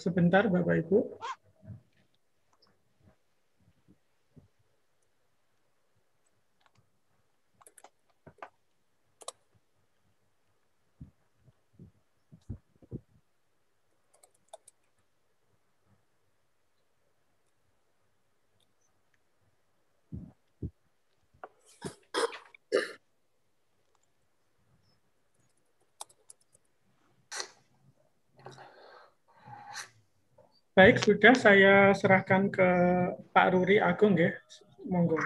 sebentar Bapak Ibu. Baik, sudah saya serahkan ke Pak Ruri Agung ya. Monggo.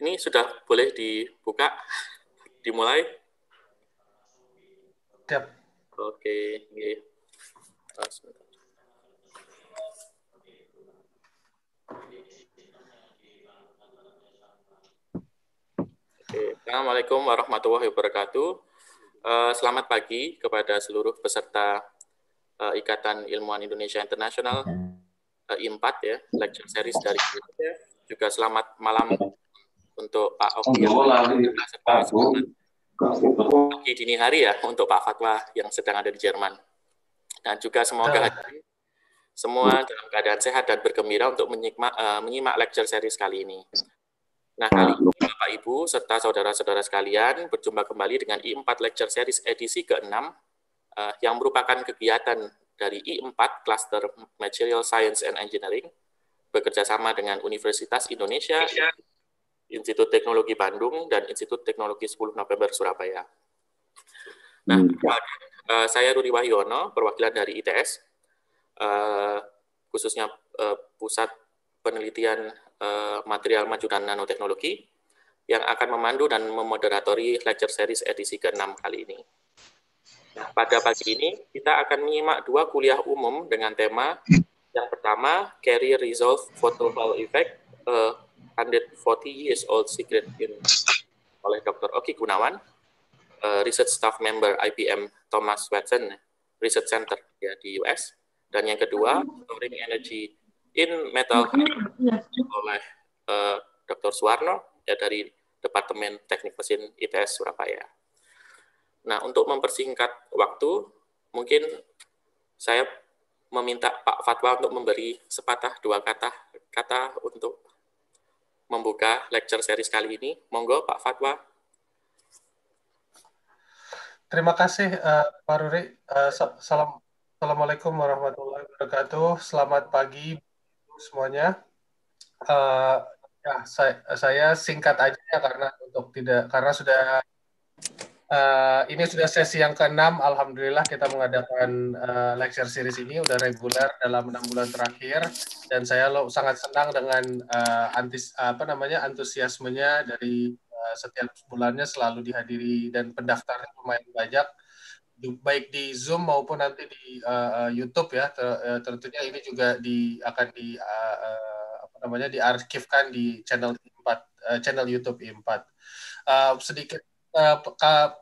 Ini sudah boleh dibuka, dimulai. Siap. Oke, okay. Oke, Assalamualaikum warahmatullahi wabarakatuh. Eh, selamat pagi kepada seluruh peserta uh, Ikatan Ilmuwan Indonesia Internasional uh, hmm. eh, IMPAT ya, lecture series dari kita. Juga selamat malam untuk Pak Oki yang pagi dini hari ya untuk Pak Fatwa yang sedang ada di Jerman. Dan juga semoga ah. semua dalam keadaan sehat dan bergembira untuk menyimak, uh, eh, menyimak lecture series kali ini. Nah, kali ini Bapak Ibu serta saudara-saudara sekalian berjumpa kembali dengan I4 Lecture Series edisi ke-6 uh, yang merupakan kegiatan dari I4 Cluster Material Science and Engineering bekerjasama dengan Universitas Indonesia, Indonesia, Institut Teknologi Bandung, dan Institut Teknologi 10 November Surabaya. Nah, uh, saya Rudi Wahyono, perwakilan dari ITS, uh, eh, khususnya uh, Pusat Penelitian uh, Material Maju dan Nanoteknologi, yang akan memandu dan memoderatori lecture series edisi ke-6 kali ini pada pagi ini kita akan menyimak dua kuliah umum dengan tema yang pertama Carry Resolve Photoval Effect uh, 140 Years Old Secret in oleh Dr. Oki Gunawan, research staff member IBM Thomas Watson Research Center ya di US. Dan yang kedua Storing Energy in Metal oleh uh, Dr. Suwarno ya dari Departemen Teknik Mesin ITS Surabaya. Nah, untuk mempersingkat waktu, mungkin saya meminta Pak Fatwa untuk memberi sepatah dua kata kata untuk membuka lecture series kali ini. Monggo Pak Fatwa. Terima kasih uh, Pak Ruri. Uh, salam, Assalamualaikum warahmatullahi wabarakatuh. Selamat pagi semuanya. Uh, ya, saya, saya singkat aja ya karena untuk tidak karena sudah Uh, ini sudah sesi yang keenam, Alhamdulillah kita mengadakan uh, lecture series ini, udah reguler dalam enam bulan terakhir, dan saya lo, sangat senang dengan uh, antis, apa namanya antusiasmenya dari uh, setiap bulannya selalu dihadiri, dan pendaftarnya lumayan banyak, baik di Zoom maupun nanti di uh, YouTube ya, ter, tentunya ini juga di, akan di, uh, apa namanya, diarsipkan di channel 4, uh, channel YouTube 4 Uh, sedikit Eh,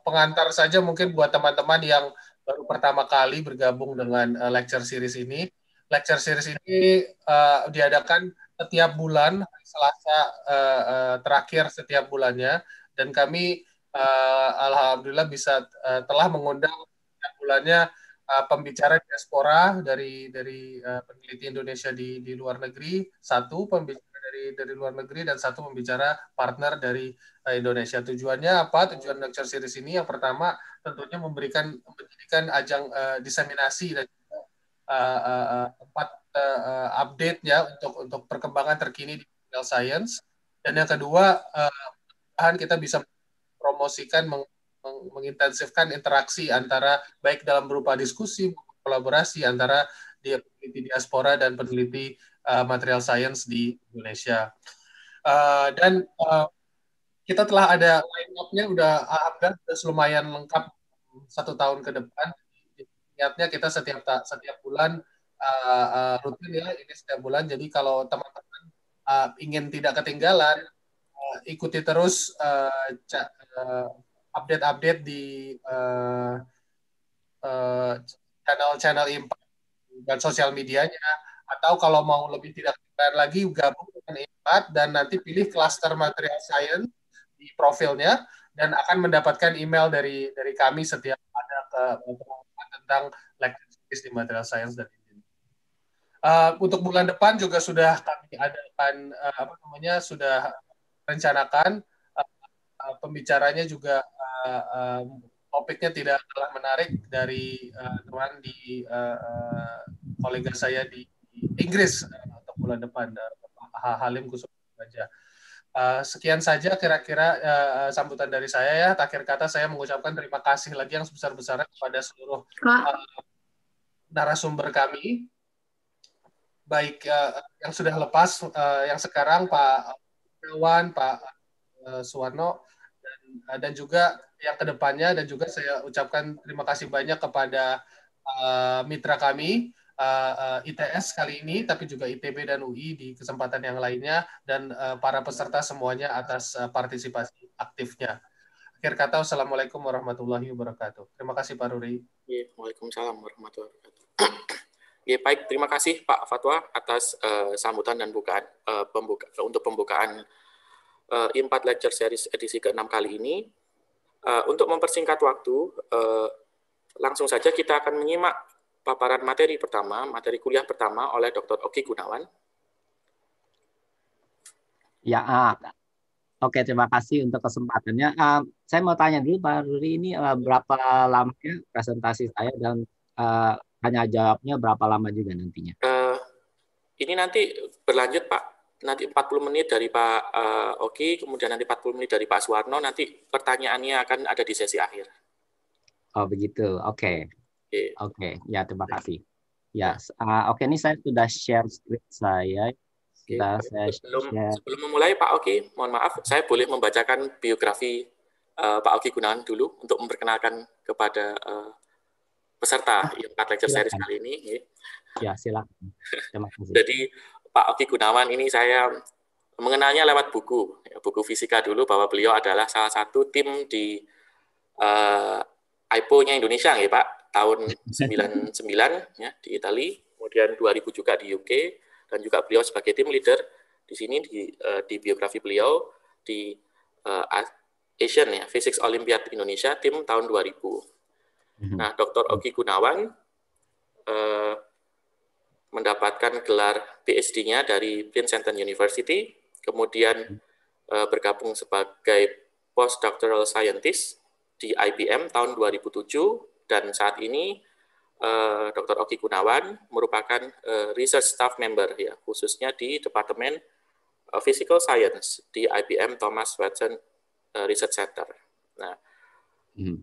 pengantar saja mungkin buat teman-teman yang baru pertama kali bergabung dengan eh, lecture series ini. Lecture series ini uh, diadakan setiap bulan Selasa uh, uh, terakhir setiap bulannya dan kami uh, alhamdulillah bisa uh, telah mengundang setiap bulannya uh, pembicara diaspora dari dari uh, peneliti Indonesia di di luar negeri satu pembicara dari luar negeri dan satu pembicara partner dari eh, Indonesia. Tujuannya apa? Tujuan lecture series ini yang pertama tentunya memberikan menjadikan ajang uh, diseminasi dan uh, uh, tempat uh, update ya untuk untuk perkembangan terkini di medical science. Dan yang kedua, uh, kita bisa promosikan meng, mengintensifkan interaksi antara baik dalam berupa diskusi kolaborasi antara dia peneliti diaspora dan peneliti Eh, material science di Indonesia. Uh, dan uh, kita telah ada line up-nya udah sudah kan, lumayan lengkap satu tahun ke depan. Niatnya kita setiap setiap bulan uh, uh, rutin ya ini setiap bulan. Jadi kalau teman-teman uh, ingin tidak ketinggalan uh, ikuti terus uh, uh, update-update di uh, uh, channel-channel impact dan sosial medianya atau kalau mau lebih tidak keren lagi gabung dengan IMPAT dan nanti pilih cluster material science di profilnya dan akan mendapatkan email dari dari kami setiap ada ke tentang lecture di material science dan Uh, untuk bulan depan juga sudah kami adakan uh, apa namanya sudah rencanakan uh, pembicaranya juga uh, uh, topiknya tidak kalah menarik dari uh, teman di uh, kolega saya di Inggris atau untuk bulan depan Halim Kusuma saja. Uh, eh, sekian saja kira-kira uh, sambutan dari saya ya. Akhir kata saya mengucapkan terima kasih lagi yang sebesar-besarnya kepada seluruh uh, narasumber kami, baik uh, yang sudah lepas, uh, yang sekarang Pak Kawan, Pak uh, Suwarno, dan, uh, dan juga yang kedepannya, dan juga saya ucapkan terima kasih banyak kepada uh, mitra kami, Eh, eh, ITS kali ini, tapi juga ITB dan UI di kesempatan yang lainnya, dan eh, para peserta semuanya atas partisipasi aktifnya. Akhir kata, Assalamualaikum warahmatullahi wabarakatuh. Terima kasih Pak Ruri. Iya, Waalaikumsalam warahmatullahi wabarakatuh. Ya, baik, terima kasih Pak Fatwa atas uh, sambutan dan bukaan uh, pembuka, untuk pembukaan uh, Impat Lecture Series edisi ke-6 kali ini. Uh, untuk mempersingkat waktu, uh, langsung saja kita akan menyimak paparan materi pertama, materi kuliah pertama oleh Dr. Oki Gunawan. Ya, uh, oke terima kasih untuk kesempatannya. Uh, saya mau tanya dulu Pak Ruri ini uh, berapa lama presentasi saya dan uh, hanya jawabnya berapa lama juga nantinya? Uh, ini nanti berlanjut Pak nanti 40 menit dari Pak uh, Oki, kemudian nanti 40 menit dari Pak Suwarno, nanti pertanyaannya akan ada di sesi akhir. Oh begitu, oke. Okay. Oke, okay. ya terima kasih. Ya, uh, oke okay, ini saya sudah share screen saya. kita okay. saya sebelum, share. sebelum memulai Pak Oki, mohon maaf, saya boleh membacakan biografi uh, Pak Oki Gunawan dulu untuk memperkenalkan kepada uh, peserta ah, yang empat lecture series kali ini. Ya. ya, silakan. Terima kasih. Jadi Pak Oki Gunawan ini saya mengenalnya lewat buku, ya, buku fisika dulu bahwa beliau adalah salah satu tim di uh, eh, IPO-nya Indonesia, ya Pak tahun 99 ya di Italia, kemudian 2000 juga di UK dan juga beliau sebagai tim leader di sini di, uh, di biografi beliau di uh, Asian ya Physics Olympiad Indonesia tim tahun 2000. ribu mhm. Nah, Dr. Oki Gunawan uh, mendapatkan gelar PhD-nya dari Princeton University, kemudian uh, bergabung sebagai postdoctoral scientist di IBM tahun 2007 dan saat ini uh, eh, Dr. Oki Gunawan merupakan uh, research staff member ya khususnya di Departemen uh, Physical Science di IBM Thomas Watson uh, Research Center. Nah, hmm.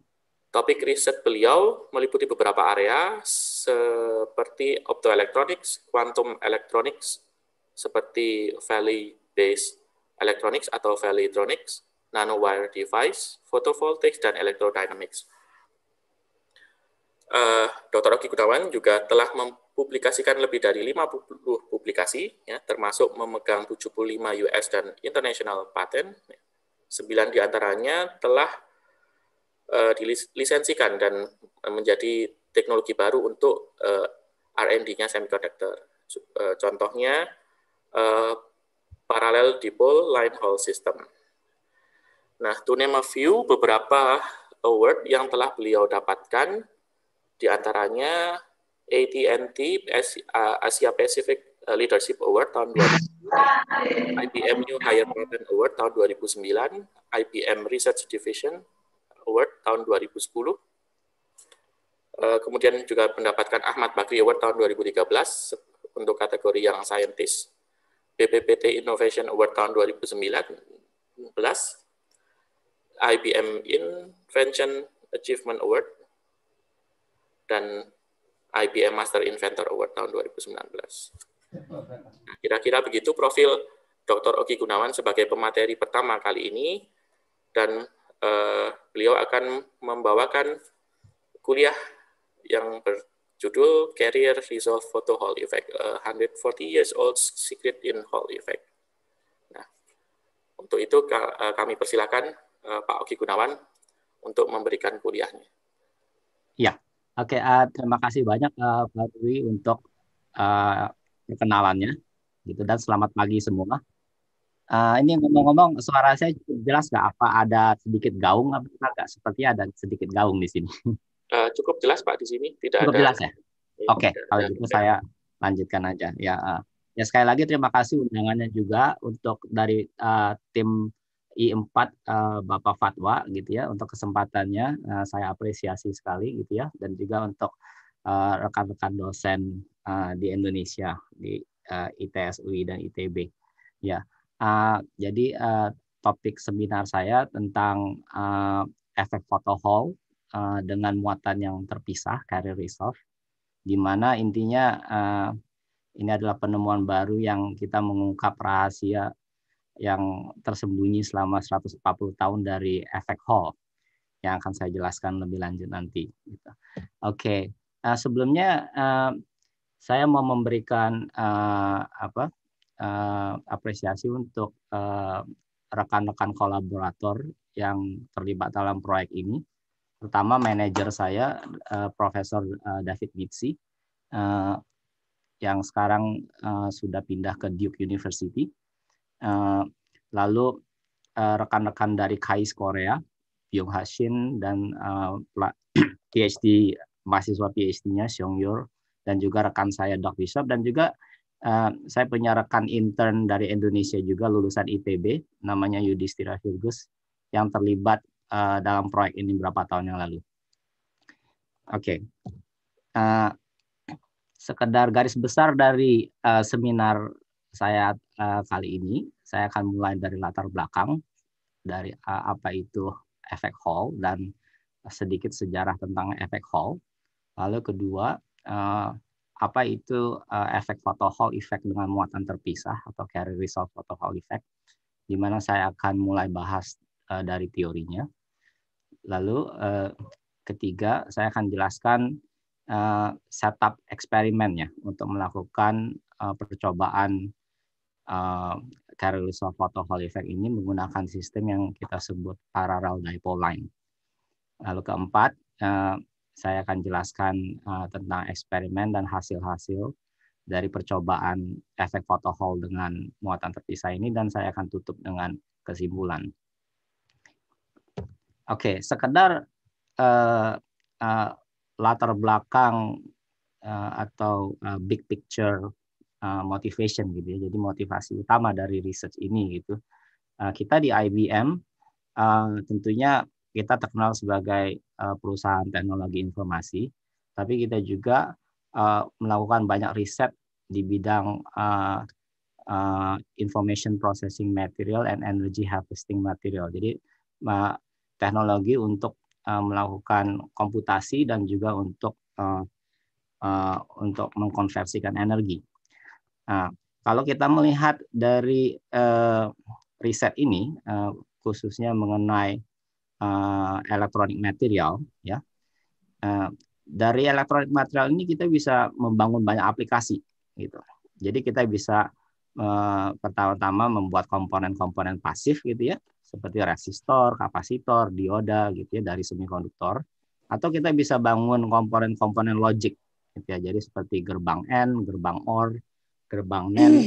topik riset beliau meliputi beberapa area seperti optoelectronics, quantum electronics, seperti valley based electronics atau valleytronics, nanowire device, photovoltaics dan electrodynamics uh, eh, Dr. Oki Gunawan juga telah mempublikasikan lebih dari 50 publikasi, ya, termasuk memegang 75 US dan international patent. Sembilan diantaranya telah uh, eh, dilisensikan dan menjadi teknologi baru untuk uh, eh, R&D-nya semiconductor. Uh, contohnya, uh, parallel dipole line hole system. Nah, to name a few, beberapa award yang telah beliau dapatkan di antaranya AT&T Asia Pacific eh, Leadership Award tahun 2009, IBM New Higher Patent Award tahun 2009, IBM Research Division Award tahun 2010, eh, kemudian juga mendapatkan Ahmad Bakri Award tahun 2013 untuk kategori yang scientist, BPPT Innovation Award tahun 2019, IBM Invention Achievement Award dan IBM Master Inventor Award tahun 2019. kira nah, kira-kira begitu profil Dr. Oki Gunawan sebagai pemateri pertama kali ini dan eh, beliau akan membawakan kuliah yang berjudul Carrier Resolve Photo Hall Effect, 140 eh, Years Old Secret in Hall Effect. Nah, untuk itu eh, kami persilakan eh, Pak Oki Gunawan untuk memberikan kuliahnya. Ya, Oke, uh, terima kasih banyak uh, Pak Dwi untuk uh, perkenalannya, gitu dan selamat pagi semua. Uh, ini ngomong-ngomong suara saya cukup jelas nggak? Apa ada sedikit gaung apa nggak? Seperti ada sedikit gaung di sini. Uh, cukup jelas Pak di sini, tidak cukup ada. jelas ya. Iya, Oke, okay, kalau gitu ya. saya lanjutkan aja. Ya, uh, ya sekali lagi terima kasih undangannya juga untuk dari uh, tim I4 uh, eh, Bapak Fatwa gitu ya untuk kesempatannya uh, saya apresiasi sekali gitu ya dan juga untuk eh, rekan-rekan uh, dosen uh, di Indonesia di uh, ITS UI dan ITB ya uh, jadi uh, topik seminar saya tentang uh, efek foto hall uh, dengan muatan yang terpisah career resolve di mana intinya uh, ini adalah penemuan baru yang kita mengungkap rahasia yang tersembunyi selama 140 tahun dari efek Hall yang akan saya jelaskan lebih lanjut nanti. Gitu. Oke, okay. uh, eh, sebelumnya uh, saya mau memberikan uh, apa uh, apresiasi untuk rekan-rekan uh, kolaborator yang terlibat dalam proyek ini, terutama manajer saya uh, Profesor uh, David Mitsi uh, yang sekarang uh, sudah pindah ke Duke University Eh, lalu eh, rekan-rekan dari KAIS Korea, Byung Hashin dan eh, PhD mahasiswa PhD-nya Seong Yur dan juga rekan saya Doc Bishop dan juga Uh, saya punya rekan intern dari Indonesia juga lulusan ITB namanya Yudhistira Virgus yang terlibat uh, dalam proyek ini beberapa tahun yang lalu. Oke, okay. uh, sekedar garis besar dari uh, seminar saya uh, kali ini saya akan mulai dari latar belakang dari uh, apa itu efek Hall dan sedikit sejarah tentang efek Hall. Lalu kedua uh, apa itu uh, efek foto Hall efek dengan muatan terpisah atau carrier result photo Hall efek. di mana saya akan mulai bahas uh, dari teorinya. Lalu uh, ketiga saya akan jelaskan uh, setup eksperimennya untuk melakukan uh, percobaan uh, eh, Karoliswa photo Hall effect ini menggunakan sistem yang kita sebut parallel dipole line. Lalu keempat, eh, saya akan jelaskan eh, tentang eksperimen dan hasil-hasil dari percobaan efek photo Hall dengan muatan terpisah ini dan saya akan tutup dengan kesimpulan. Oke, okay, sekedar uh, uh, latar belakang uh, atau uh, big picture Eh, motivation gitu ya. Jadi motivasi utama dari research ini gitu. Eh, kita di IBM eh, tentunya kita terkenal sebagai perusahaan teknologi informasi, tapi kita juga melakukan banyak riset di bidang information processing material and energy harvesting material. Jadi teknologi untuk melakukan komputasi dan juga untuk untuk mengkonversikan energi. Nah, kalau kita melihat dari uh, riset ini uh, khususnya mengenai uh, elektronik material, ya, uh, dari elektronik material ini kita bisa membangun banyak aplikasi, gitu. Jadi kita bisa pertama-tama membuat komponen-komponen pasif, gitu ya, seperti resistor, kapasitor, dioda, gitu ya, dari semikonduktor. Atau kita bisa bangun komponen-komponen logic gitu ya. Jadi seperti gerbang N, gerbang OR, gerbang men,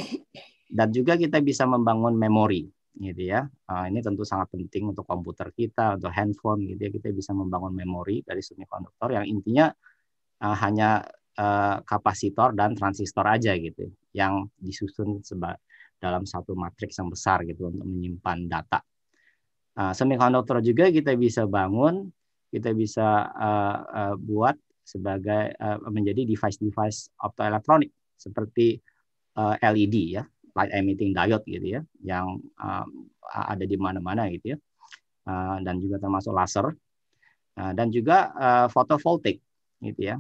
dan juga kita bisa membangun memori gitu ya. Uh, ini tentu sangat penting untuk komputer kita, untuk handphone gitu ya. Kita bisa membangun memori dari semikonduktor yang intinya uh, hanya uh, kapasitor dan transistor aja gitu ya, yang disusun sebab dalam satu matriks yang besar gitu untuk menyimpan data. Uh, semikonduktor juga kita bisa bangun, kita bisa uh, uh, buat sebagai uh, menjadi device-device optoelektronik seperti uh, eh, LED ya, light emitting diode gitu ya, yang um, ada di mana-mana gitu ya, uh, dan juga termasuk laser uh, dan juga uh, photovoltaic gitu ya.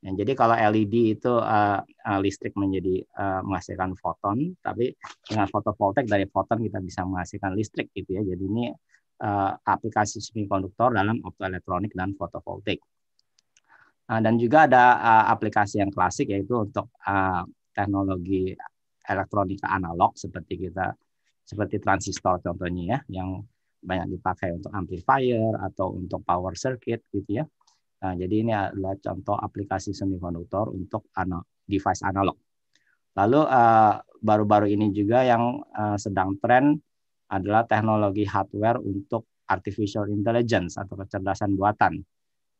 Nah, jadi kalau LED itu uh, listrik menjadi uh, menghasilkan foton, tapi dengan fotovoltaik dari foton kita bisa menghasilkan listrik gitu ya. Jadi ini uh, aplikasi semikonduktor dalam optoelektronik dan fotovoltaik. Uh, dan juga ada uh, aplikasi yang klasik yaitu untuk uh, teknologi elektronika analog seperti kita seperti transistor contohnya ya yang banyak dipakai untuk amplifier atau untuk power circuit gitu ya. Nah, jadi ini adalah contoh aplikasi semikonduktor untuk device analog. Lalu eh, baru-baru uh, ini juga yang uh, sedang tren adalah teknologi hardware untuk artificial intelligence atau kecerdasan buatan,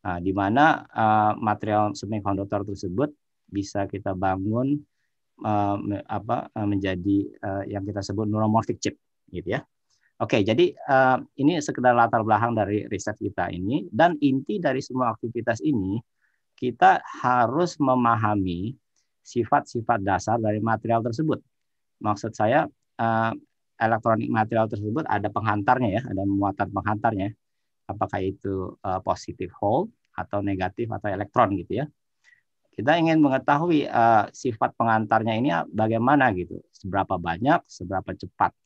uh, di mana eh, material semikonduktor tersebut bisa kita bangun uh, apa eh, menjadi uh, yang kita sebut neuromorphic chip gitu ya. Oke, jadi uh, ini sekedar latar belakang dari riset kita ini dan inti dari semua aktivitas ini kita harus memahami sifat-sifat dasar dari material tersebut. Maksud saya uh, elektronik material tersebut ada penghantarnya ya, ada muatan penghantarnya. Apakah itu uh, positif hole atau negatif atau elektron gitu ya. Kita ingin mengetahui uh, sifat pengantarnya ini bagaimana gitu, seberapa banyak, seberapa cepat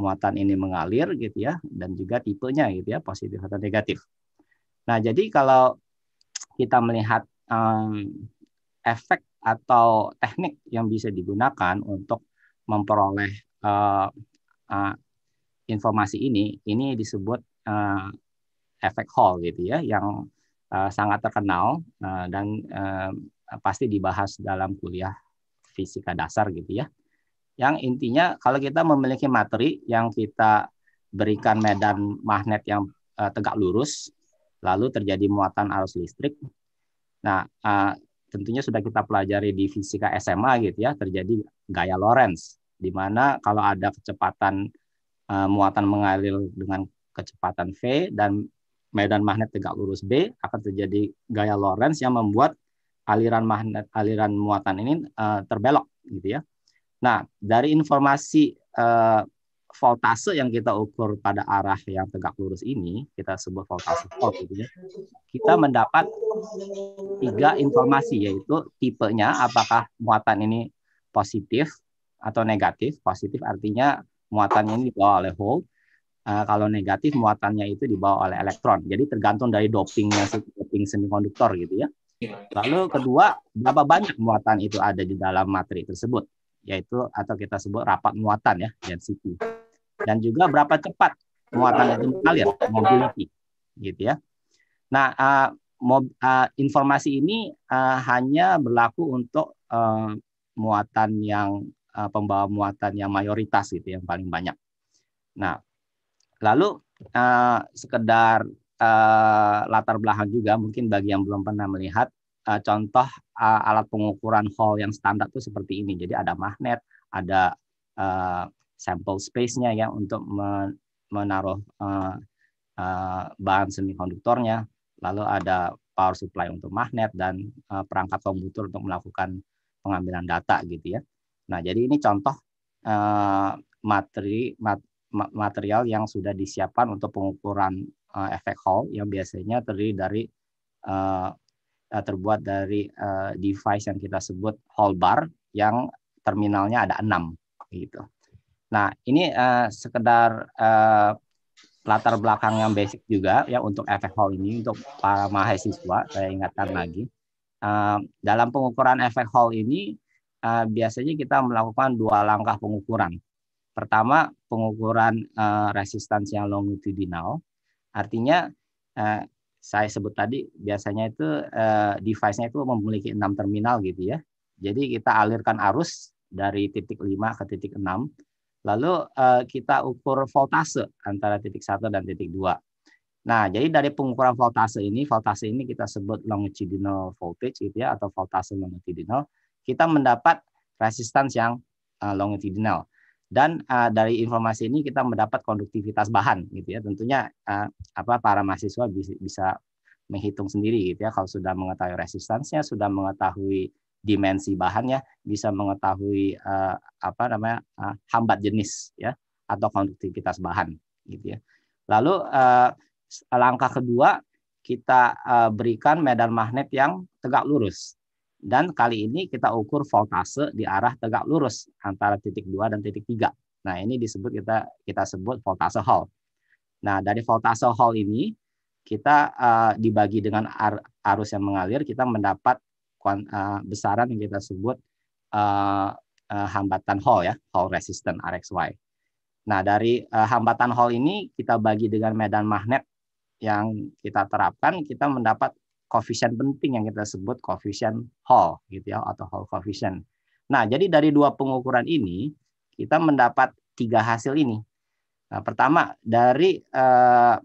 muatan ini mengalir gitu ya, dan juga tipenya gitu ya, positif atau negatif. Nah jadi kalau kita melihat um, efek atau teknik yang bisa digunakan untuk memperoleh uh, uh, informasi ini, ini disebut uh, efek Hall gitu ya, yang uh, sangat terkenal uh, dan uh, Eh, pasti dibahas dalam kuliah fisika dasar gitu ya. Yang intinya kalau kita memiliki materi yang kita berikan medan magnet yang uh, tegak lurus, lalu terjadi muatan arus listrik. Nah, uh, tentunya sudah kita pelajari di fisika SMA gitu ya, terjadi gaya Lorentz di mana kalau ada kecepatan uh, muatan mengalir dengan kecepatan V dan medan magnet tegak lurus B akan terjadi gaya Lorentz yang membuat aliran magnet aliran muatan ini uh, terbelok gitu ya. Nah, dari informasi uh, voltase yang kita ukur pada arah yang tegak lurus ini, kita sebut voltase volt gitu ya. Kita mendapat tiga informasi yaitu tipenya apakah muatan ini positif atau negatif. Positif artinya muatannya ini dibawa oleh hole. Uh, kalau negatif muatannya itu dibawa oleh elektron. Jadi tergantung dari dopingnya doping semikonduktor gitu ya. Iya. Lalu kedua, berapa banyak muatan itu ada di dalam materi tersebut, yaitu atau kita sebut rapat muatan ya, density. Dan juga berapa cepat muatan itu mengalir, mobility, gitu ya. Nah, uh, mob, uh, informasi ini uh, hanya berlaku untuk uh, muatan yang uh, pembawa muatan yang mayoritas gitu yang paling banyak. Nah, lalu uh, sekedar Eh, latar belakang juga mungkin bagi yang belum pernah melihat uh, contoh uh, alat pengukuran hall yang standar itu seperti ini. Jadi ada magnet, ada uh, sample space-nya ya untuk menaruh uh, uh, bahan semikonduktornya, lalu ada power supply untuk magnet dan uh, perangkat komputer untuk melakukan pengambilan data gitu ya. Nah, jadi ini contoh uh, materi mat, material yang sudah disiapkan untuk pengukuran uh, efek Hall yang biasanya terdiri dari uh, terbuat dari uh, device yang kita sebut Hall bar yang terminalnya ada enam gitu. Nah ini uh, sekedar uh, latar belakang yang basic juga ya untuk efek Hall ini untuk para mahasiswa saya ingatkan lagi uh, dalam pengukuran efek Hall ini uh, biasanya kita melakukan dua langkah pengukuran. Pertama pengukuran uh, resistansi yang longitudinal Artinya uh, saya sebut tadi biasanya itu uh, device-nya itu memiliki enam terminal gitu ya. Jadi kita alirkan arus dari titik 5 ke titik 6. Lalu uh, kita ukur voltase antara titik 1 dan titik 2. Nah, jadi dari pengukuran voltase ini, voltase ini kita sebut longitudinal voltage gitu ya atau voltase longitudinal, kita mendapat resistance yang longitudinal dan uh, dari informasi ini kita mendapat konduktivitas bahan gitu ya tentunya uh, apa para mahasiswa bisa, menghitung sendiri gitu ya kalau sudah mengetahui resistansnya, sudah mengetahui dimensi bahannya bisa mengetahui uh, apa namanya uh, hambat jenis ya atau konduktivitas bahan gitu ya lalu uh, langkah kedua kita uh, berikan medan magnet yang tegak lurus dan kali ini kita ukur voltase di arah tegak lurus antara titik 2 dan titik 3. Nah, ini disebut kita kita sebut voltase Hall. Nah, dari voltase Hall ini kita uh, dibagi dengan ar arus yang mengalir, kita mendapat uh, besaran yang kita sebut uh, uh, hambatan Hall ya, Hall resistance RXY. Nah, dari uh, hambatan Hall ini kita bagi dengan medan magnet yang kita terapkan, kita mendapat koefisien penting yang kita sebut koefisien Hall gitu ya atau Hall koefisien. Nah, jadi dari dua pengukuran ini kita mendapat tiga hasil ini. Nah, pertama dari eh,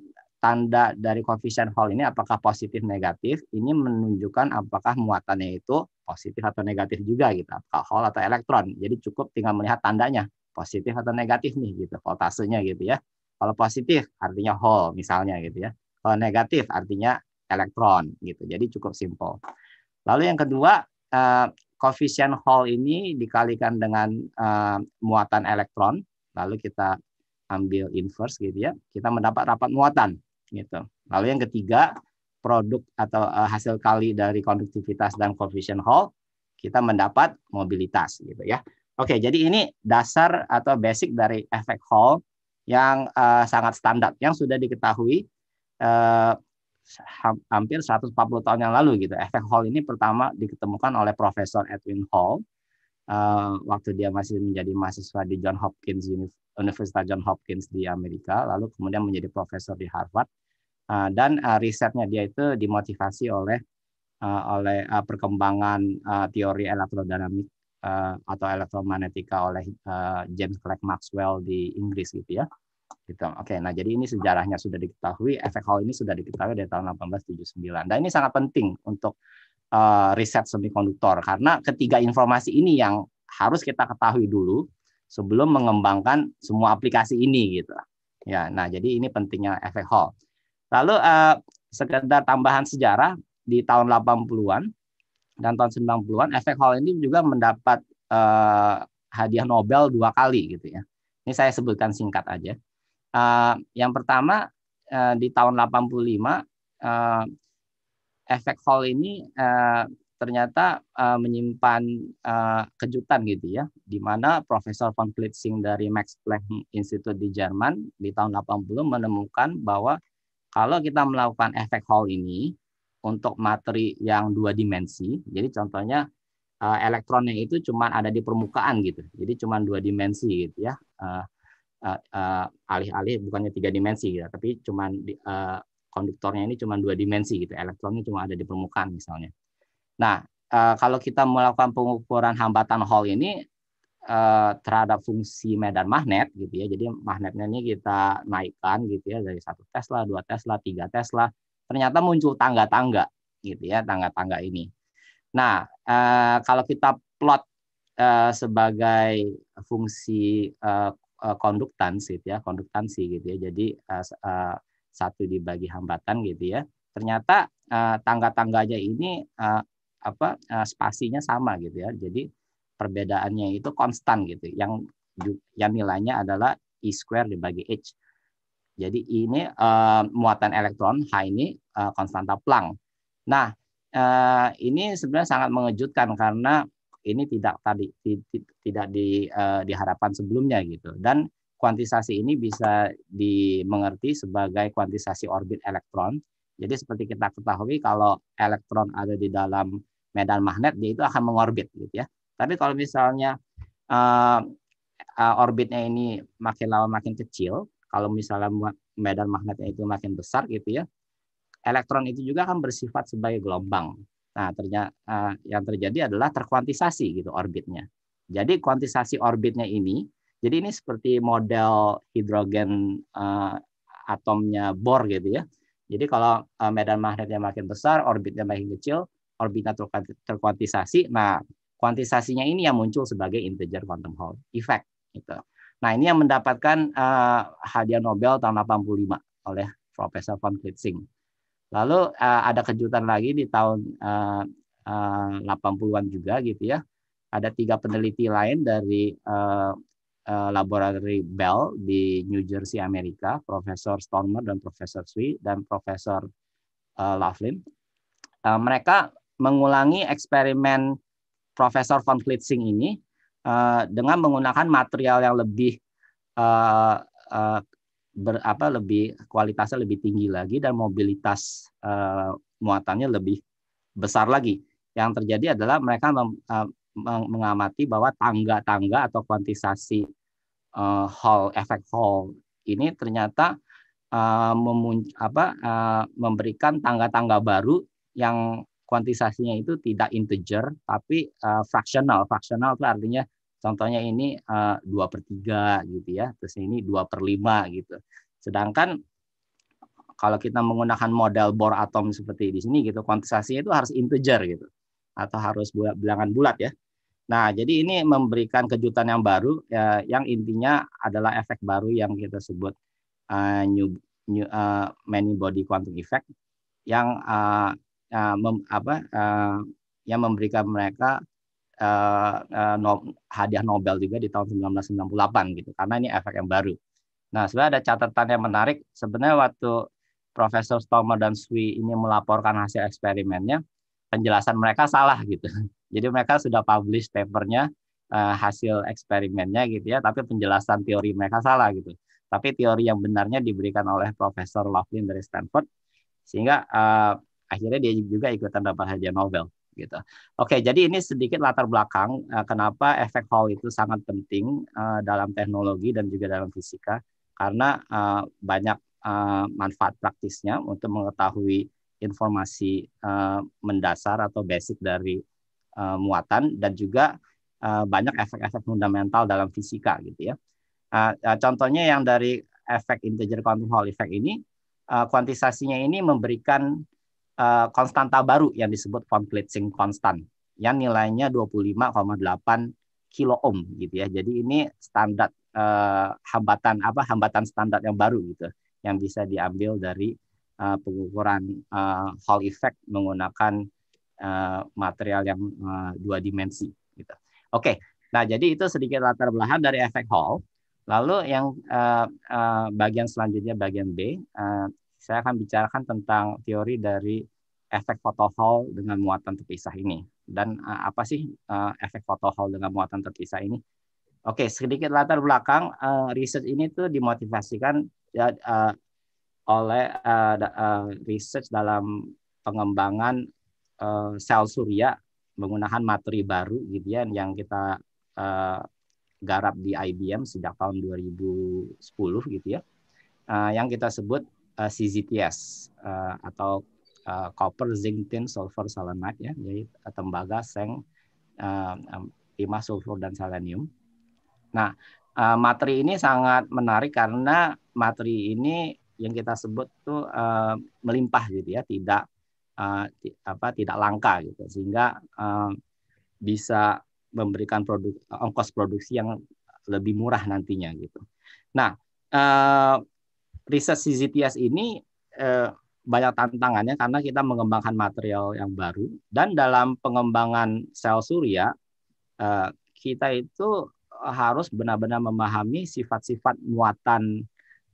tanda dari koefisien Hall ini apakah positif negatif ini menunjukkan apakah muatannya itu positif atau negatif juga gitu apakah Hall atau elektron jadi cukup tinggal melihat tandanya positif atau negatif nih gitu voltasenya gitu ya kalau positif artinya Hall misalnya gitu ya kalau negatif artinya elektron gitu. Jadi cukup simpel. Lalu yang kedua, uh, Hall ini dikalikan dengan uh, muatan elektron, lalu kita ambil inverse gitu ya. Kita mendapat rapat muatan gitu. Lalu yang ketiga, produk atau uh, hasil kali dari konduktivitas dan koefisien Hall, kita mendapat mobilitas gitu ya. Oke, jadi ini dasar atau basic dari efek Hall yang uh, sangat standar yang sudah diketahui uh, hampir 140 tahun yang lalu gitu. Efek Hall ini pertama diketemukan oleh Profesor Edwin Hall uh, waktu dia masih menjadi mahasiswa di John Hopkins Universitas John Hopkins di Amerika, lalu kemudian menjadi profesor di Harvard. Uh, dan uh, risetnya dia itu dimotivasi oleh uh, oleh uh, perkembangan uh, teori elektrodinamik uh, atau elektromagnetika oleh uh, James Clerk Maxwell di Inggris gitu ya gitu. Oke, nah jadi ini sejarahnya sudah diketahui, efek Hall ini sudah diketahui dari tahun 1879. Dan ini sangat penting untuk uh, riset semikonduktor karena ketiga informasi ini yang harus kita ketahui dulu sebelum mengembangkan semua aplikasi ini gitu. Ya, nah jadi ini pentingnya efek Hall. Lalu uh, sekedar tambahan sejarah di tahun 80-an dan tahun 90-an efek Hall ini juga mendapat uh, hadiah Nobel dua kali gitu ya. Ini saya sebutkan singkat aja. Uh, yang pertama uh, di tahun 85 uh, eh, efek Hall ini uh, ternyata uh, menyimpan uh, kejutan gitu ya, di mana Profesor von Klitzing dari Max Planck Institute di Jerman di tahun 80 menemukan bahwa kalau kita melakukan efek Hall ini untuk materi yang dua dimensi, jadi contohnya elektronnya itu cuma ada di permukaan gitu, jadi cuma dua dimensi gitu ya. Uh, Eh, eh, alih-alih bukannya tiga dimensi gitu, tapi cuma uh, eh, konduktornya ini cuma dua dimensi gitu, elektronnya cuma ada di permukaan misalnya. Nah, uh, kalau kita melakukan pengukuran hambatan Hall ini uh, terhadap fungsi medan magnet gitu ya, jadi magnetnya ini kita naikkan gitu ya dari satu tesla, dua tesla, tiga tesla, ternyata muncul tangga-tangga gitu ya, tangga-tangga ini. Nah, uh, kalau kita plot uh, sebagai fungsi uh, uh, eh, konduktansi gitu ya, konduktansi gitu ya. Jadi uh, uh, satu dibagi hambatan gitu ya. Ternyata uh, tangga-tangganya ini uh, apa uh, spasinya sama gitu ya. Jadi perbedaannya itu konstan gitu. Yang yang nilainya adalah e square dibagi h. Jadi ini uh, muatan elektron H ini uh, konstanta Planck. Nah, uh, ini sebenarnya sangat mengejutkan karena ini tidak tadi tidak di uh, diharapkan sebelumnya gitu dan kuantisasi ini bisa dimengerti sebagai kuantisasi orbit elektron jadi seperti kita ketahui kalau elektron ada di dalam medan magnet dia itu akan mengorbit gitu ya tapi kalau misalnya uh, uh, orbitnya ini makin lama makin kecil kalau misalnya medan magnetnya itu makin besar gitu ya elektron itu juga akan bersifat sebagai gelombang Nah, ternyata, uh, yang terjadi adalah terkuantisasi gitu orbitnya. Jadi kuantisasi orbitnya ini, jadi ini seperti model hidrogen uh, atomnya bor gitu ya. Jadi kalau uh, medan magnetnya makin besar, orbitnya makin kecil, orbitnya terkuantisasi. Nah, kuantisasinya ini yang muncul sebagai integer quantum Hall effect gitu. Nah, ini yang mendapatkan uh, hadiah Nobel tahun 85 oleh Profesor von Klitzing. Lalu uh, ada kejutan lagi di tahun uh, uh, 80-an juga gitu ya. Ada tiga peneliti lain dari uh, uh, Bell di New Jersey, Amerika, Profesor Stormer dan Profesor Sui dan Profesor uh, Laughlin. Uh, mereka mengulangi eksperimen Profesor von Klitzing ini uh, dengan menggunakan material yang lebih uh, uh, apa lebih kualitasnya lebih tinggi lagi dan mobilitas uh, muatannya lebih besar lagi. Yang terjadi adalah mereka mem, uh, mengamati bahwa tangga-tangga atau kuantisasi uh, hall efek hall ini ternyata uh, memun, apa, uh, memberikan tangga-tangga baru yang kuantisasinya itu tidak integer tapi uh, fraksional. Fraksional itu artinya Contohnya ini eh, dua per tiga gitu ya, terus ini dua per lima gitu. Sedangkan kalau kita menggunakan model bor atom seperti di sini gitu, kuantisasinya itu harus integer gitu atau harus bilangan bulat ya. Nah, jadi ini memberikan kejutan yang baru ya, yang intinya adalah efek baru yang kita sebut uh, new, new uh, many body quantum effect yang uh, uh, mem, apa uh, yang memberikan mereka uh, no, hadiah Nobel juga di tahun 1998 gitu karena ini efek yang baru. Nah sebenarnya ada catatan yang menarik sebenarnya waktu Profesor Stomer dan Sui ini melaporkan hasil eksperimennya penjelasan mereka salah gitu. Jadi mereka sudah publish papernya uh, hasil eksperimennya gitu ya tapi penjelasan teori mereka salah gitu. Tapi teori yang benarnya diberikan oleh Profesor Laughlin dari Stanford sehingga uh, akhirnya dia juga ikutan dapat hadiah Nobel gitu. Oke, jadi ini sedikit latar belakang eh, kenapa efek Hall itu sangat penting eh, dalam teknologi dan juga dalam fisika karena eh, banyak manfaat praktisnya untuk mengetahui informasi mendasar atau basic dari muatan dan juga banyak efek-efek fundamental dalam fisika gitu ya. contohnya yang dari efek integer quantum Hall effect ini kuantisasinya ini memberikan Eh, konstanta baru yang disebut von Klitzing konstan yang nilainya 25,8 kilo ohm gitu ya. Jadi ini standar uh, hambatan apa hambatan standar yang baru gitu yang bisa diambil dari uh, pengukuran uh, Hall effect menggunakan uh, material yang uh, dua dimensi gitu. Oke. Nah, jadi itu sedikit latar belakang dari efek Hall. Lalu yang uh, uh, bagian selanjutnya bagian B, uh, saya akan bicarakan tentang teori dari efek fotohol dengan muatan terpisah ini. Dan uh, apa sih uh, efek fotohol dengan muatan terpisah ini? Oke, sedikit latar belakang uh, research ini tuh dimotivasikan uh, oleh uh, uh, research dalam pengembangan uh, sel surya menggunakan materi baru gitu ya yang kita uh, garap di IBM sejak tahun 2010 gitu ya. Uh, yang kita sebut uh, eh, CZTS uh, eh, atau uh, copper, zinc, tin, sulfur, selenide ya, jadi tembaga, seng, uh, timah, sulfur dan selenium. Nah, uh, materi ini sangat menarik karena materi ini yang kita sebut tuh uh, melimpah gitu ya, tidak uh, apa tidak langka gitu sehingga uh, bisa memberikan produk ongkos produksi yang lebih murah nantinya gitu. Nah, uh, riset CZTS ini eh, banyak tantangannya karena kita mengembangkan material yang baru dan dalam pengembangan sel surya eh, kita itu harus benar-benar memahami sifat-sifat muatan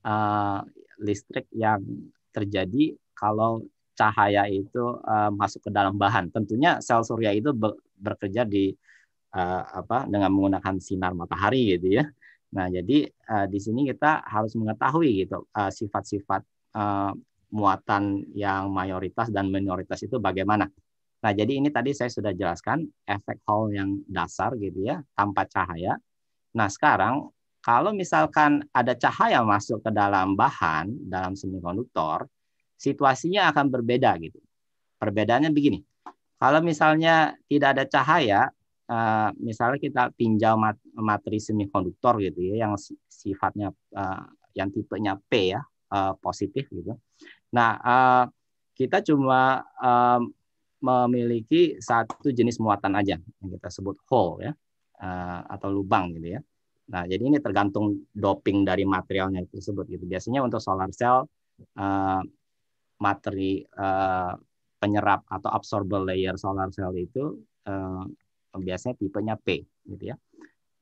eh, listrik yang terjadi kalau cahaya itu eh, masuk ke dalam bahan. Tentunya sel surya itu bekerja di uh, apa dengan menggunakan sinar matahari gitu ya. Nah, jadi uh, di sini kita harus mengetahui gitu sifat eh, sifat-sifat uh, muatan yang mayoritas dan minoritas itu bagaimana. Nah, jadi ini tadi saya sudah jelaskan efek Hall yang dasar gitu ya, tanpa cahaya. Nah, sekarang kalau misalkan ada cahaya masuk ke dalam bahan dalam semikonduktor, situasinya akan berbeda gitu. Perbedaannya begini. Kalau misalnya tidak ada cahaya, Eh, misalnya kita pinjau materi semikonduktor gitu ya yang sifatnya uh, yang tipenya P ya uh, positif gitu. Nah uh, kita cuma uh, memiliki satu jenis muatan aja yang kita sebut hole ya uh, atau lubang gitu ya. Nah jadi ini tergantung doping dari materialnya itu tersebut gitu. Biasanya untuk solar cell uh, materi uh, penyerap atau absorber layer solar cell itu biasanya tipenya P gitu ya.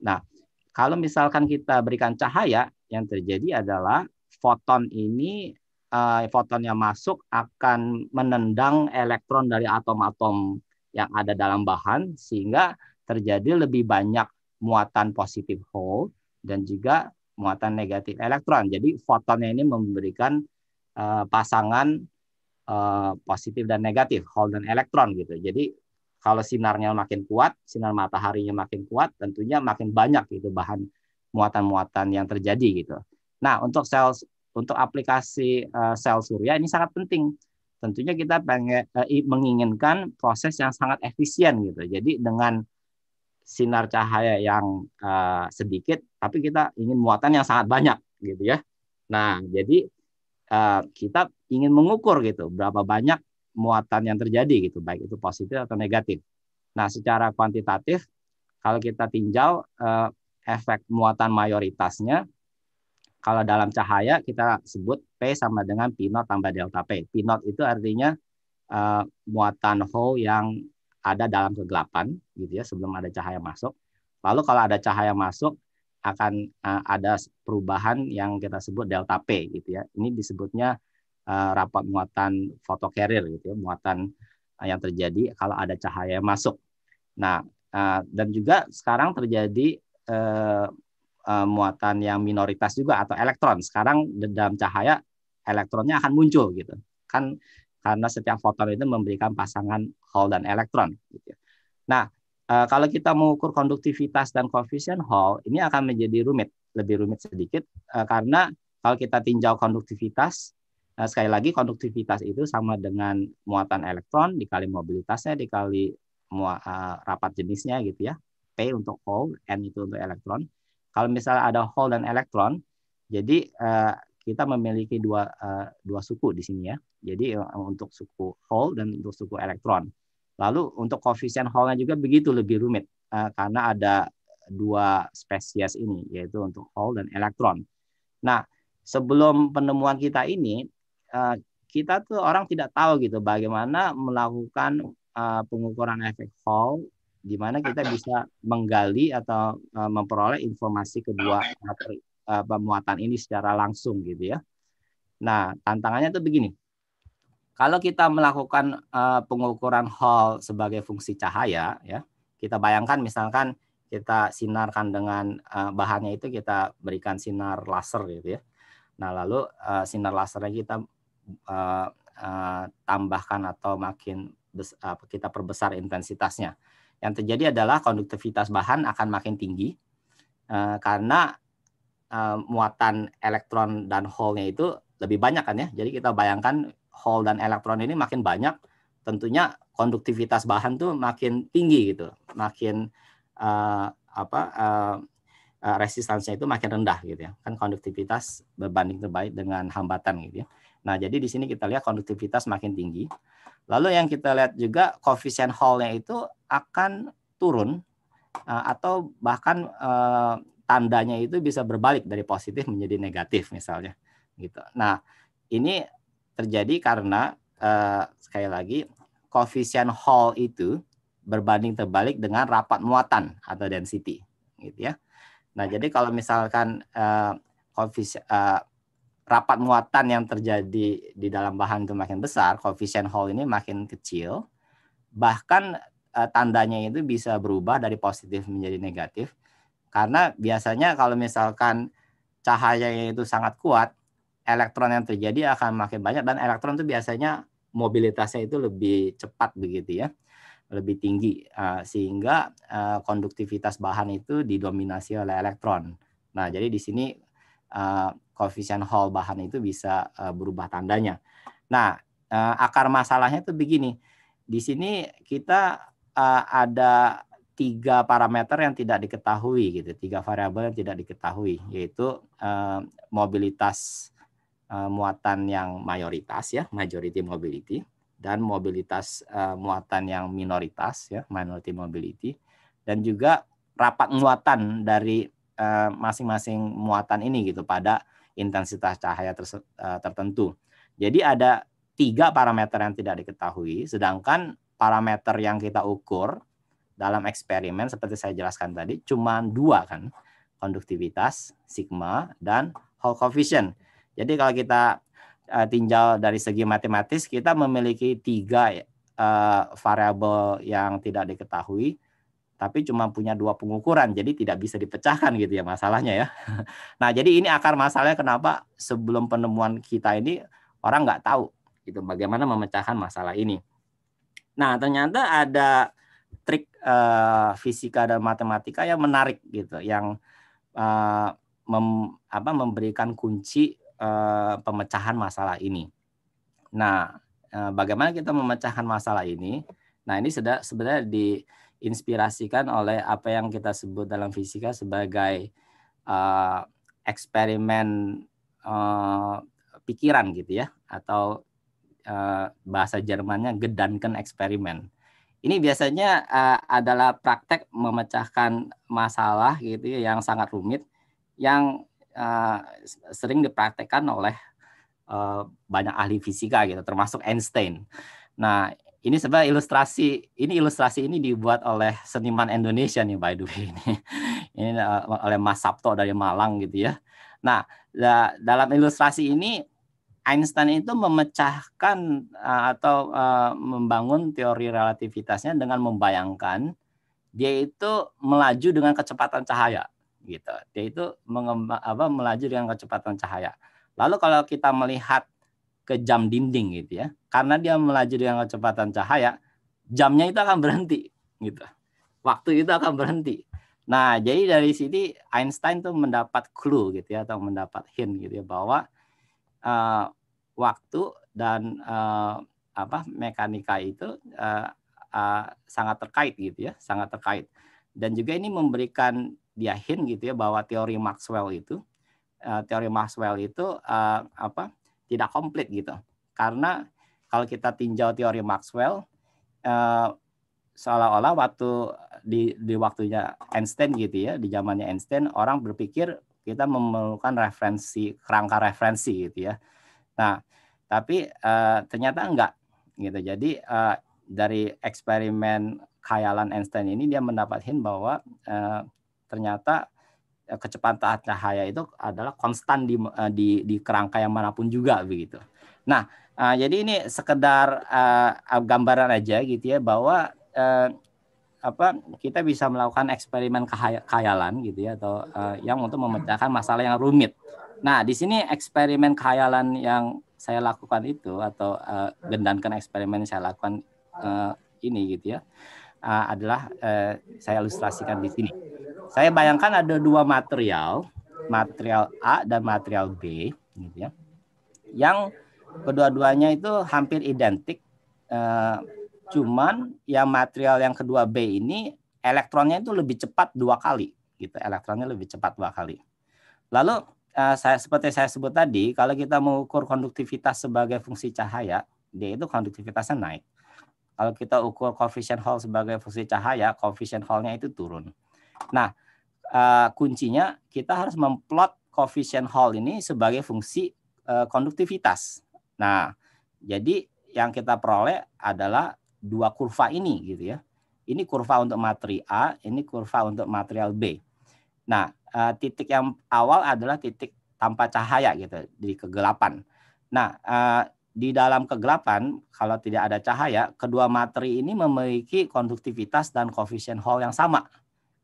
Nah, kalau misalkan kita berikan cahaya, yang terjadi adalah foton ini eh, foton yang masuk akan menendang elektron dari atom-atom yang ada dalam bahan sehingga terjadi lebih banyak muatan positif hole dan juga muatan negatif elektron. Jadi fotonnya ini memberikan eh, pasangan eh, positif dan negatif hole dan elektron gitu. Jadi kalau sinarnya makin kuat, sinar mataharinya makin kuat, tentunya makin banyak gitu bahan muatan-muatan yang terjadi gitu. Nah, untuk sel untuk aplikasi uh, sel surya ini sangat penting. Tentunya kita pengen uh, menginginkan proses yang sangat efisien gitu. Jadi dengan sinar cahaya yang uh, sedikit, tapi kita ingin muatan yang sangat banyak gitu ya. Nah, jadi uh, kita ingin mengukur gitu berapa banyak muatan yang terjadi gitu, baik itu positif atau negatif. Nah, secara kuantitatif kalau kita tinjau eh, efek muatan mayoritasnya kalau dalam cahaya kita sebut P sama dengan P not tambah delta P. P not itu artinya eh, muatan hole yang ada dalam kegelapan gitu ya sebelum ada cahaya masuk. Lalu kalau ada cahaya masuk akan uh, ada perubahan yang kita sebut delta P gitu ya. Ini disebutnya uh, rapat muatan foto carrier gitu ya, muatan eh, yang terjadi kalau ada cahaya masuk. Nah, uh, dan juga sekarang terjadi uh, uh, muatan yang minoritas juga atau elektron. Sekarang dalam cahaya elektronnya akan muncul gitu. Kan karena setiap foton itu memberikan pasangan Hall dan elektron gitu. Ya. Nah, uh, kalau kita mengukur konduktivitas dan koefisien Hall, ini akan menjadi rumit, lebih rumit sedikit uh, karena kalau kita tinjau konduktivitas Eh, sekali lagi konduktivitas itu sama dengan muatan elektron dikali mobilitasnya dikali muat, uh, eh, rapat jenisnya gitu ya. P untuk hole, N itu untuk elektron. Kalau misalnya ada hole dan elektron, jadi uh, kita memiliki dua uh, dua suku di sini ya. Jadi uh, untuk suku hole dan untuk suku elektron. Lalu untuk koefisien hole-nya juga begitu lebih rumit uh, karena ada dua spesies ini yaitu untuk hole dan elektron. Nah, sebelum penemuan kita ini Eh, kita tuh orang tidak tahu gitu bagaimana melakukan eh, pengukuran efek Hall di mana kita bisa menggali atau eh, memperoleh informasi kedua uh, pemuatan ini secara langsung gitu ya. Nah, tantangannya tuh begini. Kalau kita melakukan pengukuran Hall sebagai fungsi cahaya ya, kita bayangkan misalkan kita sinarkan dengan bahannya itu kita berikan sinar laser gitu ya. Nah, lalu uh, sinar lasernya kita uh, uh, tambahkan atau makin besar, kita perbesar intensitasnya. Yang terjadi adalah konduktivitas bahan akan makin tinggi uh, karena uh, muatan elektron dan hole-nya itu lebih banyak kan ya. Jadi kita bayangkan hole dan elektron ini makin banyak, tentunya konduktivitas bahan tuh makin tinggi gitu, makin uh, apa uh, resistansinya itu makin rendah gitu ya. Kan konduktivitas berbanding terbaik dengan hambatan gitu ya. Nah, jadi di sini kita lihat konduktivitas makin tinggi. Lalu yang kita lihat juga koefisien Hall-nya itu akan turun eh, atau bahkan eh, tandanya itu bisa berbalik dari positif menjadi negatif misalnya gitu. Nah, ini terjadi karena eh, sekali lagi koefisien Hall itu berbanding terbalik dengan rapat muatan atau density gitu ya. Nah, jadi kalau misalkan koefisien rapat muatan yang terjadi di dalam bahan itu makin besar, koefisien Hall ini makin kecil. Bahkan eh, tandanya itu bisa berubah dari positif menjadi negatif. Karena biasanya kalau misalkan cahayanya itu sangat kuat, elektron yang terjadi akan makin banyak dan elektron itu biasanya mobilitasnya itu lebih cepat begitu ya. Lebih tinggi eh, sehingga eh, konduktivitas bahan itu didominasi oleh elektron. Nah, jadi di sini uh, Hall bahan itu bisa uh, berubah tandanya. Nah, uh, akar masalahnya itu begini. Di sini kita uh, ada tiga parameter yang tidak diketahui gitu, tiga variabel yang tidak diketahui yaitu uh, mobilitas uh, muatan yang mayoritas ya, majority mobility dan mobilitas uh, muatan yang minoritas ya, minority mobility dan juga rapat muatan dari Eh, masing-masing muatan ini gitu pada intensitas cahaya eh, tertentu. Jadi ada tiga parameter yang tidak diketahui, sedangkan parameter yang kita ukur dalam eksperimen seperti saya jelaskan tadi cuma dua kan, konduktivitas sigma dan Hall coefficient. Jadi kalau kita uh, tinjau dari segi matematis kita memiliki tiga uh, variabel yang tidak diketahui tapi cuma punya dua pengukuran, jadi tidak bisa dipecahkan gitu ya masalahnya ya. Nah, jadi ini akar masalahnya kenapa sebelum penemuan kita ini orang nggak tahu gitu bagaimana memecahkan masalah ini. Nah, ternyata ada trik uh, fisika dan matematika yang menarik gitu, yang uh, mem, apa, memberikan kunci uh, pemecahan masalah ini. Nah, uh, bagaimana kita memecahkan masalah ini? Nah, ini sudah sebenarnya di diinspirasikan oleh apa yang kita sebut dalam fisika sebagai uh, eksperimen uh, pikiran gitu ya atau uh, bahasa Jermannya gedanken eksperimen. Ini biasanya uh, adalah praktek memecahkan masalah gitu ya, yang sangat rumit yang uh, sering dipraktekkan oleh uh, banyak ahli fisika gitu termasuk Einstein. Nah, ini sebenarnya ilustrasi ini ilustrasi ini dibuat oleh seniman Indonesia nih by the way ini ini eh, oleh Mas Sabto dari Malang gitu ya. Nah da dalam ilustrasi ini Einstein itu memecahkan uh, atau uh, membangun teori relativitasnya dengan membayangkan dia itu melaju dengan kecepatan cahaya gitu. Dia itu apa, melaju dengan kecepatan cahaya. Lalu kalau kita melihat ke jam dinding gitu ya. Karena dia melaju dengan kecepatan cahaya, jamnya itu akan berhenti gitu. Waktu itu akan berhenti. Nah, jadi dari sini Einstein tuh mendapat clue gitu ya atau mendapat hint gitu ya bahwa uh, waktu dan uh, apa mekanika itu uh, uh, sangat terkait gitu ya, sangat terkait. Dan juga ini memberikan dia hint gitu ya bahwa teori Maxwell itu uh, teori Maxwell itu uh, apa tidak komplit gitu. Karena kalau kita tinjau teori Maxwell, eh, seolah-olah waktu di, di waktunya Einstein gitu ya, di zamannya Einstein, orang berpikir kita memerlukan referensi, kerangka referensi gitu ya. Nah, tapi eh, ternyata enggak gitu. Jadi eh, dari eksperimen khayalan Einstein ini dia mendapatkan bahwa eh, ternyata Eh, kecepatan cahaya itu adalah konstan di eh, di, di kerangka yang manapun juga begitu. Nah, uh, jadi ini sekedar uh, gambaran aja gitu ya bahwa uh, apa kita bisa melakukan eksperimen khayalan gitu ya atau uh, yang untuk memecahkan masalah yang rumit. Nah, di sini eksperimen khayalan yang saya lakukan itu atau uh, gendankan eksperimen yang saya lakukan uh, ini gitu ya uh, adalah uh, saya ilustrasikan di sini. Saya bayangkan ada dua material, material A dan material B, gitu ya, yang kedua-duanya itu hampir identik, uh, cuman yang material yang kedua B ini elektronnya itu lebih cepat dua kali, gitu, elektronnya lebih cepat dua kali. Lalu uh, saya seperti saya sebut tadi, kalau kita mengukur konduktivitas sebagai fungsi cahaya, dia itu konduktivitasnya naik kalau kita ukur koefisien Hall sebagai fungsi cahaya, koefisien Hall-nya itu turun. Nah, uh, kuncinya kita harus memplot koefisien Hall ini sebagai fungsi uh, konduktivitas. Nah, jadi yang kita peroleh adalah dua kurva ini gitu ya. Ini kurva untuk materi A, ini kurva untuk material B. Nah, uh, titik yang awal adalah titik tanpa cahaya gitu di kegelapan. Nah, uh, di dalam kegelapan, kalau tidak ada cahaya, kedua materi ini memiliki konduktivitas dan koefisien Hall yang sama.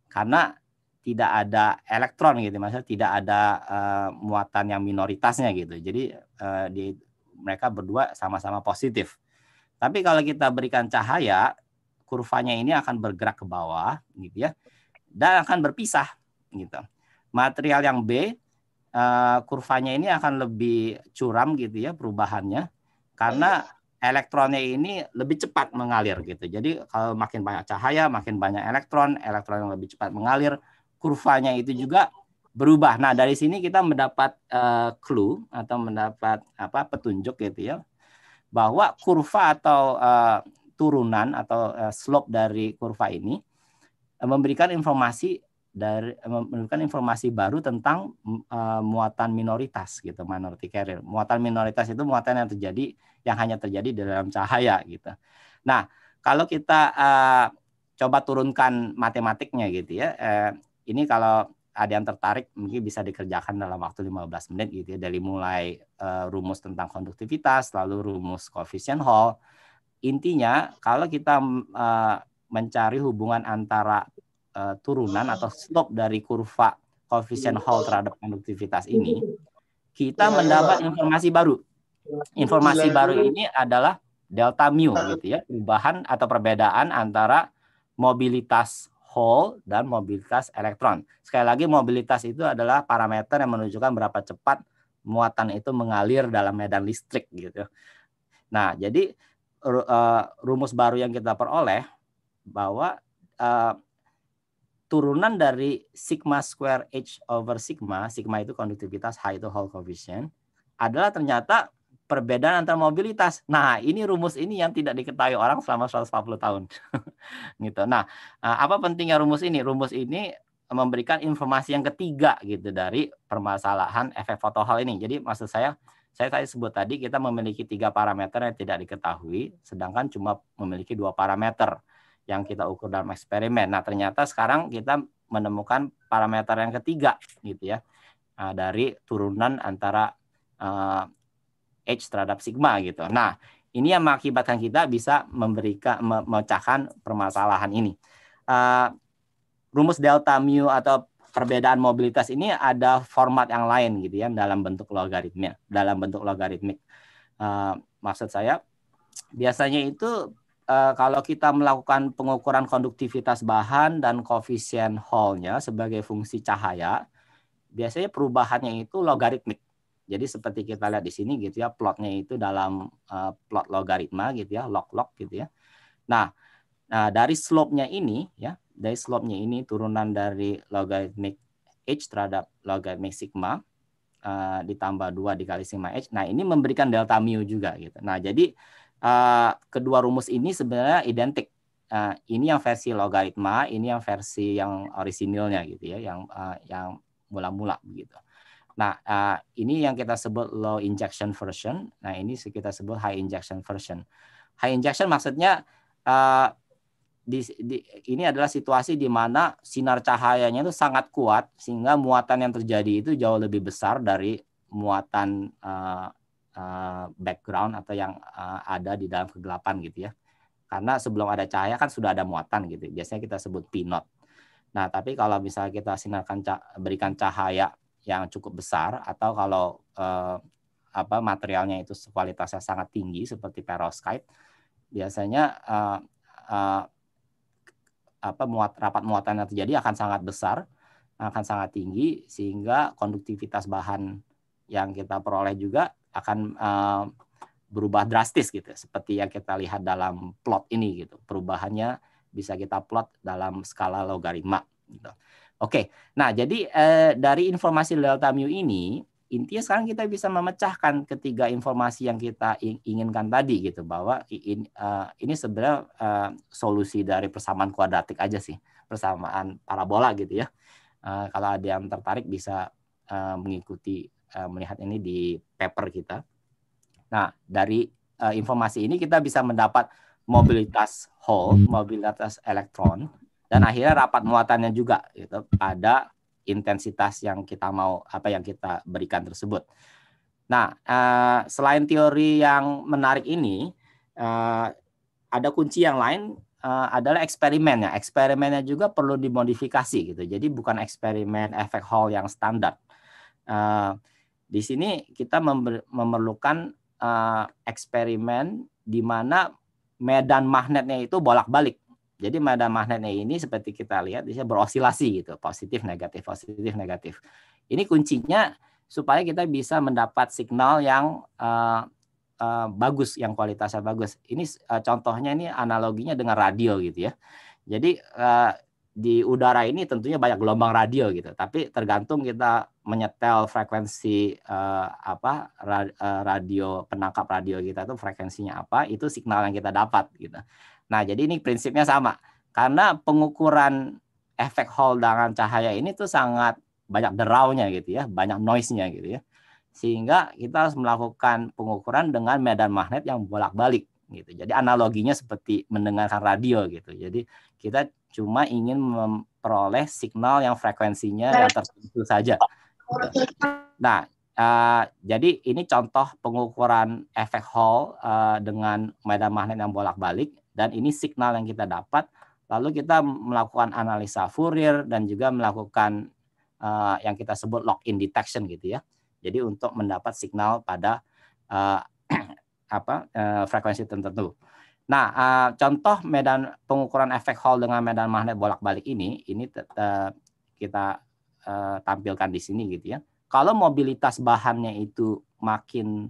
Karena tidak ada elektron gitu, maksudnya tidak ada uh, muatan yang minoritasnya gitu. Jadi uh, di mereka berdua sama-sama positif. Tapi kalau kita berikan cahaya, kurvanya ini akan bergerak ke bawah gitu ya dan akan berpisah gitu. Material yang B uh, kurvanya ini akan lebih curam gitu ya perubahannya karena elektronnya ini lebih cepat mengalir gitu. Jadi kalau makin banyak cahaya, makin banyak elektron, elektron yang lebih cepat mengalir, kurvanya itu juga berubah. Nah, dari sini kita mendapat uh, clue atau mendapat apa petunjuk gitu ya bahwa kurva atau uh, turunan atau uh, slope dari kurva ini uh, memberikan informasi dari menunjukkan informasi baru tentang uh, muatan minoritas gitu minority carrier. Muatan minoritas itu muatan yang terjadi yang hanya terjadi di dalam cahaya gitu. Nah, kalau kita uh, coba turunkan matematiknya gitu ya. Uh, ini kalau ada yang tertarik mungkin bisa dikerjakan dalam waktu 15 menit gitu ya dari mulai uh, rumus tentang konduktivitas lalu rumus koefisien Hall. Intinya kalau kita uh, mencari hubungan antara uh, turunan atau hmm. stop dari kurva koefisien hmm. Hall terhadap konduktivitas ini, hmm. kita iya, mendapat iya. informasi baru. Informasi iya, baru ini adalah delta mu gitu ya, perubahan atau perbedaan antara mobilitas Hall dan mobilitas elektron. Sekali lagi mobilitas itu adalah parameter yang menunjukkan berapa cepat muatan itu mengalir dalam medan listrik gitu. Nah, jadi eh, rumus baru yang kita peroleh bahwa eh, turunan dari sigma square h over sigma, sigma itu konduktivitas, h itu Hall coefficient, adalah ternyata perbedaan antar mobilitas. Nah, ini rumus ini yang tidak diketahui orang selama 140 tahun. gitu. Nah, eh, apa pentingnya rumus ini? Rumus ini memberikan informasi yang ketiga gitu dari permasalahan efek foto fotohal ini. Jadi maksud saya saya tadi sebut tadi kita memiliki tiga parameter yang tidak diketahui, sedangkan cuma memiliki dua parameter yang kita ukur dalam eksperimen. Nah, ternyata sekarang kita menemukan parameter yang ketiga gitu ya. Ah, dari turunan antara eh, H terhadap sigma gitu. Nah, ini yang mengakibatkan kita bisa memberikan memecahkan permasalahan ini. Ah, rumus delta mu atau perbedaan mobilitas ini ada format yang lain gitu ya dalam bentuk logaritmik dalam bentuk logaritmik ah, maksud saya biasanya itu Eh, kalau kita melakukan pengukuran konduktivitas bahan dan koefisien Hall-nya sebagai fungsi cahaya, biasanya perubahannya itu logaritmik. Jadi seperti kita lihat di sini gitu ya, plotnya itu dalam uh, plot logaritma gitu ya, log-log gitu ya. Nah, nah dari slope-nya ini ya, dari slope-nya ini turunan dari logaritmik h terhadap logaritmik sigma uh, ditambah dua dikali sigma h. Nah, ini memberikan delta mu juga gitu. Nah, jadi uh, kedua rumus ini sebenarnya identik. Uh, ini yang versi logaritma, ini yang versi yang orisinilnya gitu ya, yang uh, yang mula-mula begitu. Nah, uh, ini yang kita sebut low injection version. Nah, ini kita sebut high injection version. High injection maksudnya uh, di, di, ini adalah situasi di mana sinar cahayanya itu sangat kuat sehingga muatan yang terjadi itu jauh lebih besar dari muatan uh, Eh, background atau yang uh, ada di dalam kegelapan gitu ya. Karena sebelum ada cahaya kan sudah ada muatan gitu. Biasanya kita sebut pinot. Nah, tapi kalau misalnya kita sinarkan berikan cahaya yang cukup besar atau kalau uh, apa materialnya itu kualitasnya sangat tinggi seperti perovskite, biasanya uh, uh, apa muat rapat muatan yang terjadi akan sangat besar, akan sangat tinggi sehingga konduktivitas bahan yang kita peroleh juga akan eh, berubah drastis gitu seperti yang kita lihat dalam plot ini gitu perubahannya bisa kita plot dalam skala logaritma gitu. Oke, nah jadi eh, dari informasi delta mu ini intinya sekarang kita bisa memecahkan ketiga informasi yang kita inginkan tadi gitu bahwa in, uh, ini sebenarnya uh, solusi dari persamaan kuadratik aja sih persamaan parabola gitu ya. Uh, kalau ada yang tertarik bisa uh, mengikuti uh, melihat ini di paper kita. Nah, dari uh, informasi ini kita bisa mendapat mobilitas hole, hmm. mobilitas elektron, dan akhirnya rapat muatannya juga gitu pada intensitas yang kita mau apa yang kita berikan tersebut. Nah, uh, selain teori yang menarik ini, uh, ada kunci yang lain uh, adalah eksperimennya. Eksperimennya juga perlu dimodifikasi gitu. Jadi bukan eksperimen efek Hall yang standar. Uh, di sini kita memerlukan uh, eksperimen di mana medan magnetnya itu bolak-balik. Jadi medan magnetnya ini seperti kita lihat bisa berosilasi gitu, positif negatif, positif negatif. Ini kuncinya supaya kita bisa mendapat signal yang uh, uh, bagus, yang kualitasnya bagus. Ini uh, contohnya ini analoginya dengan radio gitu ya. Jadi uh, di udara ini tentunya banyak gelombang radio gitu, tapi tergantung kita menyetel frekuensi uh, apa eh, radio penangkap radio kita itu frekuensinya apa itu signal yang kita dapat gitu. Nah, jadi ini prinsipnya sama. Karena pengukuran efek Hall dengan cahaya ini tuh sangat banyak deraunya gitu ya, banyak noise-nya gitu ya. Sehingga kita harus melakukan pengukuran dengan medan magnet yang bolak-balik gitu. Jadi analoginya seperti mendengarkan radio gitu. Jadi kita cuma ingin memperoleh signal yang frekuensinya yang tertentu saja Nah, uh, jadi ini contoh pengukuran efek Hall uh, dengan medan magnet yang bolak-balik dan ini signal yang kita dapat. Lalu kita melakukan analisa Fourier dan juga melakukan uh, yang kita sebut lock-in detection gitu ya. Jadi untuk mendapat signal pada uh, apa uh, frekuensi tertentu. Nah, uh, contoh medan pengukuran efek Hall dengan medan magnet bolak-balik ini, ini kita uh, tampilkan di sini gitu ya. Kalau mobilitas bahannya itu makin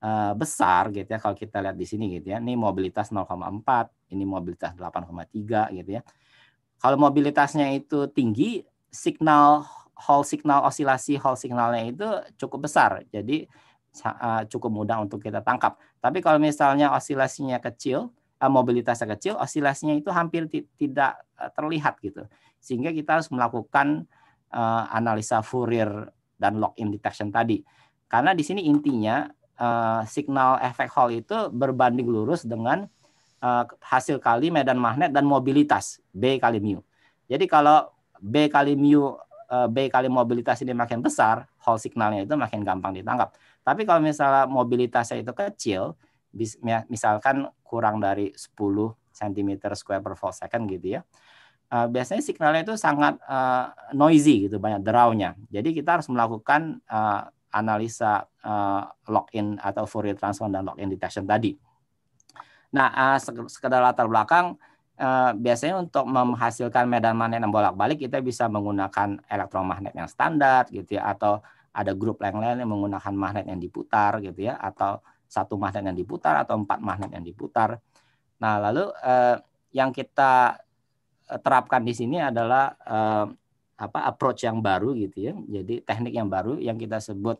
uh, besar gitu ya kalau kita lihat di sini gitu ya. Ini mobilitas 0,4, ini mobilitas 8,3 gitu ya. Kalau mobilitasnya itu tinggi, signal Hall signal osilasi Hall signalnya itu cukup besar. Jadi eh, cukup mudah untuk kita tangkap. Tapi kalau misalnya osilasinya kecil, mobilitasnya kecil, osilasinya itu hampir tidak terlihat gitu. Sehingga kita harus melakukan uh, analisa Fourier dan lock-in detection tadi. Karena di sini intinya uh, signal efek Hall itu berbanding lurus dengan uh, hasil kali medan magnet dan mobilitas B kali mu. Jadi kalau B kali mu uh, B kali mobilitas ini makin besar, Hall signalnya itu makin gampang ditangkap. Tapi kalau misalnya mobilitasnya itu kecil, misalkan kurang dari 10 cm square per volt second gitu ya uh, biasanya signalnya itu sangat uh, noisy gitu banyak draw-nya. Jadi kita harus melakukan uh, analisa uh, login atau Fourier transform dan login detection tadi. Nah, uh, sekedar latar belakang uh, biasanya untuk menghasilkan medan magnet yang bolak-balik kita bisa menggunakan elektromagnet yang standar gitu ya atau ada grup lain-lain yang menggunakan magnet yang diputar gitu ya atau satu magnet yang diputar atau empat magnet yang diputar. Nah, lalu eh, yang kita Eh, terapkan di sini adalah uh, apa approach yang baru gitu ya. Jadi teknik yang baru yang kita sebut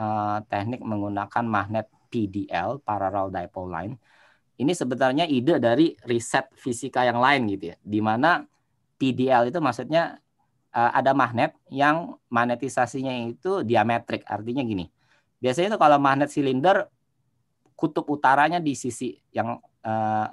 uh, teknik menggunakan magnet PDL parallel dipole line. Ini sebenarnya ide dari riset fisika yang lain gitu ya. Di mana PDL itu maksudnya uh, ada magnet yang magnetisasinya itu diametrik. Artinya gini. Biasanya itu kalau magnet silinder kutub utaranya di sisi yang uh,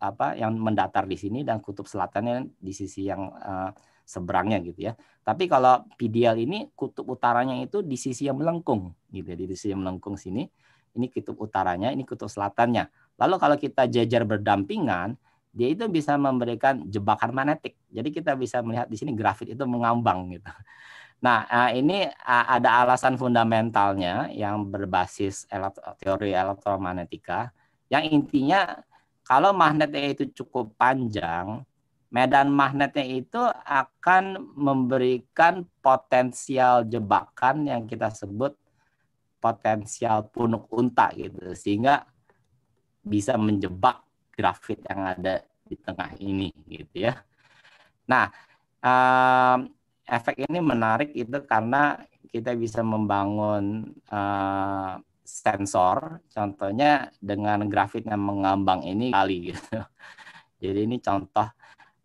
apa yang mendatar di sini dan kutub selatannya di sisi yang uh, seberangnya gitu ya. Tapi kalau PDL ini kutub utaranya itu di sisi yang melengkung gitu ya, di sisi yang melengkung sini. Ini kutub utaranya, ini kutub selatannya. Lalu kalau kita jajar berdampingan, dia itu bisa memberikan jebakan magnetik. Jadi kita bisa melihat di sini grafit itu mengambang gitu. Nah, eh, ini eh, ada alasan fundamentalnya yang berbasis teori elektromagnetika yang intinya kalau magnetnya itu cukup panjang, medan magnetnya itu akan memberikan potensial jebakan yang kita sebut potensial punuk unta gitu sehingga bisa menjebak grafit yang ada di tengah ini gitu ya. Nah, eh, efek ini menarik itu karena kita bisa membangun eh, sensor, contohnya dengan grafit yang mengambang ini kali. Gitu. Jadi ini contoh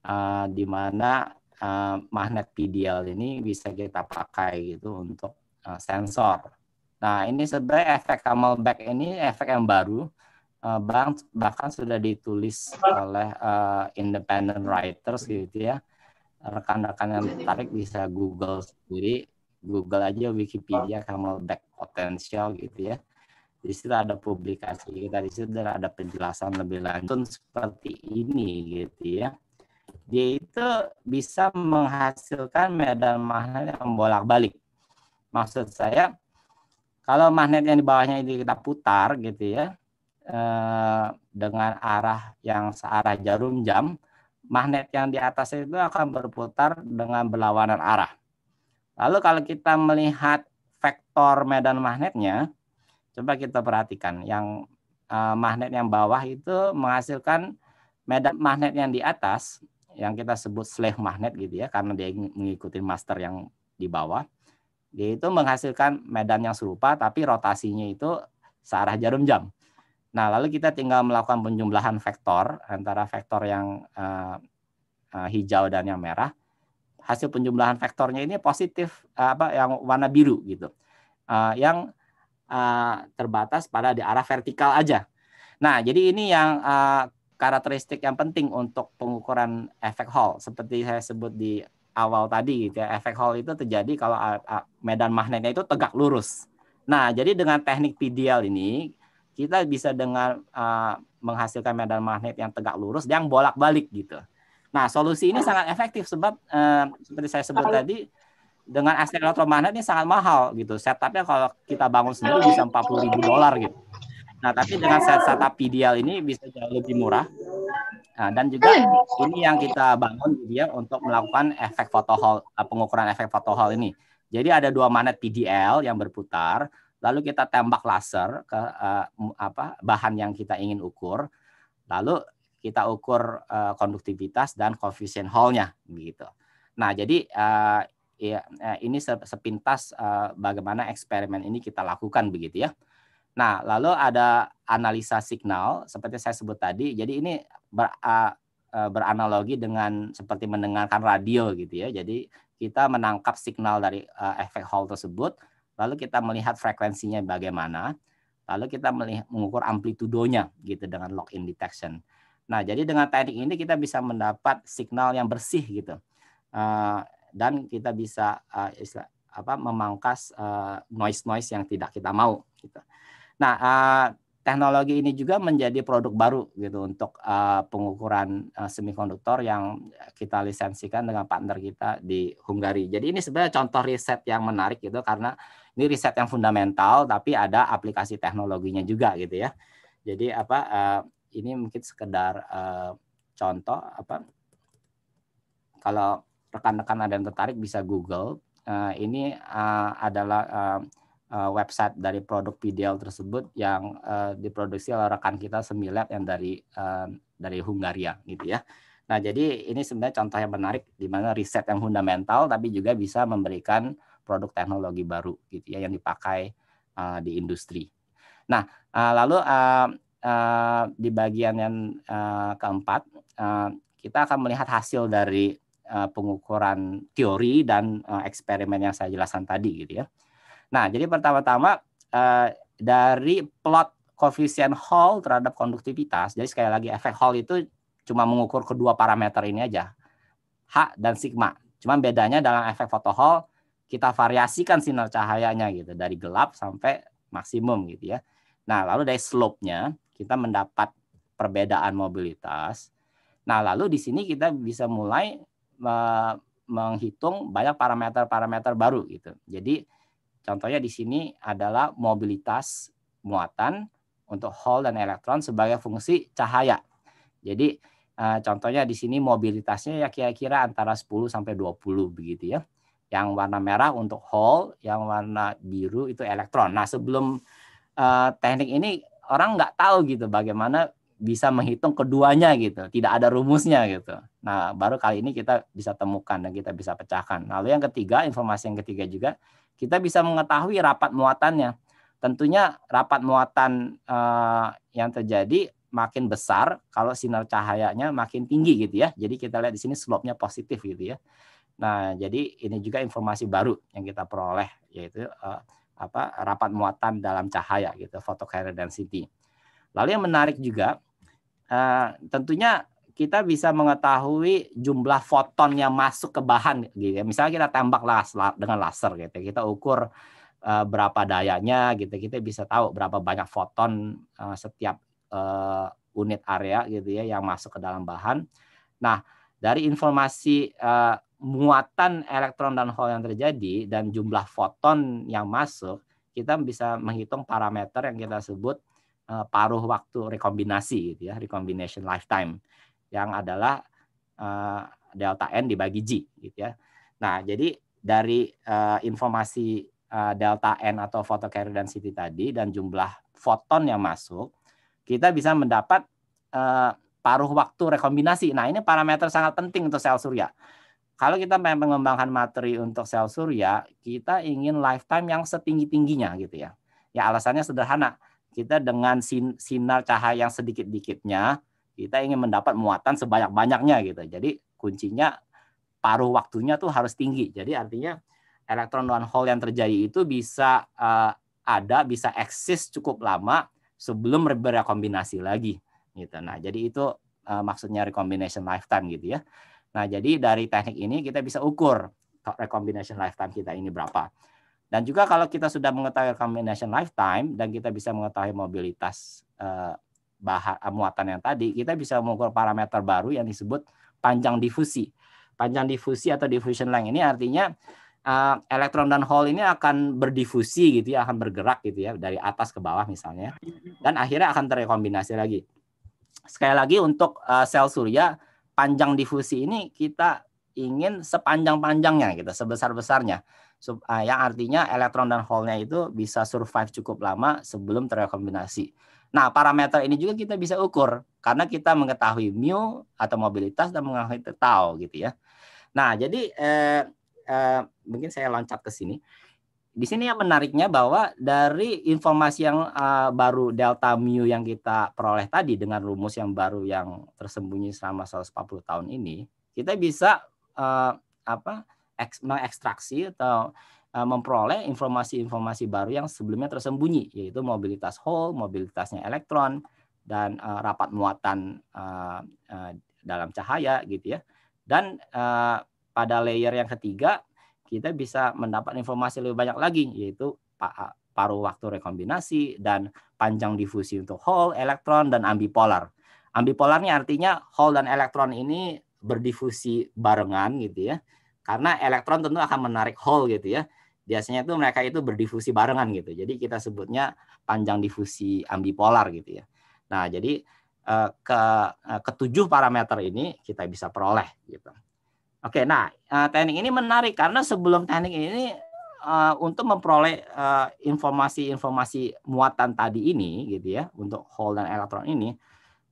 uh, di mana uh, magnet PDL ini bisa kita pakai gitu untuk uh, sensor. Nah ini sebenarnya efek camelback ini efek yang baru, uh, bang, bahkan sudah ditulis oleh uh, independent writers gitu ya. Rekan-rekan yang tertarik bisa Google sendiri Google aja Wikipedia camelback potential gitu ya di situ ada publikasi kita di situ ada penjelasan lebih lanjut seperti ini gitu ya dia itu bisa menghasilkan medan magnet yang bolak-balik maksud saya kalau magnet yang di bawahnya ini kita putar gitu ya eh, dengan arah yang searah jarum jam magnet yang di atas itu akan berputar dengan berlawanan arah. Lalu kalau kita melihat vektor medan magnetnya, Coba kita perhatikan yang uh, magnet yang bawah itu menghasilkan medan magnet yang di atas yang kita sebut slave magnet gitu ya karena dia mengikuti master yang di bawah. Dia itu menghasilkan medan yang serupa tapi rotasinya itu searah jarum jam. Nah, lalu kita tinggal melakukan penjumlahan vektor antara vektor yang uh, uh, hijau dan yang merah. Hasil penjumlahan vektornya ini positif uh, apa yang warna biru gitu. Uh, yang Eh, terbatas pada di arah vertikal aja. Nah, jadi ini yang eh, karakteristik yang penting untuk pengukuran efek Hall. Seperti saya sebut di awal tadi, gitu ya, efek Hall itu terjadi kalau eh, medan magnetnya itu tegak lurus. Nah, jadi dengan teknik PDL ini kita bisa dengan menghasilkan medan magnet yang tegak lurus yang bolak-balik gitu. Nah, solusi ini sangat efektif sebab eh, seperti saya sebut tadi dengan aset elektromagnet ini sangat mahal gitu. Setupnya kalau kita bangun sendiri bisa 40 ribu dolar gitu. Nah tapi dengan set setup PDL ini bisa jauh lebih murah. Nah, dan juga ini yang kita bangun dia untuk melakukan efek fotohol eh, pengukuran efek fotohol ini. Jadi ada dua magnet PDL yang berputar, lalu kita tembak laser ke uh, apa bahan yang kita ingin ukur, lalu kita ukur uh, konduktivitas dan koefisien Hall-nya begitu. Nah, jadi uh, ya ini sepintas eh, bagaimana eksperimen ini kita lakukan begitu ya. Nah, lalu ada analisa signal seperti saya sebut tadi. Jadi ini ber, e, beranalogi dengan seperti mendengarkan radio gitu ya. Jadi kita menangkap signal dari e, efek Hall tersebut, lalu kita melihat frekuensinya bagaimana, lalu kita melihat, mengukur amplitudonya gitu dengan lock-in detection. Nah, jadi dengan teknik ini kita bisa mendapat signal yang bersih gitu. Eh, dan kita bisa uh, isla, apa memangkas eh, noise noise noise yang tidak kita mau gitu. Nah, uh, teknologi ini juga menjadi produk baru gitu untuk uh, pengukuran uh, semikonduktor yang kita lisensikan dengan partner kita di Hungari. Jadi ini sebenarnya contoh riset yang menarik gitu karena ini riset yang fundamental tapi ada aplikasi teknologinya juga gitu ya. Jadi apa uh, ini mungkin sekedar uh, contoh apa kalau rekan-rekan ada yang tertarik bisa Google. Uh, ini uh, adalah uh, uh, website dari produk PDL tersebut yang uh, diproduksi oleh rekan kita Semilab yang dari uh, dari Hungaria gitu ya. Nah, jadi ini sebenarnya contoh yang menarik di mana riset yang fundamental tapi juga bisa memberikan produk teknologi baru gitu ya yang dipakai uh, di industri. Nah, uh, lalu uh, uh, di bagian yang uh, keempat uh, kita akan melihat hasil dari Eh, pengukuran teori dan eh, eksperimen yang saya jelaskan tadi gitu ya. Nah, jadi pertama-tama eh, dari plot koefisien Hall terhadap konduktivitas, jadi sekali lagi efek Hall itu cuma mengukur kedua parameter ini aja, H dan sigma. Cuma bedanya dalam efek foto Hall kita variasikan sinar cahayanya gitu dari gelap sampai maksimum gitu ya. Nah, lalu dari slope-nya kita mendapat perbedaan mobilitas. Nah, lalu di sini kita bisa mulai menghitung banyak parameter-parameter baru gitu. Jadi contohnya di sini adalah mobilitas muatan untuk hole dan elektron sebagai fungsi cahaya. Jadi eh, contohnya di sini mobilitasnya ya kira-kira antara 10 sampai 20 begitu ya. Yang warna merah untuk hole, yang warna biru itu elektron. Nah, sebelum eh, teknik ini orang nggak tahu gitu bagaimana bisa menghitung keduanya gitu, tidak ada rumusnya gitu. Nah, baru kali ini kita bisa temukan dan kita bisa pecahkan. Lalu yang ketiga, informasi yang ketiga juga, kita bisa mengetahui rapat muatannya. Tentunya rapat muatan eh, yang terjadi makin besar kalau sinar cahayanya makin tinggi gitu ya. Jadi kita lihat di sini slope-nya positif gitu ya. Nah, jadi ini juga informasi baru yang kita peroleh yaitu eh, apa rapat muatan dalam cahaya gitu, dan density. Lalu yang menarik juga, uh, tentunya kita bisa mengetahui jumlah foton yang masuk ke bahan gitu ya. Misalnya kita tembak las, dengan laser gitu. Ya. Kita ukur uh, berapa dayanya gitu. Kita bisa tahu berapa banyak foton uh, setiap uh, unit area gitu ya yang masuk ke dalam bahan. Nah, dari informasi uh, muatan elektron dan hole yang terjadi dan jumlah foton yang masuk, kita bisa menghitung parameter yang kita sebut Eh, paruh waktu rekombinasi gitu ya, recombination lifetime yang adalah uh, delta n dibagi g gitu ya. Nah, jadi dari uh, informasi uh, delta n atau photocarrier density tadi dan jumlah foton yang masuk, kita bisa mendapat uh, paruh waktu rekombinasi. Nah, ini parameter sangat penting untuk sel surya. Kalau kita pengen mengembangkan materi untuk sel surya, kita ingin lifetime yang setinggi-tingginya gitu ya. Ya alasannya sederhana kita dengan sin sinar cahaya yang sedikit-dikitnya kita ingin mendapat muatan sebanyak-banyaknya gitu. Jadi kuncinya paruh waktunya tuh harus tinggi. Jadi artinya elektron one hole yang terjadi itu bisa uh, ada, bisa eksis cukup lama sebelum berekombinasi lagi gitu. Nah, jadi itu uh, maksudnya recombination lifetime gitu ya. Nah, jadi dari teknik ini kita bisa ukur recombination lifetime kita ini berapa. Dan juga kalau kita sudah mengetahui combination lifetime dan kita bisa mengetahui mobilitas eh, bahan eh, muatan yang tadi, kita bisa mengukur parameter baru yang disebut panjang difusi. Panjang difusi atau diffusion length ini artinya uh, elektron dan hole ini akan berdifusi gitu ya, akan bergerak gitu ya dari atas ke bawah misalnya, dan akhirnya akan terkombinasi lagi. Sekali lagi untuk uh, sel surya panjang difusi ini kita ingin sepanjang-panjangnya gitu, sebesar-besarnya. Ah, yang artinya elektron dan hole-nya itu bisa survive cukup lama sebelum terekombinasi. Nah, parameter ini juga kita bisa ukur karena kita mengetahui mu atau mobilitas dan mengetahui tau gitu ya. Nah, jadi eh, eh, mungkin saya loncat ke sini. Di sini yang menariknya bahwa dari informasi yang uh, baru delta mu yang kita peroleh tadi dengan rumus yang baru yang tersembunyi selama 140 tahun ini, kita bisa uh, apa mengekstraksi atau eh, memperoleh informasi-informasi baru yang sebelumnya tersembunyi yaitu mobilitas whole, mobilitasnya elektron dan uh, rapat muatan uh, uh, dalam cahaya gitu ya. Dan uh, pada layer yang ketiga kita bisa mendapat informasi lebih banyak lagi yaitu paruh waktu rekombinasi dan panjang difusi untuk hole, elektron dan ambipolar. Ambipolar artinya hole dan elektron ini berdifusi barengan gitu ya. Karena elektron tentu akan menarik hole gitu ya. Biasanya itu mereka itu berdifusi barengan gitu. Jadi kita sebutnya panjang difusi ambipolar gitu ya. Nah, jadi eh, ke eh, ketujuh parameter ini kita bisa peroleh gitu. Oke, nah eh, teknik ini menarik karena sebelum teknik ini untuk memperoleh informasi -informasi muatan tadi ini gitu ya untuk hole dan elektron ini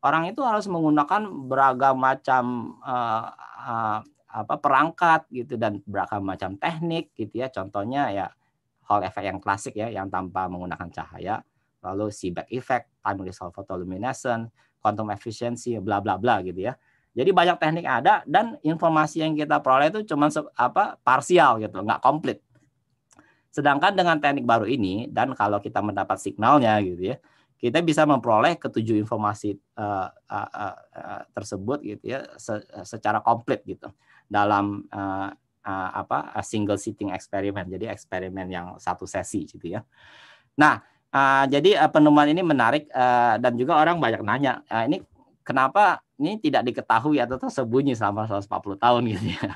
orang itu harus menggunakan beragam macam uh, uh, apa perangkat gitu dan beragam macam teknik gitu ya. Contohnya ya Hall effect yang klasik ya yang tanpa menggunakan cahaya, lalu Back effect, time resolved photoluminescence, quantum efficiency, bla bla bla gitu ya. Jadi banyak teknik ada dan informasi yang kita peroleh itu cuma apa parsial gitu, nggak komplit. Sedangkan dengan teknik baru ini dan kalau kita mendapat signalnya gitu ya, kita bisa memperoleh ketujuh informasi uh, uh, uh, tersebut gitu ya se secara komplit gitu dalam uh, uh, apa single sitting eksperimen jadi eksperimen yang satu sesi gitu ya nah uh, jadi uh, penemuan ini menarik uh, dan juga orang banyak nanya uh, ini kenapa ini tidak diketahui atau tersembunyi selama 140 tahun gitu ya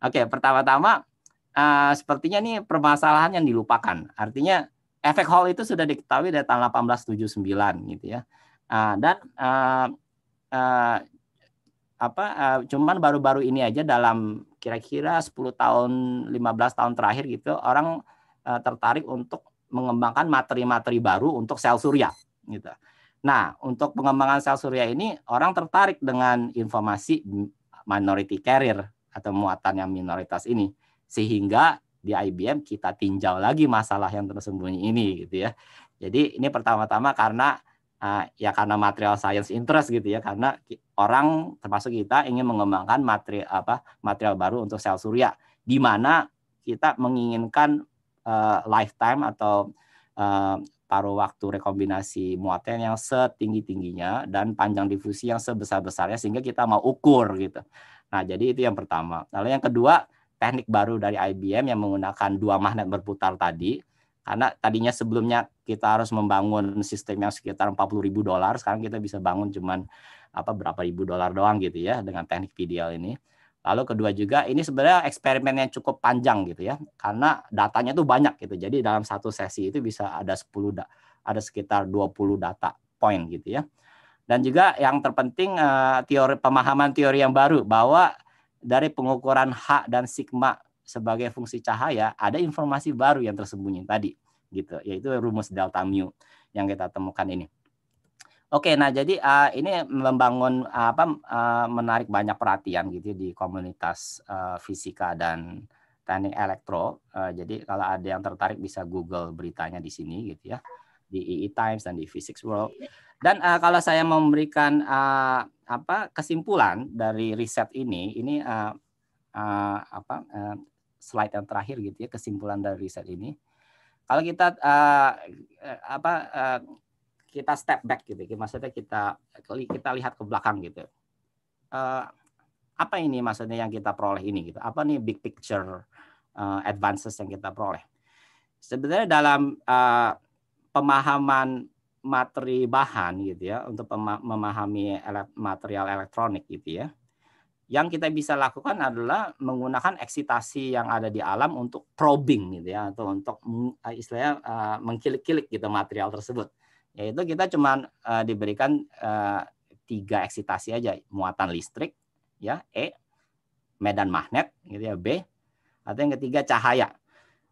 oke pertama-tama uh, sepertinya ini permasalahan yang dilupakan artinya efek Hall itu sudah diketahui dari tahun 1879 gitu ya. Uh, dan uh, uh, apa uh, cuman baru-baru ini aja dalam kira-kira 10 tahun 15 tahun terakhir gitu orang uh, tertarik untuk mengembangkan materi-materi baru untuk sel surya gitu. Nah, untuk pengembangan sel surya ini orang tertarik dengan informasi minority carrier atau muatan yang minoritas ini sehingga di IBM kita tinjau lagi masalah yang tersembunyi ini gitu ya. Jadi ini pertama-tama karena ah, ya karena material science interest gitu ya karena orang termasuk kita ingin mengembangkan material apa material baru untuk sel surya di mana kita menginginkan uh, lifetime atau uh, paruh waktu rekombinasi muatan yang setinggi-tingginya dan panjang difusi yang sebesar-besarnya sehingga kita mau ukur gitu. Nah, jadi itu yang pertama. Lalu yang kedua, teknik baru dari IBM yang menggunakan dua magnet berputar tadi. Karena tadinya sebelumnya kita harus membangun sistem yang sekitar 40 ribu dolar, sekarang kita bisa bangun cuman apa berapa ribu dolar doang gitu ya dengan teknik PDL ini. Lalu kedua juga ini sebenarnya eksperimen yang cukup panjang gitu ya, karena datanya tuh banyak gitu. Jadi dalam satu sesi itu bisa ada 10 ada sekitar 20 data point gitu ya. Dan juga yang terpenting eh, teori pemahaman teori yang baru bahwa dari pengukuran H dan sigma sebagai fungsi cahaya ada informasi baru yang tersembunyi tadi gitu yaitu rumus delta mu yang kita temukan ini. Oke, nah jadi uh, ini membangun uh, apa uh, menarik banyak perhatian gitu di komunitas uh, fisika dan teknik elektro. Uh, jadi kalau ada yang tertarik bisa Google beritanya di sini gitu ya di EE Times dan di Physics World. Dan uh, kalau saya memberikan uh, apa kesimpulan dari riset ini ini uh, uh, apa uh, slide yang terakhir gitu ya kesimpulan dari riset ini kalau kita uh, apa uh, kita step back gitu ya, maksudnya kita kita lihat ke belakang gitu uh, apa ini maksudnya yang kita peroleh ini gitu apa nih big picture uh, advances yang kita peroleh sebenarnya dalam uh, pemahaman materi bahan gitu ya untuk memahami material elektronik gitu ya. Yang kita bisa lakukan adalah menggunakan eksitasi yang ada di alam untuk probing gitu ya atau untuk eh, istilahnya uh, mengkilik-kilik gitu material tersebut. Yaitu kita cuma uh, eh, diberikan uh, tiga eksitasi aja muatan listrik ya E, medan magnet gitu ya B, atau yang ketiga cahaya.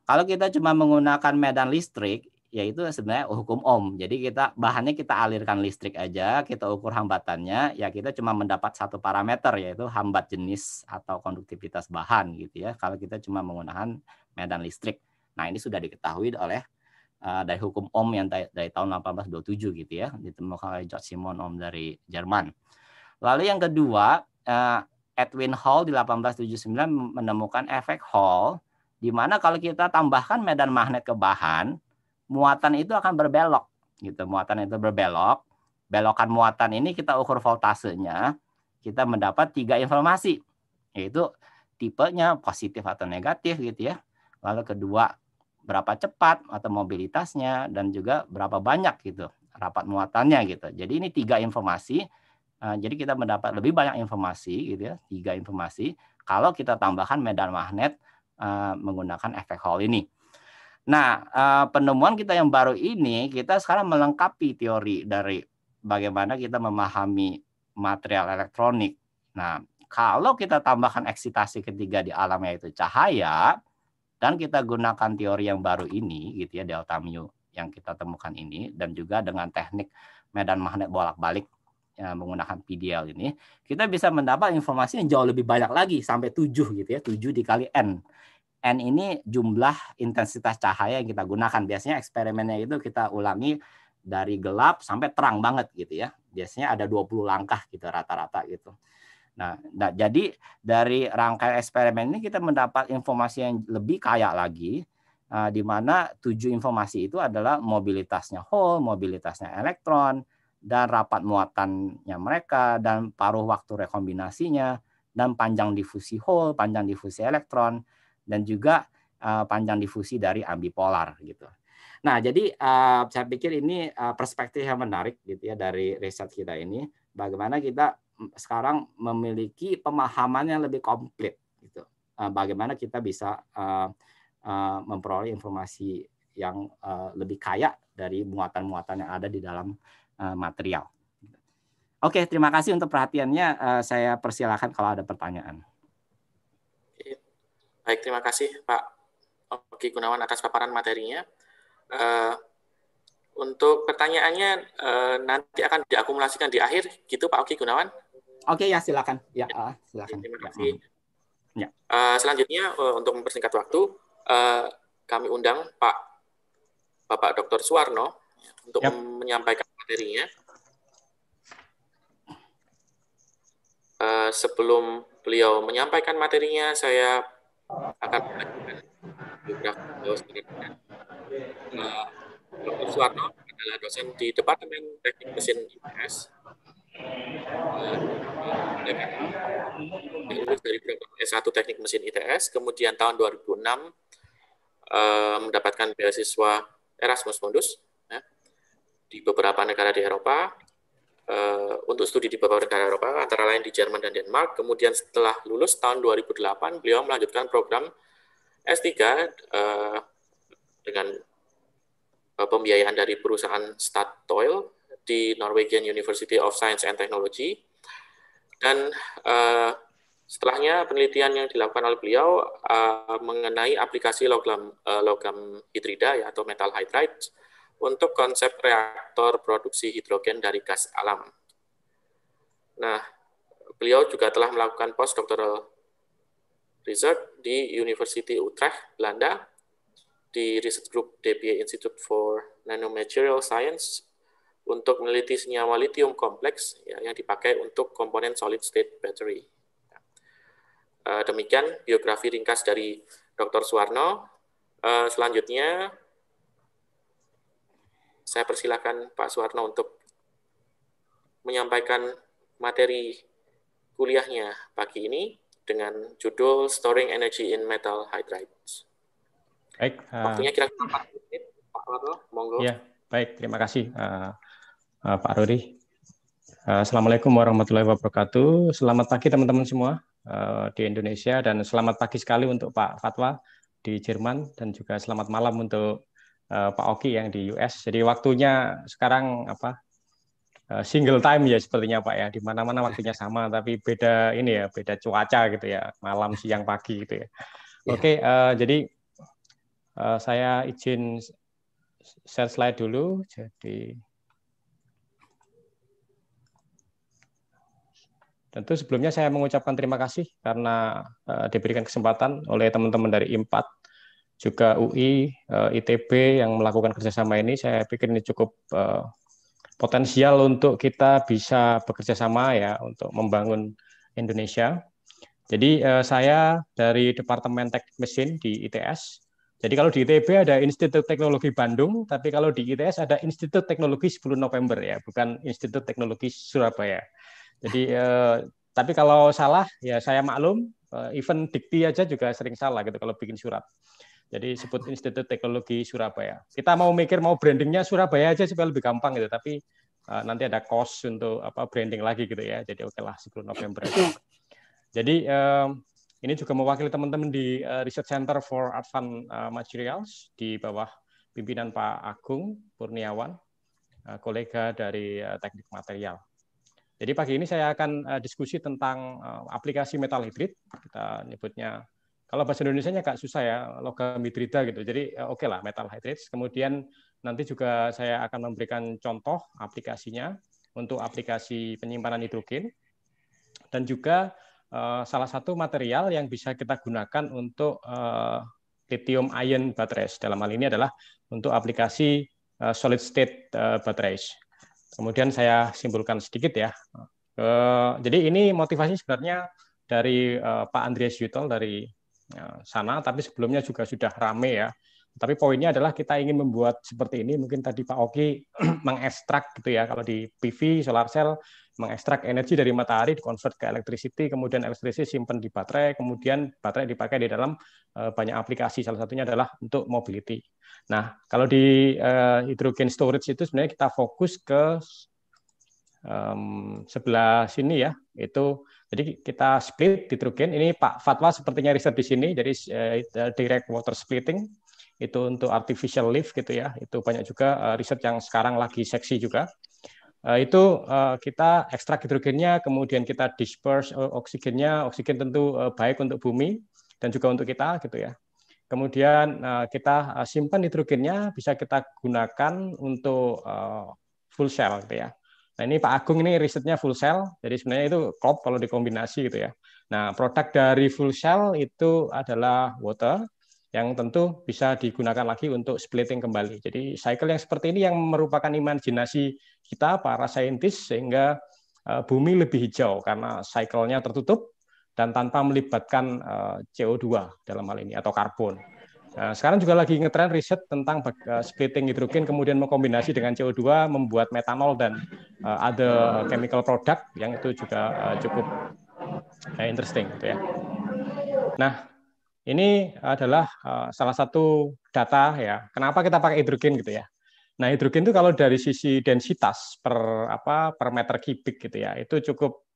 Kalau kita cuma menggunakan medan listrik yaitu sebenarnya hukum ohm. Jadi kita bahannya kita alirkan listrik aja, kita ukur hambatannya, ya kita cuma mendapat satu parameter yaitu hambat jenis atau konduktivitas bahan gitu ya. Kalau kita cuma menggunakan medan listrik. Nah, ini sudah diketahui oleh uh, dari hukum ohm yang dari, dari tahun 1827 gitu ya, ditemukan oleh George Simon Ohm dari Jerman. Lalu yang kedua, uh, Edwin Hall di 1879 menemukan efek Hall di mana kalau kita tambahkan medan magnet ke bahan, muatan itu akan berbelok gitu. Muatan itu berbelok. Belokan muatan ini kita ukur voltasenya, kita mendapat tiga informasi yaitu tipenya positif atau negatif gitu ya. Lalu kedua berapa cepat atau mobilitasnya dan juga berapa banyak gitu rapat muatannya gitu. Jadi ini tiga informasi. Eh, jadi kita mendapat lebih banyak informasi gitu ya, tiga informasi kalau kita tambahkan medan magnet eh, menggunakan efek Hall ini. Nah, eh, penemuan kita yang baru ini kita sekarang melengkapi teori dari bagaimana kita memahami material elektronik. Nah, kalau kita tambahkan eksitasi ketiga di alam yaitu cahaya dan kita gunakan teori yang baru ini gitu ya delta mu yang kita temukan ini dan juga dengan teknik medan magnet bolak-balik ya, menggunakan PDL ini, kita bisa mendapat informasi yang jauh lebih banyak lagi sampai 7 gitu ya, 7 dikali N. N ini jumlah intensitas cahaya yang kita gunakan. Biasanya eksperimennya itu kita ulangi dari gelap sampai terang banget gitu ya. Biasanya ada 20 langkah gitu rata-rata gitu. Nah, nah, jadi dari rangkaian eksperimen ini kita mendapat informasi yang lebih kaya lagi, uh, di mana tujuh informasi itu adalah mobilitasnya hole, mobilitasnya elektron, dan rapat muatannya mereka, dan paruh waktu rekombinasinya, dan panjang difusi hole, panjang difusi elektron, dan juga uh, panjang difusi dari ambipolar gitu. Nah, jadi uh, saya pikir ini uh, perspektif yang menarik gitu ya dari riset kita ini, bagaimana kita mm, sekarang memiliki pemahaman yang lebih komplit gitu. Uh, bagaimana kita bisa uh, uh, memperoleh informasi yang uh, lebih kaya dari muatan-muatan yang ada di dalam uh, material. Oke, terima kasih untuk perhatiannya. Uh, saya persilahkan kalau ada pertanyaan. Baik, terima kasih Pak Oki Gunawan atas paparan materinya. Uh, untuk pertanyaannya uh, nanti akan diakumulasikan di akhir, gitu Pak Oki Gunawan? Oke ya silakan. Ya, uh, silakan. Terima ya, kasih. Ah. Ya. Uh, selanjutnya uh, untuk mempersingkat waktu, uh, kami undang Pak Bapak Dr. Suwarno untuk ya. menyampaikan materinya. Uh, sebelum beliau menyampaikan materinya, saya akan geografi terus Nah, Dr. Suwarno adalah dosen di Departemen Teknik Mesin IPS nah, lulus dari program S1 Teknik Mesin ITS, kemudian tahun 2006 eh, mendapatkan beasiswa Erasmus Mundus ya, di beberapa negara di Eropa, Eh, untuk studi di beberapa negara Eropa, antara lain di Jerman dan Denmark. Kemudian setelah lulus tahun 2008, beliau melanjutkan program S3 uh, eh, dengan uh, pembiayaan dari perusahaan Statoil di Norwegian University of Science and Technology. Dan uh, setelahnya penelitian yang dilakukan oleh beliau uh, mengenai aplikasi logam, uh, logam hidrida ya, atau metal hydride untuk konsep reaktor produksi hidrogen dari gas alam. Nah, beliau juga telah melakukan postdoctoral research di University Utrecht, Belanda, di research group DPA Institute for Nanomaterial Science untuk meneliti senyawa litium kompleks ya, yang dipakai untuk komponen solid state battery. Eh, demikian biografi ringkas dari Dr. Suwarno. Eh, selanjutnya saya persilakan Pak Suwarno untuk menyampaikan materi kuliahnya pagi ini dengan judul Storing Energy in Metal Hydrides. Baik. Uh, Waktunya kira-kira 4 menit, Pak Warno, monggo. Ya, baik. Terima kasih, uh, uh, Pak Rudi. Uh, Assalamualaikum warahmatullahi wabarakatuh. Selamat pagi teman-teman semua uh, di Indonesia dan selamat pagi sekali untuk Pak Fatwa di Jerman dan juga selamat malam untuk Eh, Pak Oki yang di US. Jadi waktunya sekarang apa eh, single time ya sepertinya Pak ya. Di mana-mana waktunya sama tapi beda ini ya, beda cuaca gitu ya, malam, siang, pagi gitu ya. Iya. Oke, okay, uh, eh, jadi uh, saya izin share slide dulu. Jadi Tentu sebelumnya saya mengucapkan terima kasih karena uh, diberikan kesempatan oleh teman-teman dari IMPAT juga UI, eh, ITB yang melakukan kerjasama ini, saya pikir ini cukup eh, potensial untuk kita bisa bekerja sama ya untuk membangun Indonesia. Jadi eh, saya dari Departemen Teknik Mesin di ITS. Jadi kalau di ITB ada Institut Teknologi Bandung, tapi kalau di ITS ada Institut Teknologi 10 November ya, bukan Institut Teknologi Surabaya. Jadi eh, tapi kalau salah ya saya maklum, eh, even dikti aja juga sering salah gitu kalau bikin surat. Jadi sebut Institut Teknologi Surabaya. Kita mau mikir mau brandingnya Surabaya aja supaya lebih gampang gitu, tapi uh, nanti ada cost untuk apa branding lagi gitu ya. Jadi oke okay lah 10 November. Jadi uh, ini juga mewakili teman-teman di uh, Research Center for Advanced Materials di bawah pimpinan Pak Agung Purniawan, uh, kolega dari uh, Teknik Material. Jadi pagi ini saya akan uh, diskusi tentang uh, aplikasi metal hidrid, kita nyebutnya kalau bahasa Indonesia-nya agak susah ya, logam hidrida gitu. Jadi eh, oke okay lah metal hydrates. Kemudian nanti juga saya akan memberikan contoh aplikasinya untuk aplikasi penyimpanan hidrogen dan juga uh, salah satu material yang bisa kita gunakan untuk uh, lithium ion batteries. Dalam hal ini adalah untuk aplikasi uh, solid state uh, batteries. Kemudian saya simpulkan sedikit ya. jadi ini motivasi sebenarnya dari Pak Andreas Yutol dari Ya, sana, tapi sebelumnya juga sudah rame ya. Tapi poinnya adalah kita ingin membuat seperti ini, mungkin tadi Pak Oki mengekstrak gitu ya, kalau di PV, solar cell, mengekstrak energi dari matahari, dikonvert ke electricity, kemudian electricity simpan di baterai, kemudian baterai dipakai di dalam eh, banyak aplikasi, salah satunya adalah untuk mobility. Nah, kalau di hydrogen eh, storage itu sebenarnya kita fokus ke um, sebelah sini ya, itu jadi kita split nitrogen. Ini Pak Fatwa sepertinya riset di sini. Jadi eh, direct water splitting itu untuk artificial leaf gitu ya. Itu banyak juga eh, riset yang sekarang lagi seksi juga. Eh, itu kita ekstrak hidrogennya, kemudian kita disperse oksigennya. Oksigen tentu baik untuk bumi dan juga untuk kita gitu ya. Kemudian kita simpan hidrogennya, bisa kita gunakan untuk full shell gitu ya Nah, ini Pak Agung ini risetnya full cell, jadi sebenarnya itu klop kalau dikombinasi gitu ya. Nah, produk dari full cell itu adalah water yang tentu bisa digunakan lagi untuk splitting kembali. Jadi cycle yang seperti ini yang merupakan imajinasi kita para saintis sehingga eh, bumi lebih hijau karena cycle-nya tertutup dan tanpa melibatkan eh, CO2 dalam hal ini atau karbon. Nah, sekarang juga lagi ngetren riset tentang eh, splitting hidrogen kemudian mengkombinasi dengan CO2 membuat metanol dan ada eh, chemical product yang itu juga eh, cukup interesting gitu ya. Nah, ini adalah salah satu data ya. Kenapa kita pakai hidrogen gitu ya? Nah, hidrogen itu kalau dari sisi densitas per apa per meter kubik gitu ya, itu cukup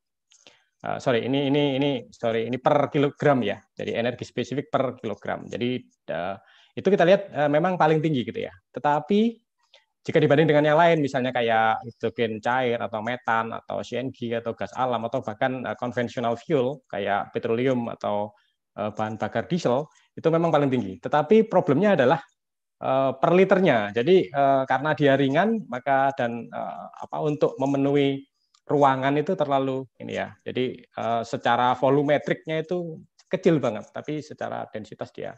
Eh, sorry, ini ini ini sorry, ini per kilogram ya. Jadi energi spesifik per kilogram. Jadi uh, itu kita lihat uh, memang paling tinggi gitu ya. Tetapi jika dibanding dengan yang lain, misalnya kayak hidrogen cair atau metan atau CNG atau gas alam atau bahkan uh, konvensional fuel kayak petroleum atau uh, bahan bakar diesel itu memang paling tinggi. Tetapi problemnya adalah uh, per liternya. Jadi uh, karena dia ringan maka dan uh, apa untuk memenuhi ruangan itu terlalu ini ya. Jadi uh, secara volumetriknya itu kecil banget, tapi secara densitas dia.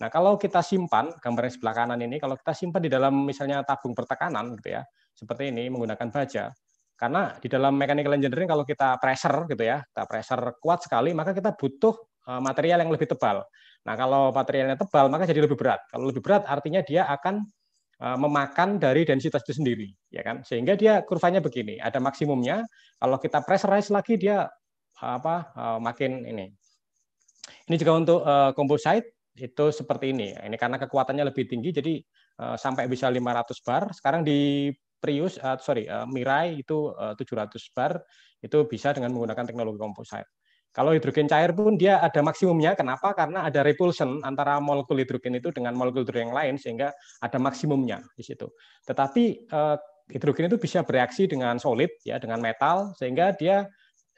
Nah, kalau kita simpan gambar yang sebelah kanan ini, kalau kita simpan di dalam misalnya tabung bertekanan gitu ya, seperti ini menggunakan baja, karena di dalam mechanical engineering kalau kita pressure gitu ya, kita pressure kuat sekali, maka kita butuh eh, material yang lebih tebal. Nah, kalau materialnya tebal, maka jadi lebih berat. Kalau lebih berat, artinya dia akan Eh, memakan dari densitas itu sendiri, ya kan? Sehingga dia kurvanya begini, ada maksimumnya. Kalau kita pressurize lagi dia apa eh, makin ini. Ini juga untuk eh, composite itu seperti ini. Ini karena kekuatannya lebih tinggi, jadi sampai bisa 500 bar. Sekarang di Prius, sorry, Mirai itu 700 bar, itu bisa dengan menggunakan teknologi composite. Kalau hidrogen cair pun dia ada maksimumnya. Kenapa? Karena ada repulsion antara molekul hidrogen itu dengan molekul hidrogen yang lain sehingga ada maksimumnya di situ. Tetapi eh, hidrogen itu bisa bereaksi dengan solid ya dengan metal sehingga dia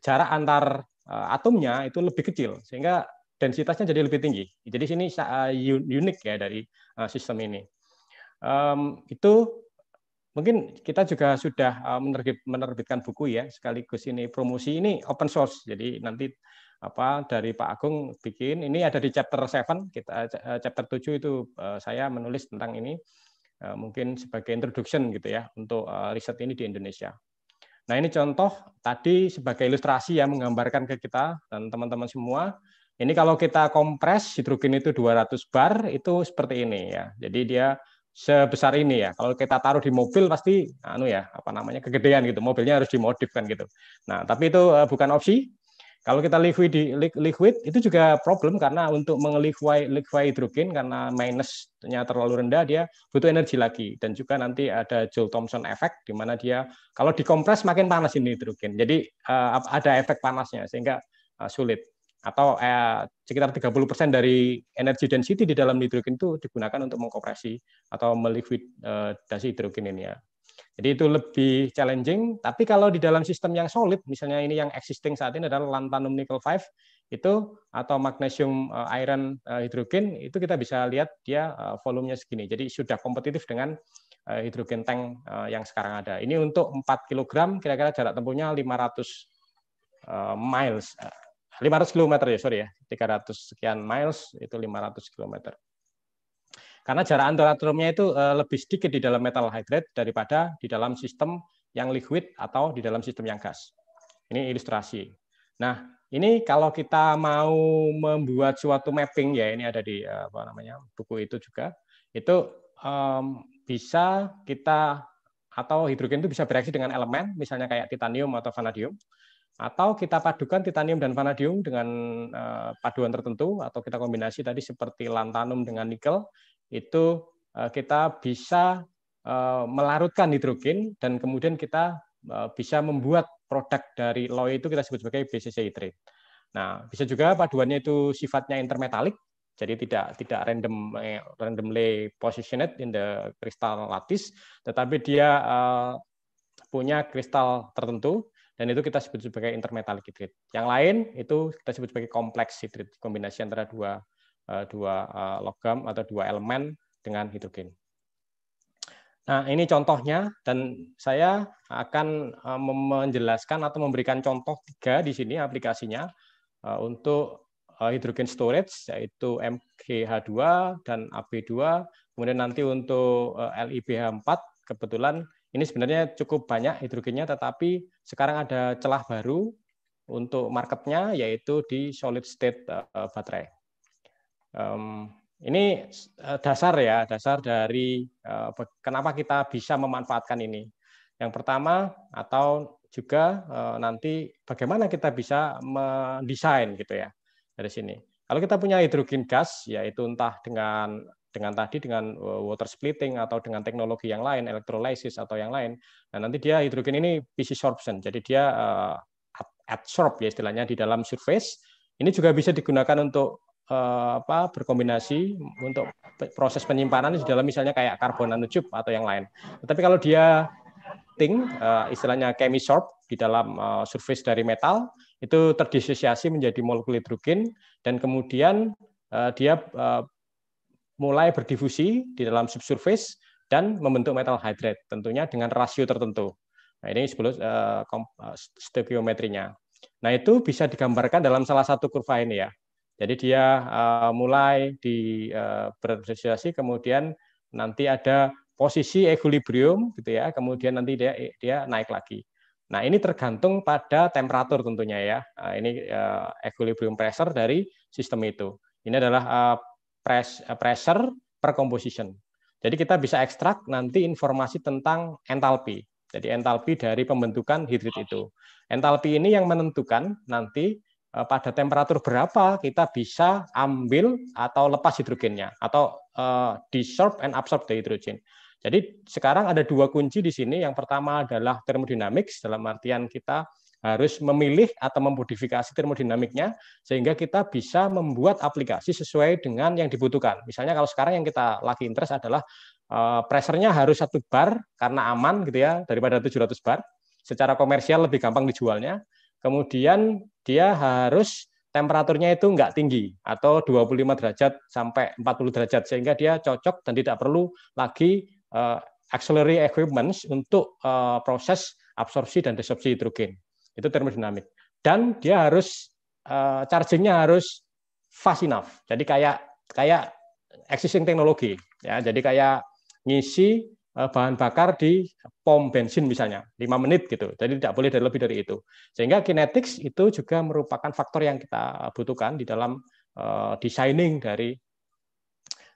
jarak antar eh, atomnya itu lebih kecil sehingga densitasnya jadi lebih tinggi. Jadi sini uh, unik ya dari uh, sistem ini. Um, itu Mungkin kita juga sudah eh, menerbit, menerbitkan buku ya, sekaligus ini promosi ini open source. Jadi nanti apa dari Pak Agung bikin ini ada di chapter 7 kita eh, eh, chapter 7 itu saya menulis tentang ini mungkin sebagai introduction gitu ya untuk riset ini di Indonesia. Nah, ini contoh tadi sebagai ilustrasi ya menggambarkan ke kita dan teman-teman semua. Ini kalau kita kompres hidrogen itu 200 bar itu seperti ini ya. Jadi dia sebesar ini ya. Kalau kita taruh di mobil pasti anu ya, apa namanya? kegedean gitu. Mobilnya harus dimodif kan gitu. Nah, tapi itu eh, bukan opsi. Kalau kita liquid di liquid itu juga problem karena untuk mengeliquify liquid hidrogen karena minusnya terlalu rendah dia butuh energi lagi dan juga nanti ada Joule Thomson effect di mana dia kalau dikompres makin panas ini hidrogen. Jadi eh, ada efek panasnya sehingga eh, sulit atau eh, sekitar 30% persen dari energi density di dalam hidrogen itu digunakan untuk mengkompresi atau melikuidasi eh, dasi hidrogen ini ya. Jadi itu lebih challenging, tapi kalau di dalam sistem yang solid, misalnya ini yang existing saat ini adalah lantanum nickel 5 itu atau magnesium eh, iron eh, hidrogen itu kita bisa lihat dia volumenya segini. Jadi sudah kompetitif dengan hidrogen tank yang sekarang ada. Ini untuk 4 kg kira-kira jarak tempuhnya 500 miles 500 km ya, sorry ya, 300 sekian miles itu 500 km. Karena jarak antara atomnya itu eh, lebih sedikit di dalam metal hydrate daripada di dalam sistem yang liquid atau di dalam sistem yang gas. Ini ilustrasi. Nah, ini kalau kita mau membuat suatu mapping ya, ini ada di eh, apa namanya buku itu juga, itu um, bisa kita atau hidrogen itu bisa bereaksi dengan elemen, misalnya kayak titanium atau vanadium, atau kita padukan titanium dan vanadium dengan eh, paduan tertentu atau kita kombinasi tadi seperti lantanum dengan nikel itu eh, kita bisa eh, melarutkan hidrogen dan kemudian kita bisa membuat produk dari loy itu kita sebut sebagai BCC hidrate. Nah, bisa juga paduannya itu sifatnya intermetalik, jadi tidak tidak random randomly positioned in the crystal lattice, tetapi dia punya kristal tertentu dan itu kita sebut sebagai intermetallic hydride. Yang lain itu kita sebut sebagai kompleks hydride, kombinasi antara dua eh, dua eh, logam atau dua elemen dengan hidrogen. Nah, ini contohnya dan saya akan eh, menjelaskan atau memberikan contoh tiga di sini aplikasinya untuk hidrogen storage yaitu MGH2 dan AB2, kemudian nanti untuk LIBH4 kebetulan ini sebenarnya cukup banyak hidrogennya tetapi sekarang ada celah baru untuk marketnya yaitu di solid state eh, baterai. Ini eh, dasar ya, dasar dari eh, kenapa kita bisa memanfaatkan ini. Yang pertama atau juga nanti bagaimana kita bisa mendesain gitu ya dari sini. Kalau kita punya hidrogen gas, yaitu entah dengan dengan tadi dengan eh, water splitting atau dengan teknologi yang lain elektrolisis atau yang lain nah nanti dia hidrogen ini sorption jadi dia uh, adsorb ya istilahnya di dalam surface ini juga bisa digunakan untuk uh, apa berkombinasi untuk proses penyimpanan di dalam misalnya kayak karbon nanotube atau yang lain tapi kalau dia ting uh, istilahnya chemisorb di dalam surface dari metal itu terdisosiasi menjadi molekul hidrogen dan kemudian dia mulai berdifusi di dalam subsurface dan membentuk metal hydrate, tentunya dengan rasio tertentu. Nah, ini sebelum uh, eh, eh, stöchiometrinya. Nah, itu bisa digambarkan dalam salah satu kurva ini ya. Jadi dia uh, mulai di uh, kemudian nanti ada posisi equilibrium gitu ya, kemudian nanti dia dia naik lagi. Nah, ini tergantung pada temperatur tentunya ya. Uh, ini uh, equilibrium pressure dari sistem itu. Ini adalah uh, Eh, pressure per composition. Jadi kita bisa ekstrak nanti informasi tentang entalpi. Jadi entalpi dari pembentukan hidrit itu. Entalpi ini yang menentukan nanti eh, pada temperatur berapa kita bisa ambil atau lepas hidrogennya atau uh, eh, desorb and absorb the hydrogen. Jadi sekarang ada dua kunci di sini. Yang pertama adalah thermodynamics dalam artian kita harus memilih atau memodifikasi termodinamiknya sehingga kita bisa membuat aplikasi sesuai dengan yang dibutuhkan. Misalnya kalau sekarang yang kita lagi interest adalah eh, pressernya harus satu bar karena aman gitu ya daripada 700 bar. Secara komersial lebih gampang dijualnya. Kemudian dia harus temperaturnya itu enggak tinggi atau 25 derajat sampai 40 derajat sehingga dia cocok dan tidak perlu lagi uh, auxiliary equipments untuk uh, proses absorpsi dan desorpsi hidrogen. Itu termodinamik. Dan dia harus uh, chargingnya harus fast enough. Jadi kayak kayak existing teknologi ya. Jadi kayak ngisi eh, bahan bakar di pom bensin misalnya 5 menit gitu. Jadi tidak boleh dari lebih dari itu. Sehingga kinetics itu juga merupakan faktor yang kita butuhkan di dalam uh, designing dari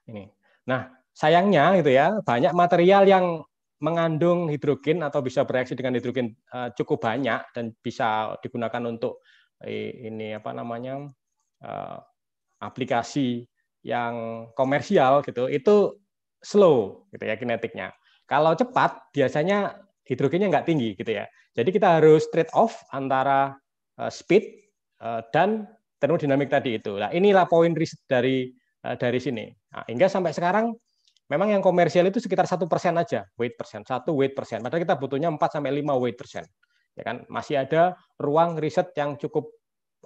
ini. Nah, sayangnya gitu ya, banyak material yang mengandung hidrogen atau bisa bereaksi dengan hidrogen eh, cukup banyak dan bisa digunakan untuk eh, ini apa namanya eh, aplikasi yang komersial gitu itu slow gitu ya kinetiknya. Kalau cepat biasanya hidrogennya nggak tinggi gitu ya. Jadi kita harus trade off antara speed dan termodinamik tadi itu. Nah inilah poin riset dari dari sini. Nah, hingga sampai sekarang Memang yang komersial itu sekitar satu persen aja weight persen, satu weight persen. Padahal kita butuhnya 4 sampai lima weight persen. Ya kan? Masih ada ruang riset yang cukup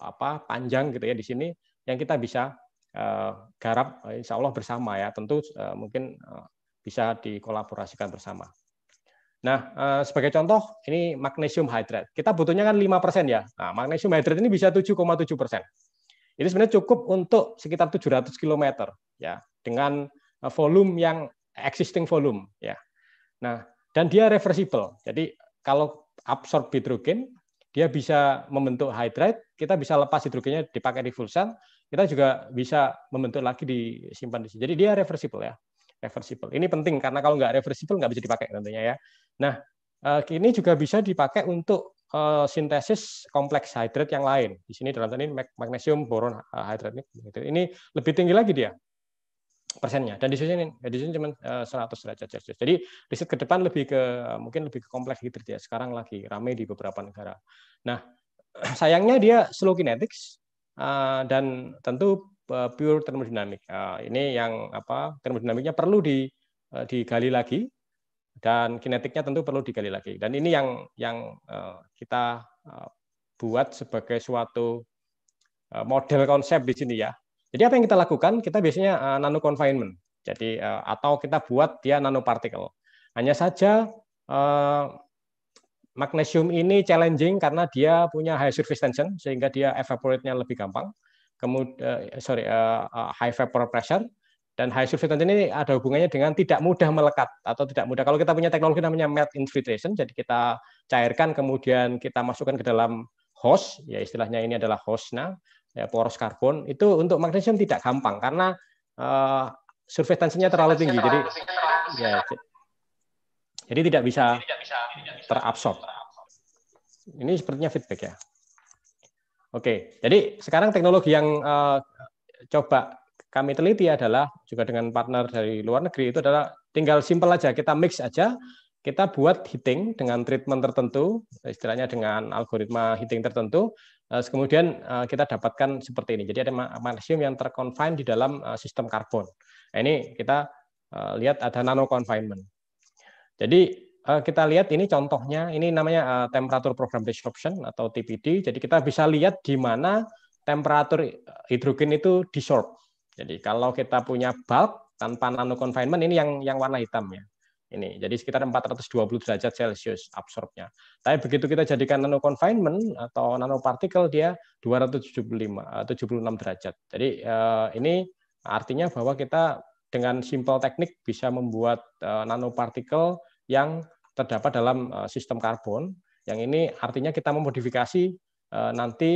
apa panjang gitu ya di sini yang kita bisa uh, garap eh, insya Allah bersama ya. Tentu uh, mungkin uh, bisa dikolaborasikan bersama. Nah, sebagai contoh, ini magnesium hydrate. Kita butuhnya kan lima persen ya. Nah, magnesium hydrate ini bisa 7,7%. Ini sebenarnya cukup untuk sekitar 700 km ya. Dengan volume yang existing volume ya. Nah, dan dia reversible. Jadi kalau absorb hidrogen, dia bisa membentuk hydride, kita bisa lepas hidrogennya dipakai di full sun. kita juga bisa membentuk lagi disimpan di sini. Jadi dia reversible ya. Reversible. Ini penting karena kalau nggak reversible nggak bisa dipakai tentunya ya. Nah, eh, ini juga bisa dipakai untuk eh, sintesis kompleks hidrat yang lain. Di sini dalam ini magnesium boron hidrat eh, ini lebih tinggi lagi dia persennya dan di sini ya di sini cuma 100 eh, derajat Celcius. Jadi riset ke depan lebih ke eh, mungkin lebih ke kompleks gitu ya. Sekarang lagi ramai di beberapa negara. Nah, sayangnya dia slow kinetics eh, dan tentu pure termodinamik. Ini yang apa termodinamiknya perlu di digali lagi dan kinetiknya tentu perlu digali lagi. Dan ini yang yang kita buat sebagai suatu model konsep di sini ya jadi apa yang kita lakukan? Kita biasanya uh, nano confinement. Jadi uh, atau kita buat dia nanopartikel. Hanya saja uh, magnesium ini challenging karena dia punya high surface tension sehingga dia evaporate-nya lebih gampang. Kemudian uh, sorry uh, high vapor pressure dan high surface tension ini ada hubungannya dengan tidak mudah melekat atau tidak mudah. Kalau kita punya teknologi namanya melt infiltration, jadi kita cairkan kemudian kita masukkan ke dalam host, ya istilahnya ini adalah hostnya ya, poros karbon itu untuk magnesium tidak gampang karena uh, eh, tensinya terlalu tinggi jadi ya, jadi tidak bisa terabsorb ini sepertinya feedback ya oke jadi sekarang teknologi yang uh, coba kami teliti adalah juga dengan partner dari luar negeri itu adalah tinggal simple aja kita mix aja kita buat heating dengan treatment tertentu, istilahnya dengan algoritma heating tertentu, kemudian eh, kita dapatkan seperti ini. Jadi ada magnesium yang terconfine di dalam eh, sistem karbon. Nah, ini kita eh, lihat ada nano confinement. Jadi kita lihat ini contohnya, ini namanya temperature program disruption atau TPD. Jadi kita bisa lihat di mana temperatur hidrogen itu disorb. Jadi kalau kita punya bulk tanpa nano confinement ini yang yang warna hitam ya ini. Jadi sekitar 420 derajat Celcius absorbnya. Tapi begitu kita jadikan nano confinement atau nanopartikel dia 275 76 eh, derajat. Jadi eh, ini artinya bahwa kita dengan simple teknik bisa membuat eh, nanopartikel yang terdapat dalam sistem karbon. Yang ini artinya kita memodifikasi nanti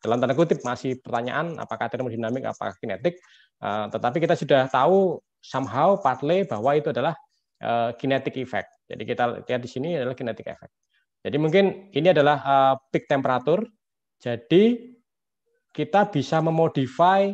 dalam tanda kutip masih pertanyaan apakah termodinamik apakah kinetik tetapi kita sudah tahu somehow partly bahwa itu adalah kinetik eh, kinetic effect. Jadi kita lihat di sini adalah kinetic effect. Jadi mungkin ini adalah eh, peak temperatur. Jadi kita bisa memodify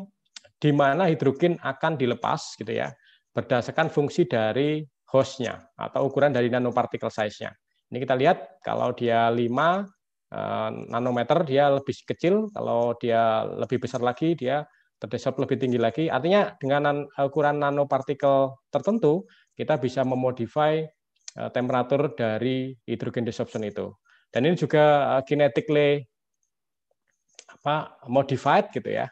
di mana hidrogen akan dilepas gitu ya berdasarkan fungsi dari hostnya atau ukuran dari nanopartikel size-nya. Ini kita lihat kalau dia 5 eh, nanometer dia lebih kecil, kalau dia lebih besar lagi dia terdesorb lebih tinggi lagi. Artinya dengan ukuran nanopartikel tertentu kita bisa memodify eh, temperatur dari hidrogen desorption itu. Dan ini juga eh, kinetically apa modified gitu ya.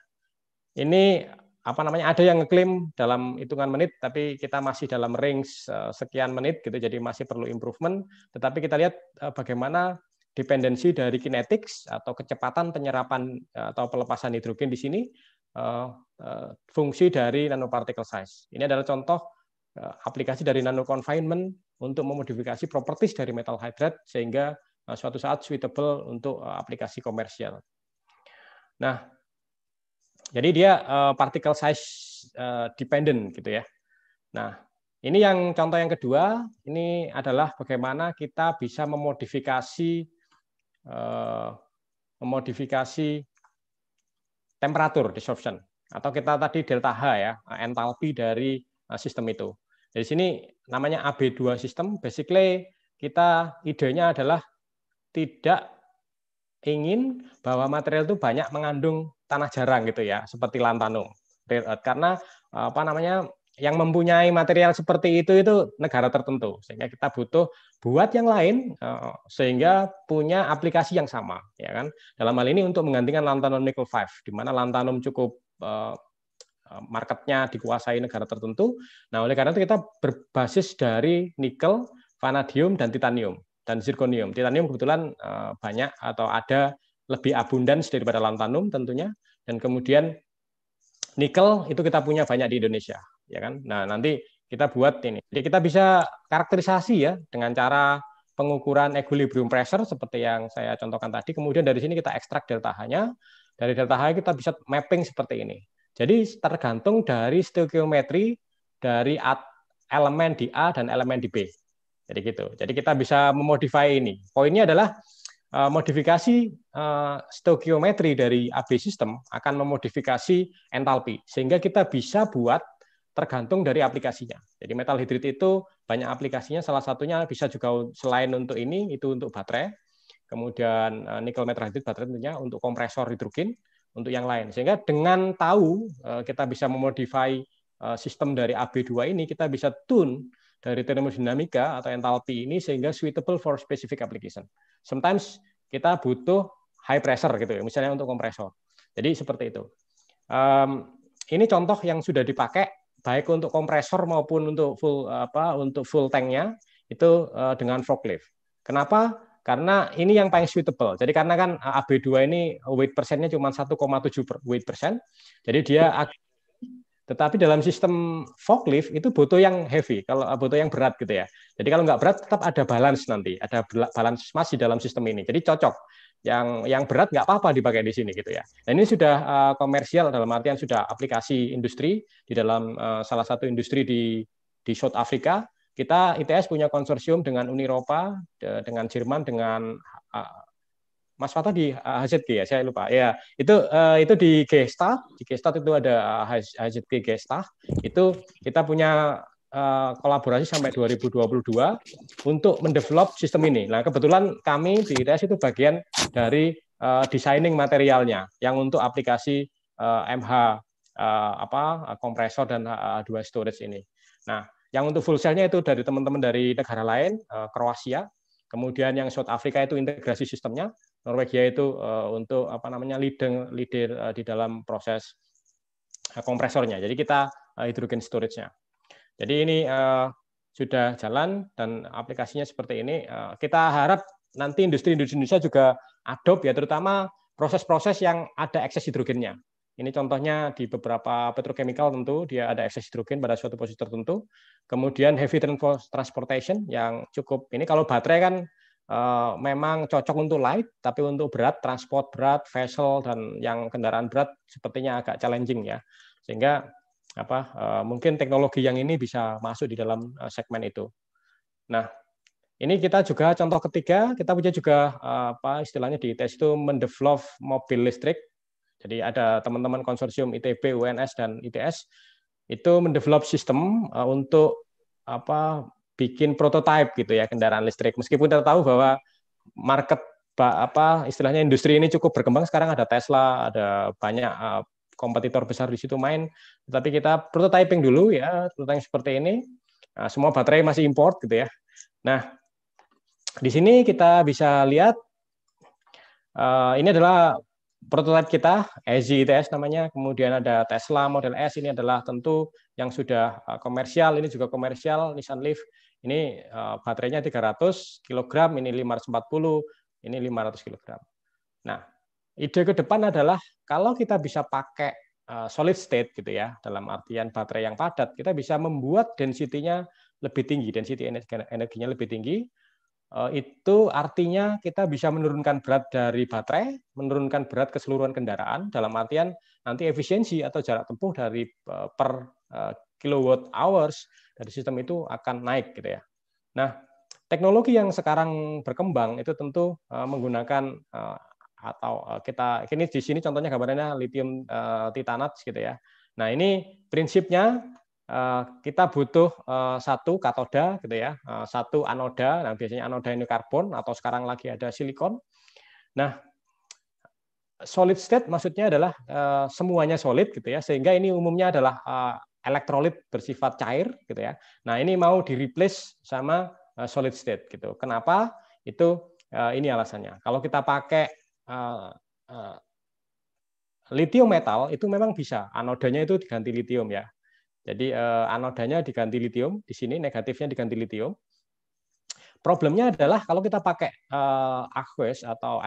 Ini apa namanya ada yang ngeklaim dalam hitungan menit tapi kita masih dalam range eh, sekian menit gitu jadi masih perlu improvement tetapi kita lihat bagaimana dependensi dari kinetics atau kecepatan penyerapan atau pelepasan hidrogen di sini fungsi dari nanoparticle size. Ini adalah contoh Eh, aplikasi dari nano confinement untuk memodifikasi properties dari metal hydrate sehingga eh, suatu saat suitable untuk eh, aplikasi komersial. Nah, jadi dia particle size dependent gitu ya. Nah, ini yang contoh yang kedua, ini adalah bagaimana kita bisa memodifikasi memodifikasi temperatur disruption atau kita tadi delta H ya, entalpi dari sistem itu. Di sini namanya AB2 sistem, basically kita idenya adalah tidak ingin bahwa material itu banyak mengandung tanah jarang gitu ya, seperti lantanum. Eh, karena eh, apa namanya yang mempunyai material seperti itu itu negara tertentu sehingga kita butuh buat yang lain eh, sehingga punya aplikasi yang sama ya kan dalam hal ini untuk menggantikan lantanum nickel 5 di mana lantanum cukup Eh, marketnya dikuasai negara tertentu. Nah, oleh karena itu kita berbasis dari nikel, vanadium, dan titanium, dan zirconium. Titanium kebetulan eh, banyak atau ada lebih abundans daripada lantanum tentunya, dan kemudian nikel itu kita punya banyak di Indonesia, ya kan? Nah, nanti kita buat ini. Jadi kita bisa karakterisasi ya dengan cara pengukuran equilibrium pressure seperti yang saya contohkan tadi. Kemudian dari sini kita ekstrak delta H-nya. Dari delta H kita bisa mapping seperti ini. Jadi tergantung dari stoikiometri dari elemen di A dan elemen di B. Jadi gitu. Jadi kita bisa memodify ini. Poinnya adalah eh, modifikasi eh, stoikiometri dari AB system akan memodifikasi entalpi sehingga kita bisa buat tergantung dari aplikasinya. Jadi metal hidrid itu banyak aplikasinya salah satunya bisa juga selain untuk ini itu untuk baterai, kemudian eh, nikel metal hidrid baterai tentunya untuk kompresor hidrogen untuk yang lain. Sehingga dengan tahu eh, kita bisa memodify eh, sistem dari AB2 ini, kita bisa tune dari termodinamika atau entalpi ini sehingga suitable for specific application. Sometimes kita butuh high pressure gitu ya, misalnya untuk kompresor. Jadi seperti itu. Um, ini contoh yang sudah dipakai baik untuk kompresor maupun untuk full apa untuk full tanknya itu uh, dengan forklift. Kenapa karena ini yang paling suitable. Jadi karena kan eh, AB2 ini weight persennya cuma 1,7 weight persen, jadi dia tetapi dalam sistem forklift itu butuh yang heavy, kalau eh, butuh yang berat gitu ya. Jadi kalau nggak berat tetap ada balance nanti, ada balance masih dalam sistem ini. Jadi cocok. Yang yang berat nggak apa-apa dipakai di sini gitu ya. Dan ini sudah uh, komersial dalam artian sudah aplikasi industri di dalam uh, salah satu industri di di South Africa kita ITS punya konsorsium dengan Uni Eropa, dengan Jerman, dengan Mas Fatah di HZG ya, saya lupa. Ya, itu eh, itu di Gesta, di Gesta itu ada HZG Gesta. Itu kita punya eh, kolaborasi sampai 2022 untuk mendevelop sistem ini. Nah, kebetulan kami di ITS itu bagian dari eh, designing materialnya yang untuk aplikasi MH apa kompresor dan dua storage ini. Nah, yang untuk full cell-nya itu dari teman-teman dari negara lain, eh, Kroasia. Kemudian yang South Africa itu integrasi sistemnya, Norwegia itu eh, untuk apa namanya leader leader eh, di dalam proses kompresornya. Jadi kita hidrogen storage-nya. Jadi ini sudah jalan dan aplikasinya seperti ini. Kita harap nanti industri-industri Indonesia juga adopt ya terutama proses-proses yang ada ekses hidrogennya. Ini contohnya di beberapa petrochemical tentu dia ada excess hidrogen pada suatu posisi tertentu. Kemudian heavy transportation yang cukup ini kalau baterai kan eh, memang cocok untuk light, tapi untuk berat transport berat, vessel dan yang kendaraan berat sepertinya agak challenging ya. Sehingga apa eh, mungkin teknologi yang ini bisa masuk di dalam eh, segmen itu. Nah, ini kita juga contoh ketiga, kita punya juga apa istilahnya di test itu mendevelop mobil listrik jadi ada teman-teman konsorsium ITB, UNS dan ITS itu mendevelop sistem eh, untuk apa bikin prototipe gitu ya kendaraan listrik. Meskipun kita tahu bahwa market apa istilahnya industri ini cukup berkembang sekarang ada Tesla, ada banyak eh, kompetitor besar di situ main, tapi kita prototyping dulu ya tentang seperti ini. Nah, semua baterai masih import gitu ya. Nah, di sini kita bisa lihat eh, ini adalah prototipe kita, EZTS ITS namanya, kemudian ada Tesla Model S, ini adalah tentu yang sudah uh, komersial, ini juga komersial, Nissan Leaf, ini uh, baterainya 300 kg, ini 540, ini 500 kg. Nah, ide ke depan adalah kalau kita bisa pakai uh, solid state gitu ya, dalam artian baterai yang padat, kita bisa membuat density-nya lebih tinggi, density energinya lebih tinggi, Eh, itu artinya kita bisa menurunkan berat dari baterai, menurunkan berat keseluruhan kendaraan dalam artian nanti efisiensi atau jarak tempuh dari eh, per eh, kilowatt hours dari sistem itu akan naik gitu ya. Nah, teknologi yang sekarang berkembang itu tentu menggunakan atau kita ini di sini contohnya gambarnya lithium titanat gitu ya. Nah, ini prinsipnya Eh, kita butuh eh, satu katoda gitu ya, eh, satu anoda. Nah, biasanya anoda ini karbon atau sekarang lagi ada silikon. Nah, solid state maksudnya adalah semuanya solid gitu ya sehingga ini umumnya adalah elektrolit bersifat cair gitu ya nah ini mau di replace sama solid state gitu kenapa itu ini alasannya kalau kita pakai litium metal itu memang bisa anodanya itu diganti litium, ya jadi eh, anodanya diganti litium, di sini negatifnya diganti litium. Problemnya adalah kalau kita pakai eh, aqueous atau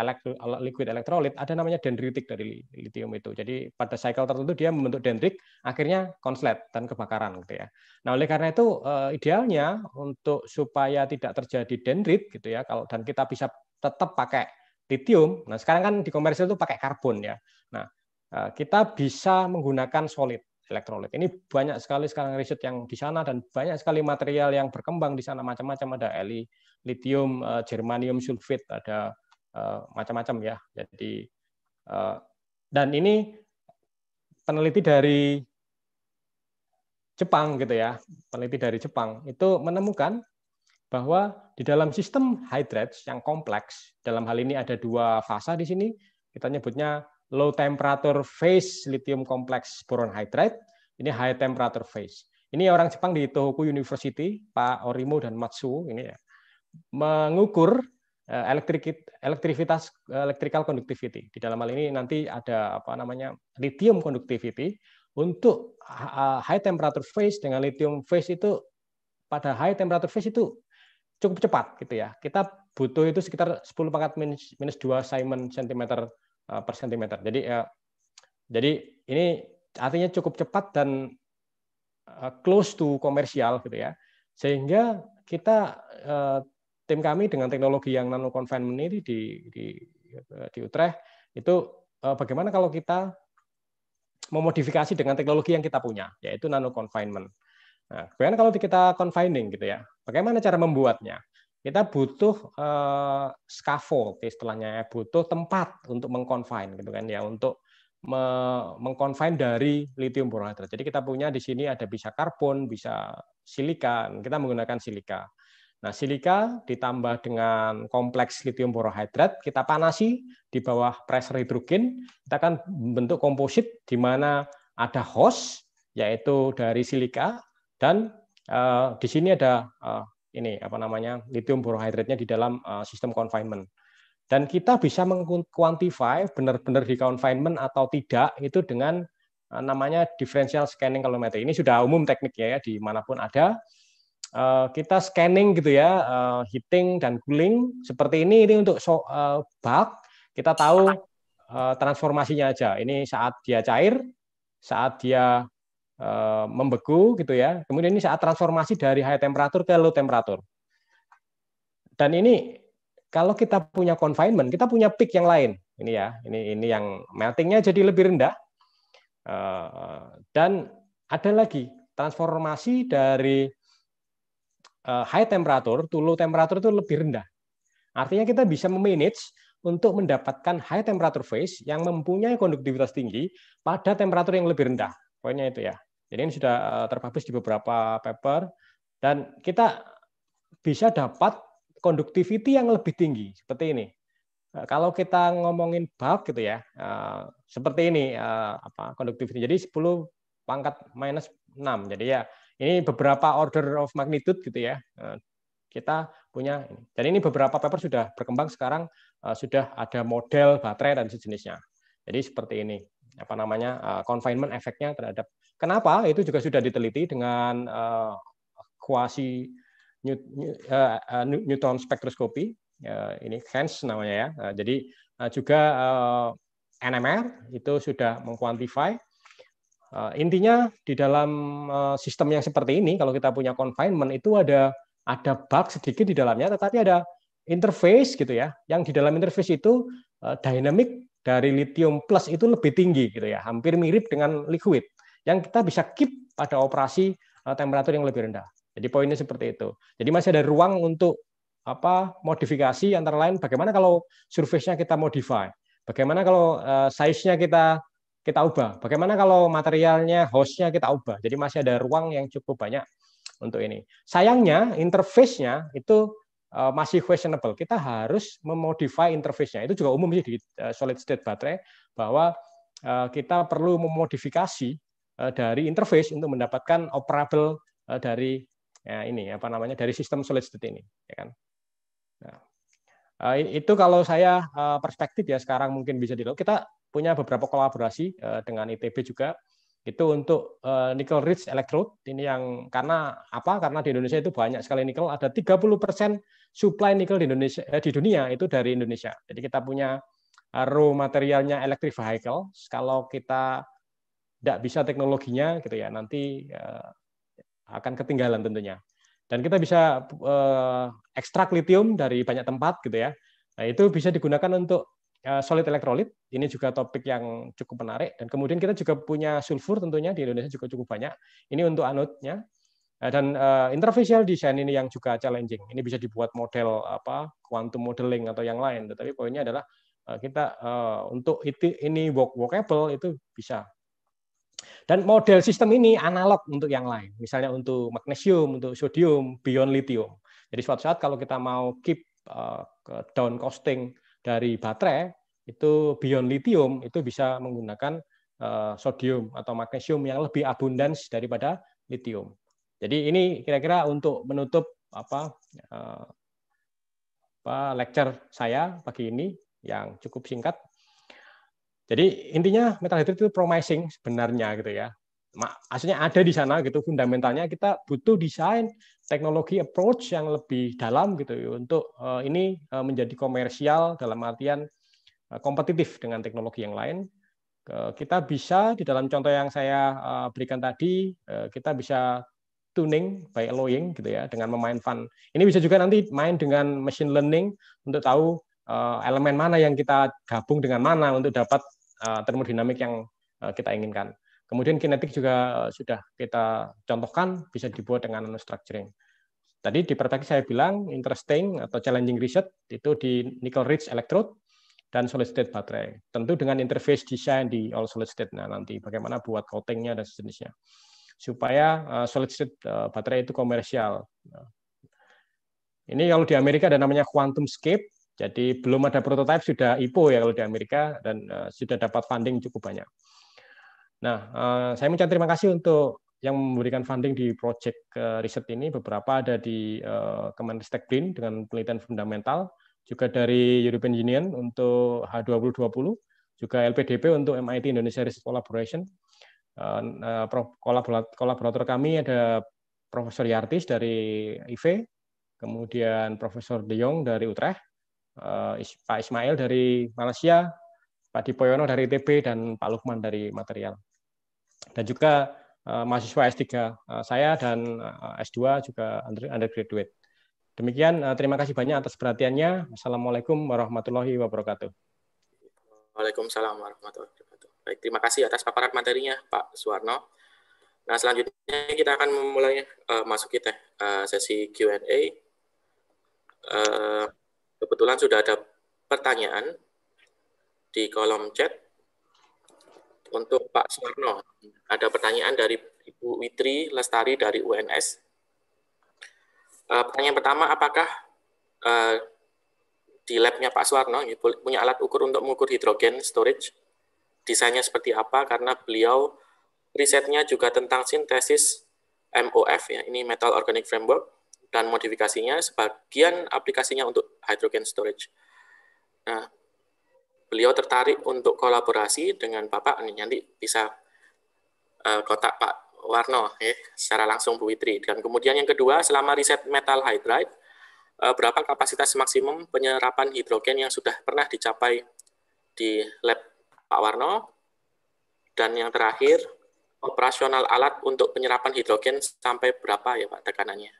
liquid electrolyte ada namanya dendritik dari litium itu. Jadi pada cycle tertentu dia membentuk dendrit, akhirnya konslet dan kebakaran gitu ya. Nah oleh karena itu eh, idealnya untuk supaya tidak terjadi dendrit gitu ya, kalau dan kita bisa tetap pakai litium. Nah sekarang kan di komersil itu pakai karbon ya. Nah kita bisa menggunakan solid elektrolit. Ini banyak sekali sekarang riset yang di sana dan banyak sekali material yang berkembang di sana macam-macam ada eli, lithium, eh, germanium sulfit, ada eh, macam-macam ya. Jadi eh, dan ini peneliti dari Jepang gitu ya, peneliti dari Jepang itu menemukan bahwa di dalam sistem hydrates yang kompleks, dalam hal ini ada dua fasa di sini, kita nyebutnya low temperature phase lithium complex boron hydride ini high temperature phase. Ini orang Jepang di Tohoku University, Pak Orimo dan Matsu ini ya, mengukur eh, elektrik elektrivitas electrical conductivity. Di dalam hal ini nanti ada apa namanya lithium conductivity untuk eh, high temperature phase dengan lithium phase itu pada high temperature phase itu cukup cepat gitu ya. Kita butuh itu sekitar 10 pangkat minus, minus 2 Simon sentimeter Eh, per cm. Jadi ya, jadi ini artinya cukup cepat dan eh, close to komersial gitu ya. Sehingga kita tim kami dengan teknologi yang nano confinement ini di di di Utrecht itu bagaimana kalau kita memodifikasi dengan teknologi yang kita punya yaitu nano confinement. Nah, bagaimana kalau kita confining gitu ya? Bagaimana cara membuatnya? kita butuh uh, scaffold istilahnya ya. butuh tempat untuk mengconfine gitu kan ya untuk me mengconfine dari lithium borohidrat. Jadi kita punya di sini ada bisa karbon, bisa silika. Kita menggunakan silika. Nah, silika ditambah dengan kompleks lithium borohidrat kita panasi di bawah pressure hidrogen, kita akan bentuk komposit di mana ada host yaitu dari silika dan uh, di sini ada uh, ini apa namanya lithium borohydratnya di dalam eh, sistem confinement. Dan kita bisa mengkuantify benar-benar di confinement atau tidak itu dengan eh, namanya differential scanning calorimeter. Ini sudah umum tekniknya ya dimanapun ada. Eh, kita scanning gitu ya, heating dan cooling seperti ini ini untuk so, uh, bak kita tahu transformasinya aja. Ini saat dia cair, saat dia Eh, membeku gitu ya. Kemudian ini saat transformasi dari high temperature ke low temperature Dan ini kalau kita punya confinement, kita punya peak yang lain. Ini ya, ini ini yang meltingnya jadi lebih rendah. Eh, dan ada lagi transformasi dari eh, high temperature to low temperature itu lebih rendah. Artinya kita bisa memanage untuk mendapatkan high temperature phase yang mempunyai konduktivitas tinggi pada temperatur yang lebih rendah. Poinnya itu ya. Jadi ini sudah eh, terpublis di beberapa paper dan kita bisa dapat conductivity yang lebih tinggi seperti ini. Eh, kalau kita ngomongin bulk gitu ya, eh, seperti ini apa conductivity. Jadi 10 pangkat minus 6. Jadi ya ini beberapa order of magnitude gitu ya. Kita punya ini. Dan ini beberapa paper sudah berkembang sekarang sudah ada model baterai dan sejenisnya. Jadi seperti ini apa namanya confinement efeknya terhadap Kenapa? Itu juga sudah diteliti dengan uh, kuasi eh, eh, Newton spektroskopi, ya, ini Hans namanya ya. Nah, jadi juga NMR itu sudah mengkuantify. Intinya di dalam sistem yang seperti ini, kalau kita punya confinement itu ada ada bug sedikit di dalamnya, tetapi ada interface gitu ya. Yang di dalam interface itu dynamic dari lithium plus itu lebih tinggi gitu ya, hampir mirip dengan liquid yang kita bisa keep pada operasi eh, temperatur yang lebih rendah. Jadi poinnya seperti itu. Jadi masih ada ruang untuk apa modifikasi antara lain bagaimana kalau surface-nya kita modify, bagaimana kalau eh, size-nya kita kita ubah, bagaimana kalau materialnya host-nya kita ubah. Jadi masih ada ruang yang cukup banyak untuk ini. Sayangnya interface-nya itu eh, masih questionable. Kita harus memodify interface-nya. Itu juga umum sih di solid state baterai bahwa kita perlu memodifikasi Eh, dari interface untuk mendapatkan operable eh, dari ya ini apa namanya dari sistem solid state ini ya kan nah, eh, itu kalau saya perspektif ya sekarang mungkin bisa dilihat kita punya beberapa kolaborasi dengan ITB juga itu untuk nickel rich electrode ini yang karena apa karena di Indonesia itu banyak sekali nickel ada 30% supply nickel di Indonesia di dunia itu dari Indonesia jadi kita punya raw materialnya electric vehicle kalau kita tidak bisa teknologinya gitu ya nanti uh, akan ketinggalan tentunya dan kita bisa uh, ekstrak litium dari banyak tempat gitu ya nah itu bisa digunakan untuk eh, solid elektrolit ini juga topik yang cukup menarik dan kemudian kita juga punya sulfur tentunya di Indonesia juga cukup banyak ini untuk anodnya eh, dan uh, interfacial design ini yang juga challenging. Ini bisa dibuat model apa quantum modeling atau yang lain. Tetapi poinnya adalah uh, kita uh, untuk itu, ini walk walkable itu bisa. Dan model sistem ini analog untuk yang lain, misalnya untuk magnesium, untuk sodium, beyond lithium. Jadi suatu saat kalau kita mau keep eh, down costing dari baterai, itu beyond lithium itu bisa menggunakan eh, sodium atau magnesium yang lebih abundance daripada lithium. Jadi ini kira-kira untuk menutup apa uh, apa lecture saya pagi ini yang cukup singkat jadi intinya metal hydrate itu promising sebenarnya gitu ya. Maksudnya ada di sana gitu fundamentalnya kita butuh desain teknologi approach yang lebih dalam gitu ya untuk eh, ini eh, menjadi komersial dalam artian eh, kompetitif dengan teknologi yang lain. Kita bisa di dalam contoh yang saya berikan tadi kita bisa tuning by alloying gitu ya dengan memainkan ini bisa juga nanti main dengan machine learning untuk tahu elemen mana yang kita gabung dengan mana untuk dapat Eh, termodinamik yang eh, kita inginkan. Kemudian kinetik juga eh, sudah kita contohkan bisa dibuat dengan nanostructuring. Tadi di perbaiki saya bilang interesting atau challenging research itu di nickel rich electrode dan solid state baterai. Tentu dengan interface design di all solid state nah nanti bagaimana buat coatingnya dan sejenisnya supaya solid state baterai itu komersial. Nah, ini kalau di Amerika ada namanya quantum scape jadi belum ada prototipe sudah IPO ya kalau di Amerika dan eh, sudah dapat funding cukup banyak. Nah, eh, saya mengucapkan terima kasih untuk yang memberikan funding di project eh, riset ini. Beberapa ada di uh, Kemenristek Green dengan penelitian fundamental, juga dari European Union untuk H2020, juga LPDP untuk MIT Indonesia Research Collaboration. kolaborator kami ada Profesor Yartis dari IV, kemudian Profesor De Jong dari Utrecht, Eh, Pak Ismail dari Malaysia, Pak Dipoyono dari ITB, dan Pak Lukman dari Material. Dan juga eh, mahasiswa S3 eh, saya dan S2 juga undergraduate. Demikian, terima kasih banyak atas perhatiannya. Assalamualaikum warahmatullahi wabarakatuh. Waalaikumsalam warahmatullahi wabarakatuh. Baik, terima kasih atas paparan materinya, Pak Suwarno. Nah, selanjutnya kita akan memulai uh, masuk kita uh, sesi Q&A. Uh, Kebetulan sudah ada pertanyaan di kolom chat untuk Pak Suwarno. Ada pertanyaan dari Ibu Witri Lestari dari UNS. Eh, pertanyaan pertama, apakah eh, di labnya Pak Suwarno punya alat ukur untuk mengukur hidrogen storage? Desainnya seperti apa? Karena beliau risetnya juga tentang sintesis MOF, ya, ini Metal Organic Framework, dan modifikasinya, sebagian aplikasinya untuk hydrogen storage. Nah, beliau tertarik untuk kolaborasi dengan Bapak, nanti bisa uh, kotak Pak Warno ya, secara langsung Bu Witri. Dan kemudian yang kedua, selama riset metal hydride, uh, berapa kapasitas maksimum penyerapan hidrogen yang sudah pernah dicapai di lab Pak Warno? Dan yang terakhir, operasional alat untuk penyerapan hidrogen sampai berapa ya Pak tekanannya?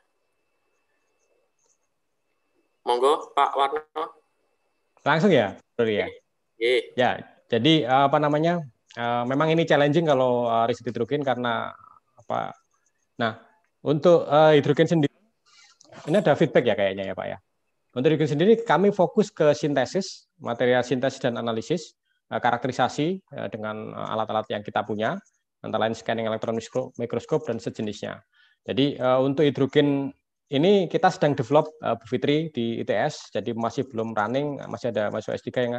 Monggo Pak Warno. Langsung ya, sorry ya. Yeah. Ya, jadi eh, apa namanya? Eh, memang ini challenging kalau eh, riset hidrogen karena apa? Nah, untuk hidrogen sendiri ini ada feedback ya kayaknya ya Pak ya. Untuk hidrogen sendiri kami fokus ke sintesis, material sintesis dan analisis, karakterisasi dengan alat-alat yang kita punya, antara lain scanning elektron mikroskop dan sejenisnya. Jadi untuk hidrogen ini kita sedang develop uh, Bu Fitri di ITS, jadi masih belum running, masih ada masuk S3 yang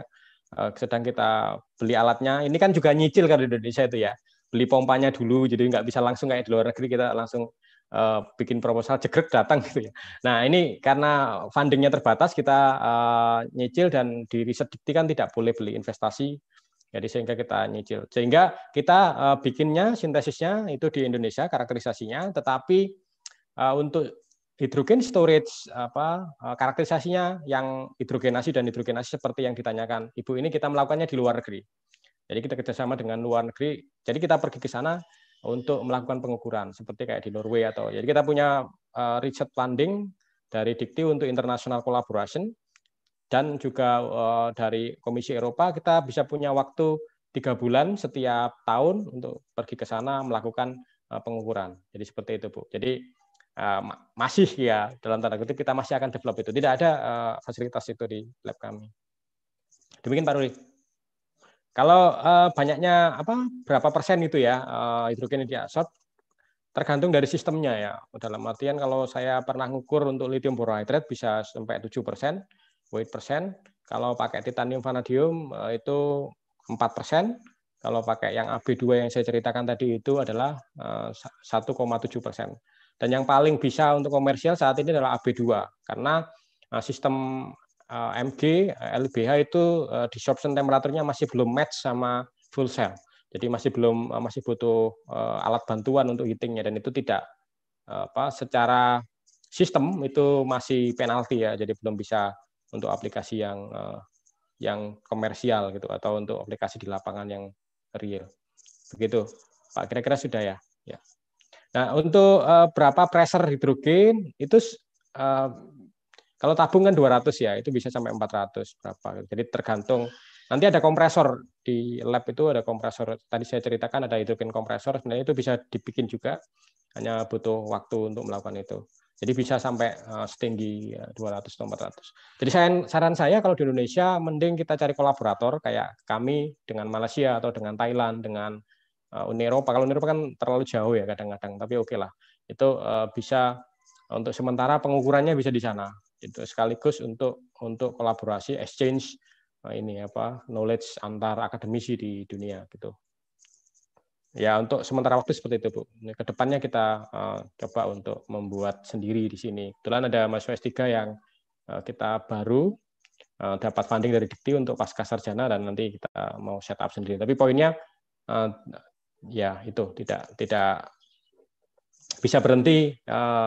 uh, sedang kita beli alatnya. Ini kan juga nyicil kan di Indonesia itu ya, beli pompanya dulu, jadi nggak bisa langsung kayak di luar negeri kita langsung uh, bikin proposal jegrek datang gitu ya. Nah ini karena fundingnya terbatas, kita uh, nyicil dan di riset dikti kan tidak boleh beli investasi, jadi sehingga kita nyicil. Sehingga kita uh, bikinnya, sintesisnya itu di Indonesia, karakterisasinya, tetapi uh, untuk hidrogen storage apa eh, karakterisasinya yang hidrogenasi dan hidrogenasi seperti yang ditanyakan Ibu ini kita melakukannya di luar negeri. Jadi kita kerjasama dengan luar negeri. Jadi kita pergi ke sana untuk melakukan pengukuran seperti kayak di Norway atau jadi kita punya eh, research funding dari Dikti untuk international collaboration dan juga eh, dari Komisi Eropa kita bisa punya waktu tiga bulan setiap tahun untuk pergi ke sana melakukan pengukuran. Jadi seperti itu Bu. Jadi Eh, masih ya dalam tanda kutip kita masih akan develop itu. Tidak ada eh, fasilitas itu di lab kami. Demikian Pak Ruli. Kalau eh, banyaknya apa berapa persen itu ya uh, hidrogen di asot tergantung dari sistemnya ya. Dalam artian kalau saya pernah ngukur untuk lithium borohidrat bisa sampai 7 persen, weight persen. Kalau pakai titanium vanadium itu 4 persen. Kalau pakai yang AB2 yang saya ceritakan tadi itu adalah uh, 1,7 persen. Dan yang paling bisa untuk komersial saat ini adalah AB2 karena eh, sistem eh, MG LBH eh, itu disorption temperaturnya masih belum match sama full cell. Jadi masih belum masih butuh alat bantuan untuk heatingnya dan itu tidak apa secara sistem itu masih penalti ya. Jadi belum bisa untuk aplikasi yang yang komersial gitu atau untuk aplikasi di lapangan yang real. Begitu. Pak kira-kira sudah ya? Ya. Nah, untuk uh, berapa pressure hidrogen itu uh, kalau tabung kan 200 ya, itu bisa sampai 400 berapa. Jadi tergantung nanti ada kompresor di lab itu ada kompresor. Tadi saya ceritakan ada hidrogen kompresor, sebenarnya itu bisa dibikin juga. Hanya butuh waktu untuk melakukan itu. Jadi bisa sampai eh, setinggi 200 atau 400. Jadi saya, saran saya kalau di Indonesia mending kita cari kolaborator kayak kami dengan Malaysia atau dengan Thailand, dengan Eh, Uni Eropa. Kalau Uni Eropa kan terlalu jauh ya kadang-kadang, tapi oke okay lah. Itu eh, bisa eh, untuk sementara pengukurannya bisa di sana. Itu sekaligus untuk untuk kolaborasi exchange ini apa knowledge antar akademisi di dunia gitu. Ya untuk sementara waktu seperti itu Bu. Kedepannya kita coba untuk membuat sendiri di sini. Kebetulan ada mahasiswa S3 yang kita baru dapat funding dari Dikti untuk pasca sarjana dan nanti kita mau setup sendiri. Tapi poinnya ya itu tidak tidak bisa berhenti uh,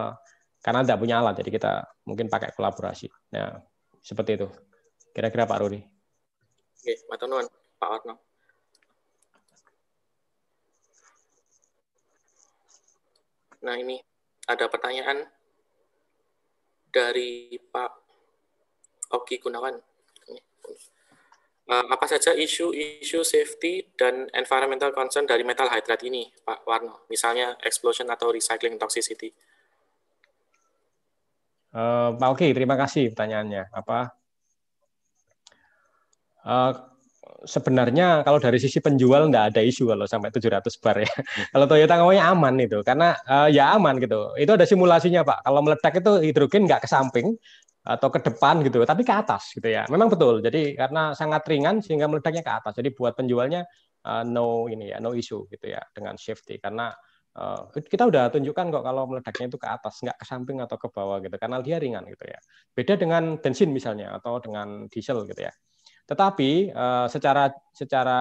karena tidak punya alat. Jadi kita mungkin pakai kolaborasi. Nah, seperti itu. Kira-kira Pak Rudi. Oke, Matonuan, Pak Arno. Nah ini ada pertanyaan dari Pak Oki Gunawan. Eh, apa saja isu-isu safety dan environmental concern dari metal hydrate ini, Pak Warno? Misalnya explosion atau recycling toxicity. Uh, eh, Pak Oki, terima kasih pertanyaannya. Apa uh, sebenarnya kalau dari sisi penjual nggak ada isu kalau sampai 700 bar ya. Hmm. kalau Toyota ngomongnya aman itu, karena uh, ya aman gitu. Itu ada simulasinya Pak. Kalau meledak itu hidrogen nggak ke samping, atau ke depan gitu, tapi ke atas gitu ya. Memang betul. Jadi karena sangat ringan sehingga meledaknya ke atas. Jadi buat penjualnya uh, no ini ya, no issue gitu ya dengan safety karena uh, kita udah tunjukkan kok kalau meledaknya itu ke atas, nggak ke samping atau ke bawah gitu karena dia ringan gitu ya. Beda dengan bensin misalnya atau dengan diesel gitu ya. Tetapi uh, secara secara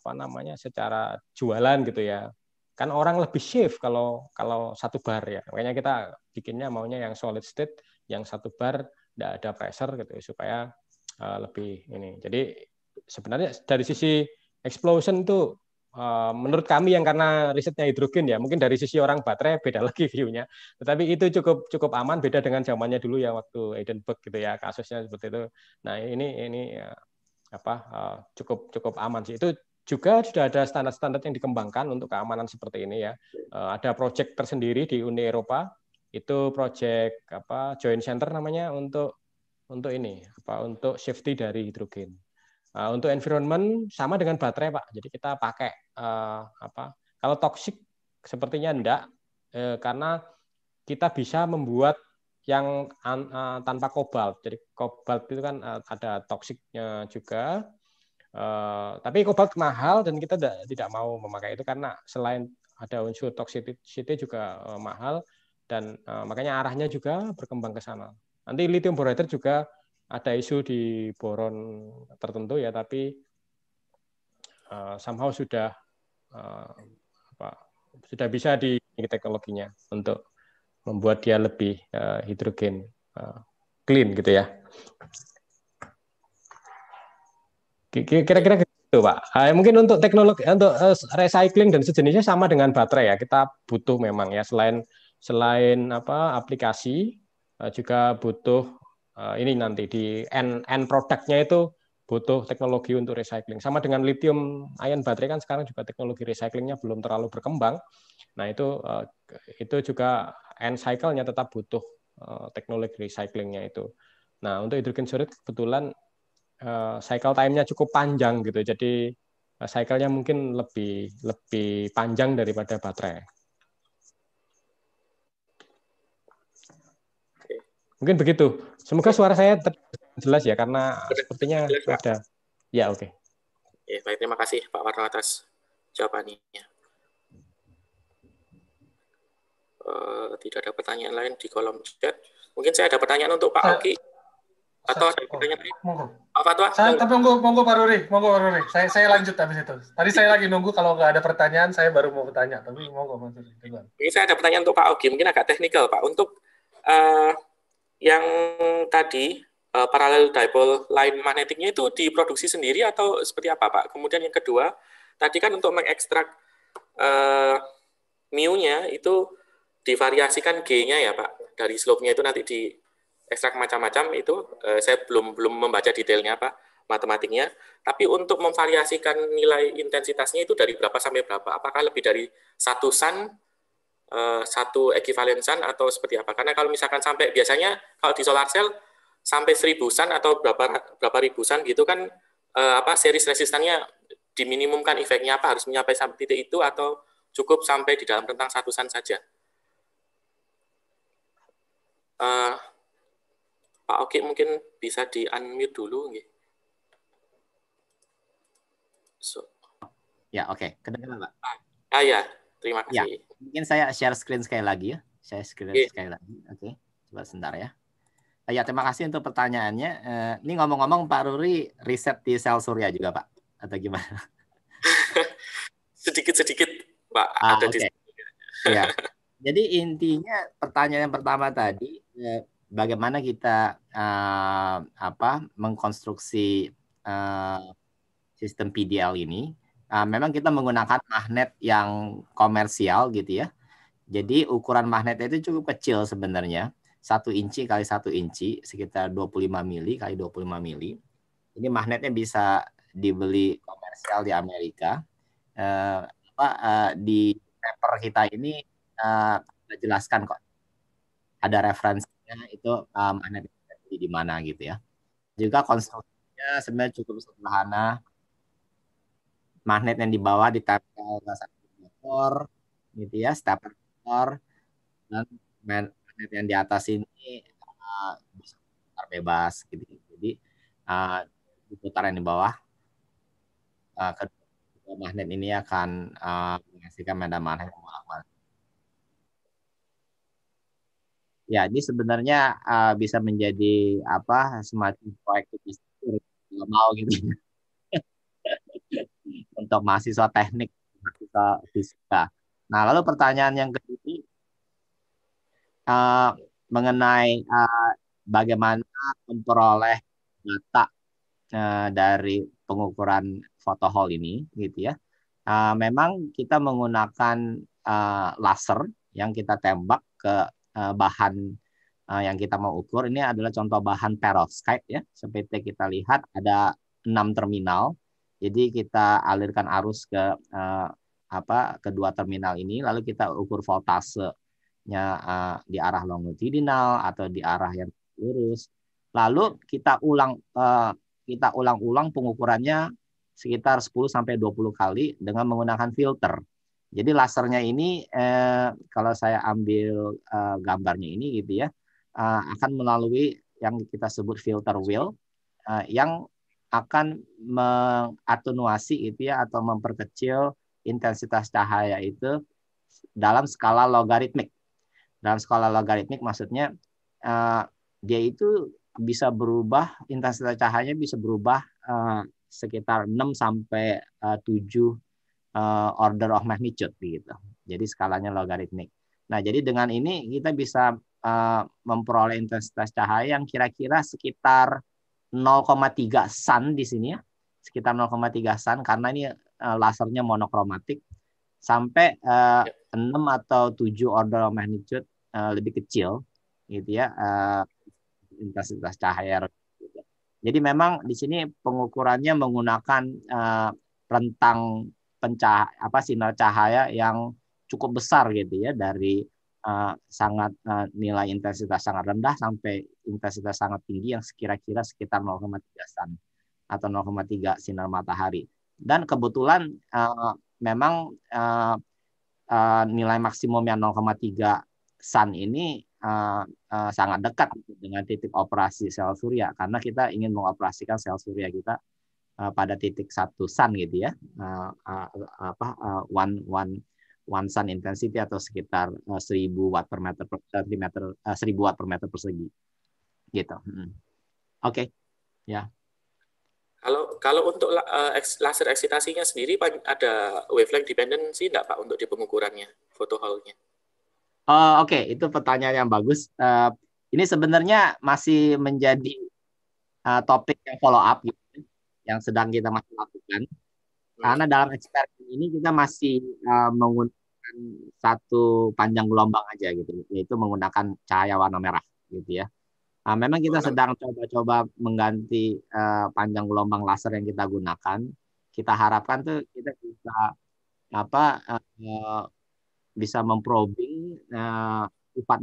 apa namanya? secara jualan gitu ya, kan orang lebih safe kalau kalau satu bar ya makanya kita bikinnya maunya yang solid state yang satu bar tidak ada pressure gitu ya, supaya uh, lebih ini. Jadi sebenarnya dari sisi explosion itu uh, menurut kami yang karena risetnya hidrogen ya mungkin dari sisi orang baterai beda lagi view-nya. Tetapi itu cukup cukup aman beda dengan zamannya dulu ya waktu Edenberg gitu ya kasusnya seperti itu. Nah, ini ini ya, apa uh, cukup cukup aman sih. Itu juga sudah ada standar-standar yang dikembangkan untuk keamanan seperti ini ya. ada proyek tersendiri di Uni Eropa itu project apa joint center namanya untuk untuk ini apa untuk safety dari hidrogen. Uh, untuk environment sama dengan baterai pak, jadi kita pakai uh, apa? Kalau toxic sepertinya enggak uh, karena kita bisa membuat yang an, uh, tanpa kobalt. Jadi kobalt itu kan ada toksiknya juga. Uh, tapi kobalt mahal dan kita tidak, tidak mau memakai itu karena selain ada unsur toxicity juga uh, mahal, dan uh, makanya arahnya juga berkembang ke sana. Nanti lithium borate juga ada isu di boron tertentu ya, tapi uh, somehow sudah uh, apa, sudah bisa di teknologinya untuk membuat dia lebih uh, hidrogen uh, clean gitu ya. Kira-kira gitu Pak. Uh, mungkin untuk teknologi untuk uh, recycling dan sejenisnya sama dengan baterai ya. Kita butuh memang ya selain selain apa aplikasi eh, juga butuh eh, ini nanti di end end produknya itu butuh teknologi untuk recycling. Sama dengan lithium ion baterai kan sekarang juga teknologi recyclingnya belum terlalu berkembang. Nah itu eh, itu juga end cycle-nya tetap butuh teknologi recyclingnya itu. Nah untuk hidrogen surut kebetulan cycle time-nya cukup panjang gitu. Jadi cycle-nya mungkin lebih lebih panjang daripada baterai. Mungkin begitu. Semoga suara saya jelas ya karena sepertinya ada. Ya, oke. Okay. Ya, baik terima kasih Pak Warno atas jawabannya. Uh, tidak ada pertanyaan lain di kolom chat. Mungkin saya ada pertanyaan untuk Pak Oki atau ada pertanyaan lain? Monggo. Pak Fatwa? Saya, tapi eh, monggo, monggo Pak Ruri, monggo Pak Ruri. Saya, saya lanjut habis itu. Tadi saya lagi nunggu kalau nggak ada pertanyaan, saya baru mau bertanya. Tapi monggo Pak Ruri. Mungkin saya ada pertanyaan untuk Pak Oki, mungkin agak teknikal Pak. Untuk uh, yang tadi uh, paralel dipole line magnetiknya itu diproduksi sendiri atau seperti apa Pak? Kemudian yang kedua, tadi kan untuk mengekstrak uh, mu-nya itu divariasikan g-nya ya Pak. Dari slope-nya itu nanti di ekstrak macam-macam itu uh, saya belum belum membaca detailnya Pak matematiknya, tapi untuk memvariasikan nilai intensitasnya itu dari berapa sampai berapa? Apakah lebih dari satu san Eh, satu ekivalensan atau seperti apa? Karena kalau misalkan sampai biasanya kalau di solar cell sampai seribusan atau berapa berapa ribusan gitu kan uh, apa series resistannya diminimumkan efeknya apa harus menyampai sampai titik itu atau cukup sampai di dalam rentang satusan saja. Uh, Pak Oki mungkin bisa di unmute dulu, nggih. So. Ya, oke. Okay. Kedengaran, Pak. Ah, ya. ya. Terima ya. kasih. Ya. Mungkin saya share screen sekali lagi ya. Saya screen okay. sekali lagi. Oke, okay. coba sebentar ya. Ya, terima kasih untuk pertanyaannya. Eh, ini ngomong-ngomong Pak Ruri riset di Sel Surya juga, Pak? Atau gimana? Sedikit-sedikit, Pak. Ah, ada okay. di ya. Jadi intinya pertanyaan yang pertama tadi, eh, bagaimana kita eh, apa mengkonstruksi sistem PDL ini Nah, memang kita menggunakan magnet yang komersial gitu ya. Jadi ukuran magnetnya itu cukup kecil sebenarnya. Satu inci kali satu inci, sekitar 25 mili kali 25 mili. Ini magnetnya bisa dibeli komersial di Amerika. Eh, apa, eh, di paper kita ini eh, jelaskan kok. Ada referensinya itu eh, magnet di mana gitu ya. Juga konstruksinya sebenarnya cukup sederhana magnet yang dibawa di ke motor gitu ya stepper motor dan magnet yang di atas ini uh, bisa putar bebas gitu jadi uh, yang di bawah uh, kedua magnet ini akan uh, menghasilkan medan magnet yang melawan ya ini sebenarnya uh, bisa menjadi apa semacam proyek kalau mau gitu untuk mahasiswa teknik, mahasiswa fisika. Nah, lalu pertanyaan yang kedua uh, mengenai uh, bagaimana memperoleh data uh, dari pengukuran foto hall ini, gitu ya. Uh, memang kita menggunakan uh, laser yang kita tembak ke uh, bahan uh, yang kita mau ukur. Ini adalah contoh bahan perovskite ya. Seperti kita lihat ada enam terminal jadi kita alirkan arus ke uh, apa kedua terminal ini lalu kita ukur voltasenya uh, di arah longitudinal atau di arah yang lurus. Lalu kita ulang uh, kita ulang-ulang pengukurannya sekitar 10 sampai 20 kali dengan menggunakan filter. Jadi lasernya ini eh, kalau saya ambil eh, gambarnya ini gitu ya eh, akan melalui yang kita sebut filter wheel eh, yang akan mengatenuasi itu ya atau memperkecil intensitas cahaya itu dalam skala logaritmik. Dalam skala logaritmik maksudnya uh, dia itu bisa berubah intensitas cahayanya bisa berubah uh, sekitar 6 sampai uh, 7 uh, order of magnitude gitu. Jadi skalanya logaritmik. Nah, jadi dengan ini kita bisa uh, memperoleh intensitas cahaya yang kira-kira sekitar 0,3 sun di sini ya. Sekitar 0,3 sun karena ini eh, lasernya monokromatik sampai uh, yep. 6 atau 7 order of magnitude uh, lebih kecil gitu ya uh, intensitas cahaya. Jadi memang di sini pengukurannya menggunakan uh, rentang pencah apa sinar cahaya yang cukup besar gitu ya dari uh, sangat uh, nilai intensitas sangat rendah sampai intensitas sangat tinggi yang sekira-kira sekitar 0,3 sun atau 0,3 sinar matahari. Dan kebetulan uh, memang uh, uh, nilai maksimum yang 0,3 sun ini uh, uh, sangat dekat dengan titik operasi sel surya karena kita ingin mengoperasikan sel surya kita uh, pada titik satu sun gitu ya uh, uh, apa uh, one one one sun intensity atau sekitar uh, 1000 watt per meter per, uh, meter uh, 1000 watt per meter persegi gitu. Hmm. Oke, okay. ya. Kalau kalau untuk uh, laser eksitasinya sendiri ada wavelength dependency enggak Pak untuk di pengukurannya foto hall-nya? Oh, oke, okay. itu pertanyaan yang bagus. Uh, ini sebenarnya masih menjadi uh, topik yang follow up gitu, yang sedang kita masih lakukan. Hmm. Karena dalam eksperimen ini kita masih uh, menggunakan satu panjang gelombang aja gitu, yaitu menggunakan cahaya warna merah gitu ya. Nah, memang kita sedang coba-coba mengganti uh, panjang gelombang laser yang kita gunakan. Kita harapkan tuh kita bisa apa uh, bisa memprobing uh,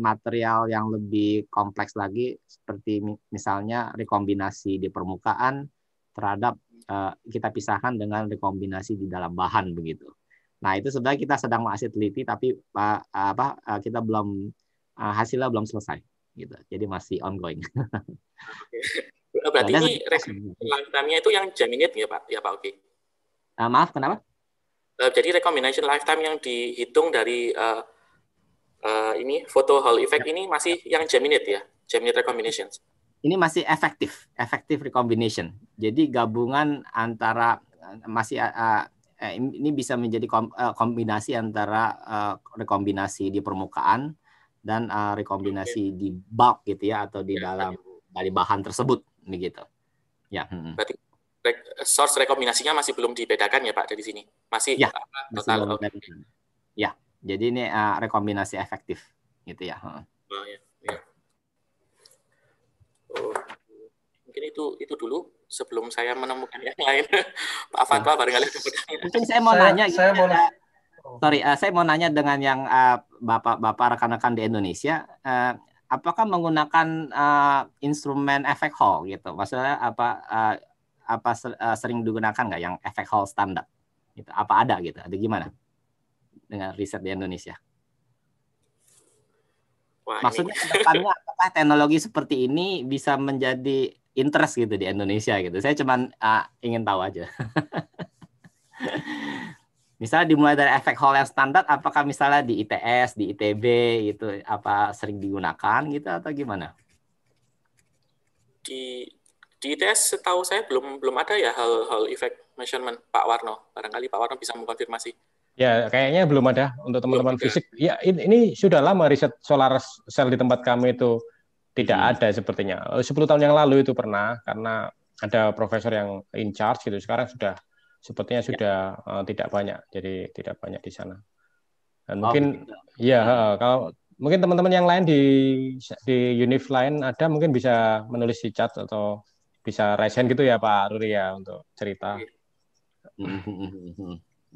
material yang lebih kompleks lagi seperti misalnya rekombinasi di permukaan terhadap uh, kita pisahkan dengan rekombinasi di dalam bahan begitu. Nah, itu sebenarnya kita sedang masih teliti tapi uh, apa uh, kita belum uh, hasilnya belum selesai gitu. Jadi masih ongoing. Oke. Oh, berarti nah, ini lifetime-nya itu yang jaminit ya Pak? Ya Pak Oke. Okay. Uh, maaf, kenapa? Uh, jadi recombination lifetime yang dihitung dari uh, uh, ini photo Hall effect ya. ini masih yang jaminit ya, Jaminit recombination? Ini masih efektif, efektif recombination. Jadi gabungan antara masih uh, ini bisa menjadi kombinasi antara rekombinasi di permukaan dan uh, rekombinasi di bulk gitu ya atau di ya, dalam tadi. dari bahan tersebut begitu. Ya. Hmm. Berarti source rekombinasinya masih belum dibedakan ya Pak dari sini. Masih ya, total. Masih okay. Ya. Jadi ini uh, rekombinasi efektif gitu ya. Oh, ya, ya. Oh. Mungkin itu itu dulu sebelum saya menemukan yang lain. Pak Fatwa iya. barangkali Mungkin saya mau saya, nanya saya gitu. Mau... Ada, Sorry, uh, saya mau nanya dengan yang eh, bapak bapak-bapak rekan-rekan di Indonesia, uh, apakah menggunakan uh, instrumen efek hall gitu? Maksudnya apa uh, apa sering digunakan nggak yang efek hall standar? Gitu, apa ada gitu? Ada gimana dengan riset di Indonesia? Wah, Maksudnya kedepannya apakah teknologi seperti ini bisa menjadi interest gitu di Indonesia gitu? Saya cuman uh, ingin tahu aja. Misalnya dimulai dari efek Hall yang standar, apakah misalnya di ITS, di ITB itu apa sering digunakan gitu atau gimana? Di di ITS setahu saya belum belum ada ya hal hal efek measurement Pak Warno. Barangkali Pak Warno bisa mengkonfirmasi. Ya, kayaknya belum ada untuk teman-teman fisik. Ya, ini, sudah lama riset solar cell di tempat kami itu tidak hmm. ada sepertinya. 10 eh, tahun yang lalu itu pernah karena ada profesor yang in charge gitu. Sekarang sudah sepertinya ya. sudah ya. uh, tidak banyak, jadi tidak banyak di sana. Dan oh, mungkin gitu. ya uh, kalau mungkin teman-teman yang lain di di univ lain ada mungkin bisa menulis di chat atau bisa resen gitu ya Pak Ruri ya untuk cerita.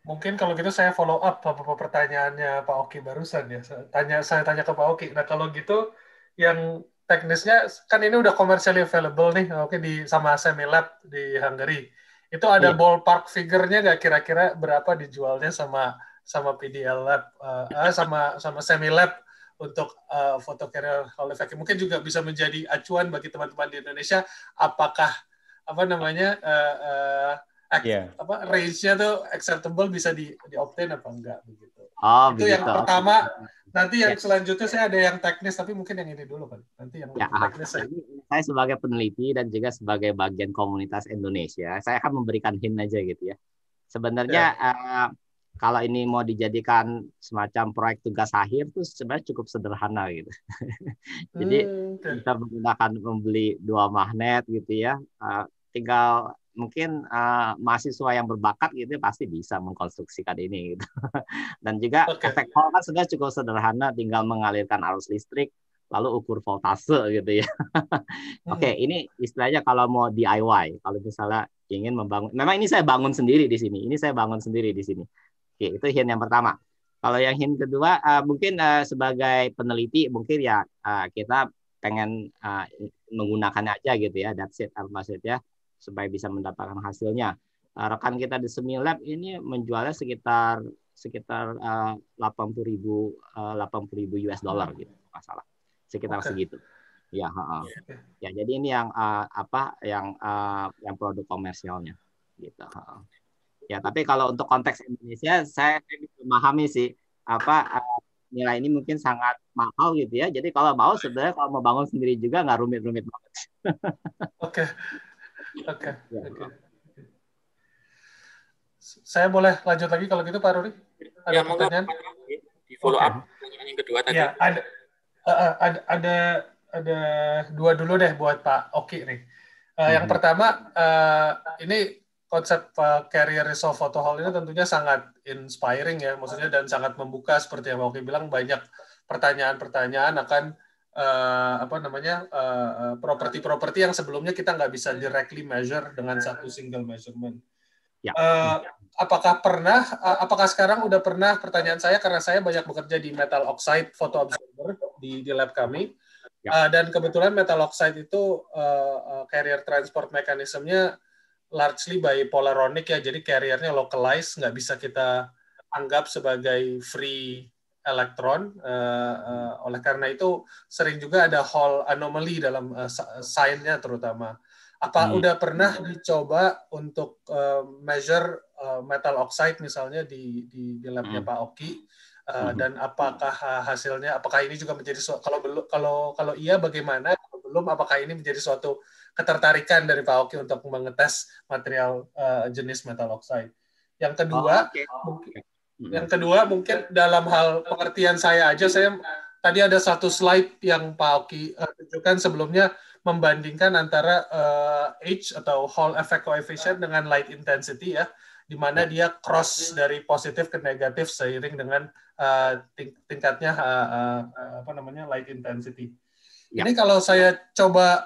Mungkin kalau gitu saya follow up beberapa pertanyaannya Pak Oki barusan ya. Tanya saya tanya ke Pak Oki. Nah kalau gitu yang teknisnya kan ini udah commercially available nih oke di sama Semilab di Hungary itu ada yeah. ballpark figurnya nggak kira-kira berapa dijualnya sama sama PDL Lab uh, sama sama Semilab untuk uh, foto carrier hall effect mungkin juga bisa menjadi acuan bagi teman-teman di Indonesia apakah apa namanya uh, uh, yeah. apa range-nya tuh acceptable bisa di diobtain apa enggak begitu. Oh, itu begitu. yang pertama Nanti yang ya. selanjutnya saya ada yang teknis, tapi mungkin yang ini dulu Pak Nanti yang ya, ah. teknis saya. Saya sebagai peneliti dan juga sebagai bagian komunitas Indonesia, saya akan memberikan hint aja gitu ya. Sebenarnya ya. Uh, kalau ini mau dijadikan semacam proyek tugas akhir itu sebenarnya cukup sederhana gitu. Jadi hmm, kita menggunakan membeli dua magnet gitu ya, uh, tinggal mungkin uh, mahasiswa yang berbakat gitu ya pasti bisa mengkonstruksikan ini gitu. Dan juga okay. efek Hall kan sebenarnya cukup sederhana tinggal mengalirkan arus listrik lalu ukur voltase gitu ya. Oke, okay, hmm. ini istilahnya kalau mau DIY, kalau misalnya ingin membangun. Memang ini saya bangun sendiri di sini. Ini saya bangun sendiri di sini. Oke, okay, itu hint yang pertama. Kalau yang hint kedua uh, mungkin uh, sebagai peneliti mungkin ya uh, kita pengen uh, menggunakan aja gitu ya. That's it, maksudnya supaya bisa mendapatkan hasilnya. Eh, rekan kita di Semi Lab ini menjualnya sekitar sekitar eh, uh, 80 ribu eh, uh, 80 ribu US dollar hmm. gitu masalah sekitar okay. segitu ya uh, yeah. Iya. ya jadi ini yang uh, apa yang uh, yang produk komersialnya gitu uh. ya tapi kalau untuk konteks Indonesia saya memahami sih apa uh, nilai ini mungkin sangat mahal gitu ya jadi kalau mau sebenarnya kalau mau bangun sendiri juga nggak rumit-rumit banget oke okay. Ya. Oke. Saya boleh lanjut lagi kalau gitu Pak Ruri? Ada ya, pertanyaan? Di follow up pertanyaan yang kedua tadi. Ya, ada, uh, ada ada ada dua dulu deh buat Pak Oki nih. Uh, hmm. Yang mhm. pertama uh, ini konsep uh, career resolve photo hall ini tentunya sangat inspiring ya, maksudnya dan sangat membuka seperti yang Pak Oki bilang banyak pertanyaan-pertanyaan akan uh, apa namanya eh, eh, properti-properti uh, property -property yang sebelumnya kita nggak bisa directly measure dengan satu single measurement. Ya. Uh, apakah pernah? Uh, apakah sekarang udah pernah? Pertanyaan saya karena saya banyak bekerja di metal oxide photo absorber di, di lab kami. Ya. Uh, dan kebetulan metal oxide itu uh, carrier transport mekanismenya largely by polaronic ya, jadi carriernya localized, nggak bisa kita anggap sebagai free elektron. Uh, uh, oleh karena itu sering juga ada Hall anomaly dalam uh, eh, sainnya terutama. Apa hmm. udah pernah dicoba untuk uh, measure uh, metal oxide misalnya di di, di labnya hmm. Pak Oki? Uh, hmm. dan apakah hasilnya apakah ini juga menjadi suatu, kalau belum kalau kalau iya bagaimana kalau belum apakah ini menjadi suatu ketertarikan dari Pak Oki untuk mengetes material uh, jenis metal oxide yang kedua oh, okay. Hmm. Yang kedua mungkin dalam hal pengertian saya aja saya tadi ada satu slide yang Pak Oki uh, tunjukkan sebelumnya membandingkan antara uh, eh, age atau Hall effect coefficient dengan light intensity ya di mana dia cross hmm. dari positif ke negatif seiring dengan uh, ting tingkatnya uh, uh, apa namanya light intensity. Ya. Ini kalau saya coba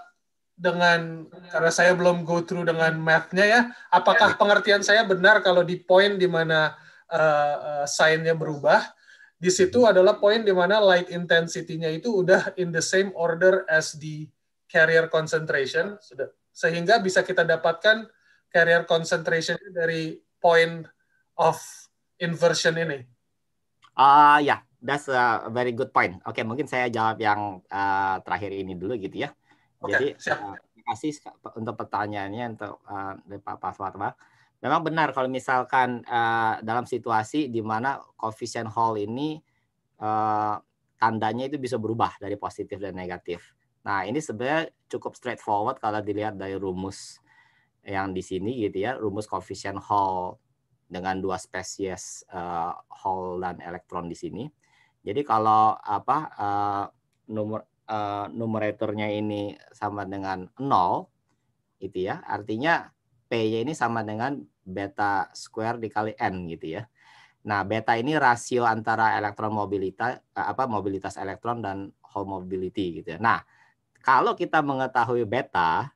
dengan karena saya belum go through dengan math-nya ya, apakah ya. pengertian saya benar kalau di point di mana uh, eh, eh, nya berubah, di situ hmm. adalah poin di mana light intensity-nya itu udah in the same order as the carrier concentration, sudah sehingga bisa kita dapatkan carrier concentration dari point of inversion ini. Ah uh, ya, that's a very good point. Oke, okay, mungkin saya jawab yang uh, terakhir ini dulu gitu ya. Okay, Jadi siap. Uh, terima kasih untuk pertanyaannya untuk uh, Pak Pak memang benar kalau misalkan uh, dalam situasi di mana koefisien Hall ini uh, tandanya itu bisa berubah dari positif dan negatif. Nah, ini sebenarnya cukup straightforward kalau dilihat dari rumus yang di sini gitu ya, rumus koefisien Hall dengan dua spesies uh, Hall dan elektron di sini. Jadi kalau apa uh, nomor uh, numeratornya ini sama dengan nol, itu ya, artinya P-nya ini sama dengan beta square dikali n gitu ya. Nah, beta ini rasio antara elektron mobilitas eh, apa mobilitas elektron dan home mobility gitu ya. Nah, kalau kita mengetahui beta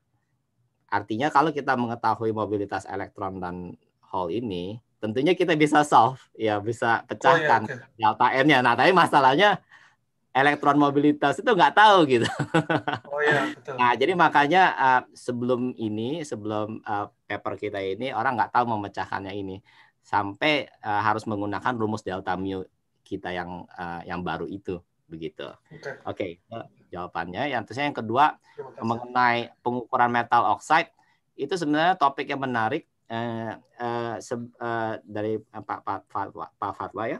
artinya kalau kita mengetahui mobilitas elektron dan hole ini, tentunya kita bisa solve ya, bisa pecahkan oh, iya, okay. delta n-nya. Nah, tapi masalahnya elektron mobilitas itu nggak tahu gitu. Oh iya, betul. Nah, jadi makanya uh, sebelum ini, sebelum uh, paper kita ini orang nggak tahu memecahkannya ini sampai uh, harus menggunakan rumus delta mu kita yang uh, yang baru itu begitu. Oke. Okay. Ya, okay. Jawabannya yang terusnya yang kedua iya, mengenai pengukuran metal oxide itu sebenarnya topik yang menarik uh, uh, se, uh, dari uh, Pak, Pak, Pak, Pak Fatwa ya.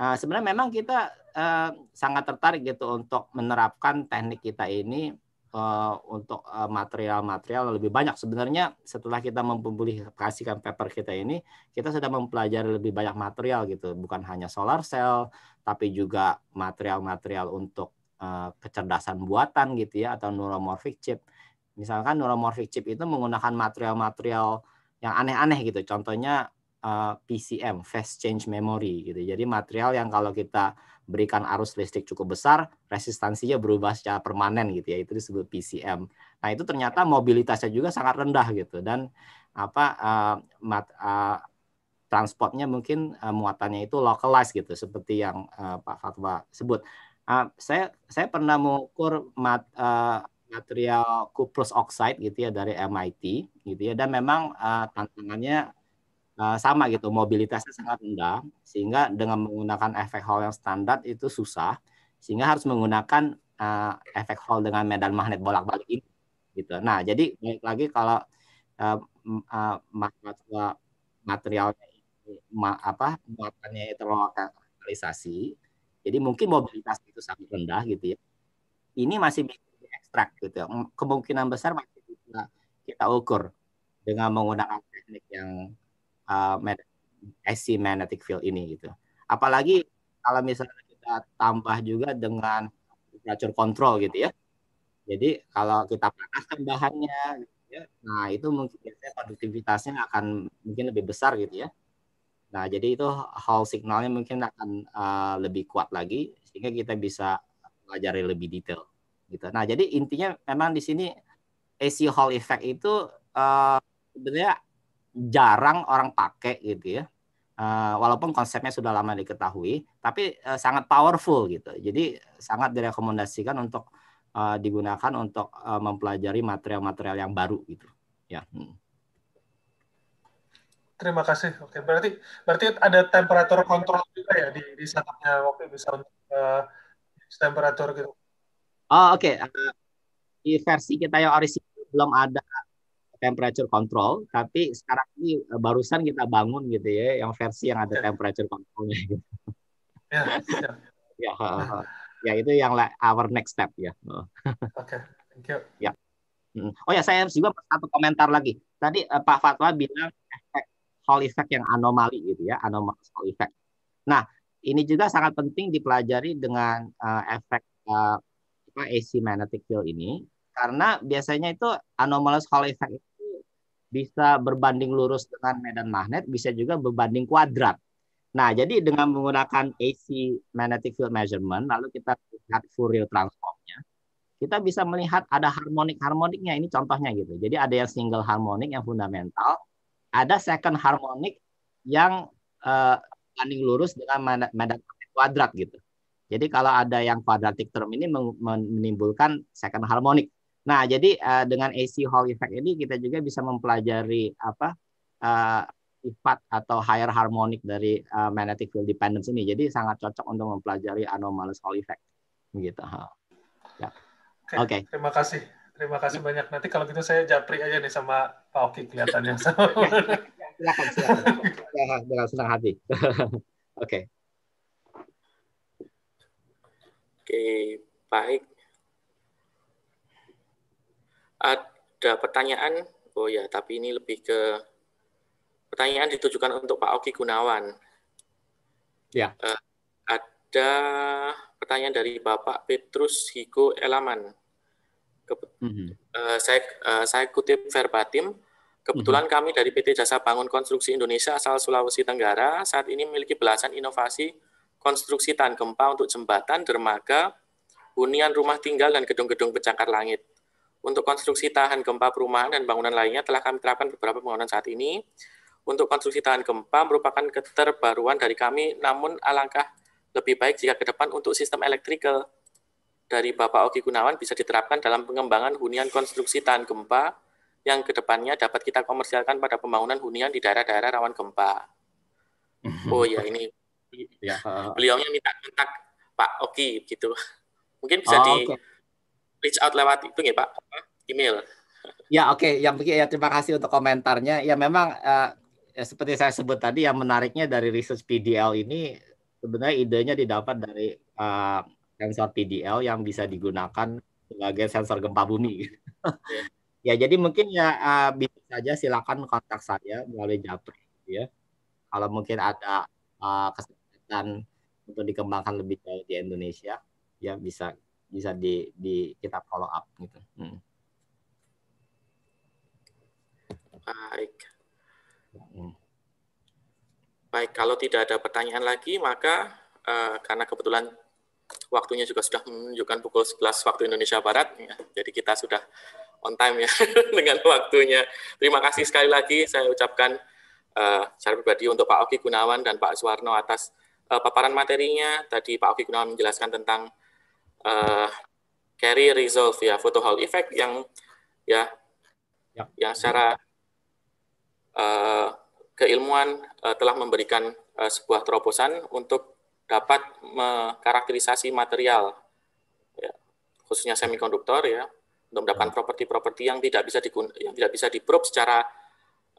Uh, sebenarnya memang kita uh, sangat tertarik gitu untuk menerapkan teknik kita ini uh, untuk eh, material-material uh, lebih banyak. Sebenarnya setelah kita mempublikasikan paper kita ini, kita sudah mempelajari lebih banyak material gitu, bukan hanya solar cell, tapi juga material-material untuk uh, kecerdasan buatan gitu ya atau neuromorphic chip. Misalkan neuromorphic chip itu menggunakan material-material yang aneh-aneh gitu. Contohnya PCM, fast change memory gitu. Jadi material yang kalau kita berikan arus listrik cukup besar, resistansinya berubah secara permanen gitu ya. Itu disebut PCM. Nah, itu ternyata mobilitasnya juga sangat rendah gitu dan apa uh, mat, uh, transportnya mungkin uh, muatannya itu localized gitu seperti yang uh, Pak Fatwa sebut. Uh, saya saya pernah mengukur mat, uh, material cuprous oxide gitu ya dari MIT gitu ya dan memang uh, tantangannya Eh, sama gitu mobilitasnya sangat rendah sehingga dengan menggunakan efek Hall yang standar itu susah sehingga harus menggunakan uh, efek Hall dengan medan magnet bolak-balik ini gitu. Nah jadi baik lagi kalau uh, uh, materialnya ma apa muatannya itu lokalisasi jadi mungkin mobilitas itu sangat rendah gitu ya ini masih bisa diekstrak gitu ya. kemungkinan besar masih bisa kita ukur dengan menggunakan teknik yang uh, magnetic field ini gitu. Apalagi kalau misalnya kita tambah juga dengan temperature control gitu ya. Jadi kalau kita panaskan bahannya, gitu ya, nah itu mungkin biasanya produktivitasnya akan mungkin lebih besar gitu ya. Nah jadi itu hall signalnya mungkin akan uh, lebih kuat lagi sehingga kita bisa pelajari lebih detail gitu. Nah jadi intinya memang di sini AC Hall effect itu uh, sebenarnya jarang orang pakai gitu ya. Uh, walaupun konsepnya sudah lama diketahui, tapi uh, sangat powerful gitu. Jadi sangat direkomendasikan untuk uh, digunakan untuk uh, mempelajari material-material yang baru gitu. Ya. Hmm. Terima kasih. Oke, berarti berarti ada temperatur kontrol juga ya di di setupnya waktu bisa untuk uh, temperatur gitu. Oh, oke. Okay. Uh, di versi kita yang orisinil belum ada temperature control, tapi sekarang ini eh, barusan kita bangun gitu ya, yang versi yang ada iya. temperature controlnya. Gitu. Ya, ya. itu yang our next step ya. Oh. Oke, okay, thank you. Ya. Oh ya, saya juga satu komentar lagi. Tadi eh, Pak Fatwa bilang efek Hall effect yang anomali gitu ya, anomalous Hall effect. Nah, ini juga sangat penting dipelajari dengan uh, efek uh, AC magnetic field ini karena biasanya itu anomalous Hall effect bisa berbanding lurus dengan medan magnet, bisa juga berbanding kuadrat. Nah, jadi dengan menggunakan AC magnetic field measurement, lalu kita lihat Fourier transformnya, kita bisa melihat ada harmonik-harmoniknya. Ini contohnya gitu. Jadi ada yang single harmonik yang fundamental, ada second harmonik yang uh, eh, banding lurus dengan medan magnet kuadrat gitu. Jadi kalau ada yang kuadratik term ini menimbulkan second harmonik. Nah, jadi uh, dengan AC Hall effect ini kita juga bisa mempelajari apa uh, atau higher harmonic dari uh, magnetic field dependence ini. Jadi sangat cocok untuk mempelajari anomalous Hall effect. Begitu. Ya. Oke. Okay, okay. Terima kasih. Terima kasih banyak. Nanti kalau gitu saya japri aja nih sama Pak Oki kelihatannya. Ya, ya, ya. silakan, silakan. dengan senang hati. Oke. okay. Oke, okay, baik. Ada pertanyaan? Oh ya, tapi ini lebih ke pertanyaan ditujukan untuk Pak Oki Gunawan. Ya. Uh, ada pertanyaan dari Bapak Petrus Higo Elaman. Ke, uh, mhm. eh, saya, uh, saya kutip verbatim. Kebetulan mhm. kami dari PT Jasa Bangun Konstruksi Indonesia asal Sulawesi Tenggara saat ini memiliki belasan inovasi konstruksi tahan gempa untuk jembatan, dermaga, hunian rumah tinggal, dan gedung-gedung pencakar langit. Untuk konstruksi tahan gempa perumahan dan bangunan lainnya telah kami terapkan beberapa bangunan saat ini. Untuk konstruksi tahan gempa merupakan keterbaruan dari kami, namun alangkah lebih baik jika ke depan untuk sistem elektrikal dari Bapak Oki Gunawan bisa diterapkan dalam pengembangan hunian konstruksi tahan gempa yang kedepannya dapat kita komersialkan pada pembangunan hunian di daerah-daerah rawan gempa. Oh ya ini ya. beliaunya minta kontak Pak Oki gitu. Mungkin bisa oh, di reach out lewat itu nggih ya, Pak email ya oke okay. yang ya terima kasih untuk komentarnya ya memang uh, ya, seperti saya sebut tadi yang menariknya dari research PDL ini sebenarnya idenya didapat dari uh, sensor PDL yang bisa digunakan sebagai sensor gempa bumi ya jadi mungkin ya uh, bisa saja silakan kontak saya melalui japri ya kalau mungkin ada uh, kesempatan untuk dikembangkan lebih jauh di Indonesia ya bisa bisa di, di kita follow up gitu. Hmm. Baik. Hmm. Baik, kalau tidak ada pertanyaan lagi, maka uh, karena kebetulan waktunya juga sudah menunjukkan pukul 11 waktu Indonesia Barat, ya, jadi kita sudah on time ya dengan waktunya. Terima kasih sekali lagi saya ucapkan uh, secara pribadi untuk Pak Oki Gunawan dan Pak Suwarno atas uh, paparan materinya. Tadi Pak Oki Gunawan menjelaskan tentang uh, carry resolve ya photo Hall effect yang ya, ya. yang secara uh, keilmuan uh, telah memberikan uh, sebuah terobosan untuk dapat mengkarakterisasi material ya, khususnya semikonduktor ya untuk mendapatkan ya. properti-properti yang tidak bisa digun yang tidak bisa diprobe secara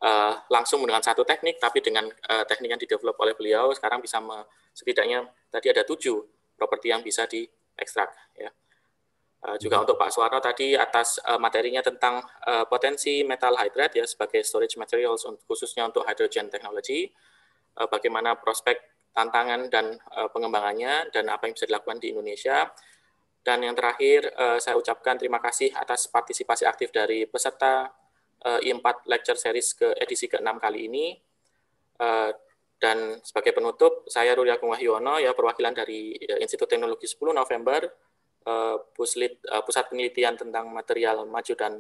uh, langsung dengan satu teknik tapi dengan uh, teknik yang didevelop oleh beliau sekarang bisa setidaknya tadi ada tujuh properti yang bisa di ekstrak ya. Uh, juga hmm. untuk Pak Suwarno tadi atas uh, materinya tentang uh, potensi metal hydrat ya sebagai storage materials untuk, khususnya untuk hydrogen technology, uh, bagaimana prospek tantangan dan uh, pengembangannya dan apa yang bisa dilakukan di Indonesia. Dan yang terakhir uh, saya ucapkan terima kasih atas partisipasi aktif dari peserta uh, I4 Lecture Series ke edisi ke-6 kali ini. Dan sebagai penutup, saya Rudi Agung Wahyono, ya perwakilan dari ya, Institut Teknologi 10 November, uh, Puslit, uh, Pusat Penelitian tentang Material Maju dan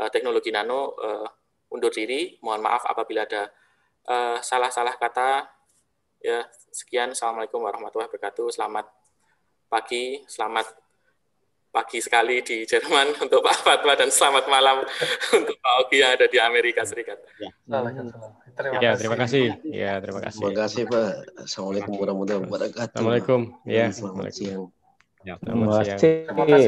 uh, Teknologi Nano, uh, undur diri. Mohon maaf apabila ada salah-salah uh, kata. Ya, sekian. Assalamualaikum warahmatullahi wabarakatuh. Selamat pagi, selamat pagi sekali di Jerman untuk Pak Fatwa dan selamat malam untuk Pak Ogi yang ada di Amerika Serikat. Ya. Selamat, selamat terima ya, kasih. Terima kasih. Ya, terima kasih. Terima kasih, Pak. Assalamualaikum warahmatullahi wabarakatuh. Assalamualaikum. Ya, Selamat siang. Ya, selamat siang. Terima kasih.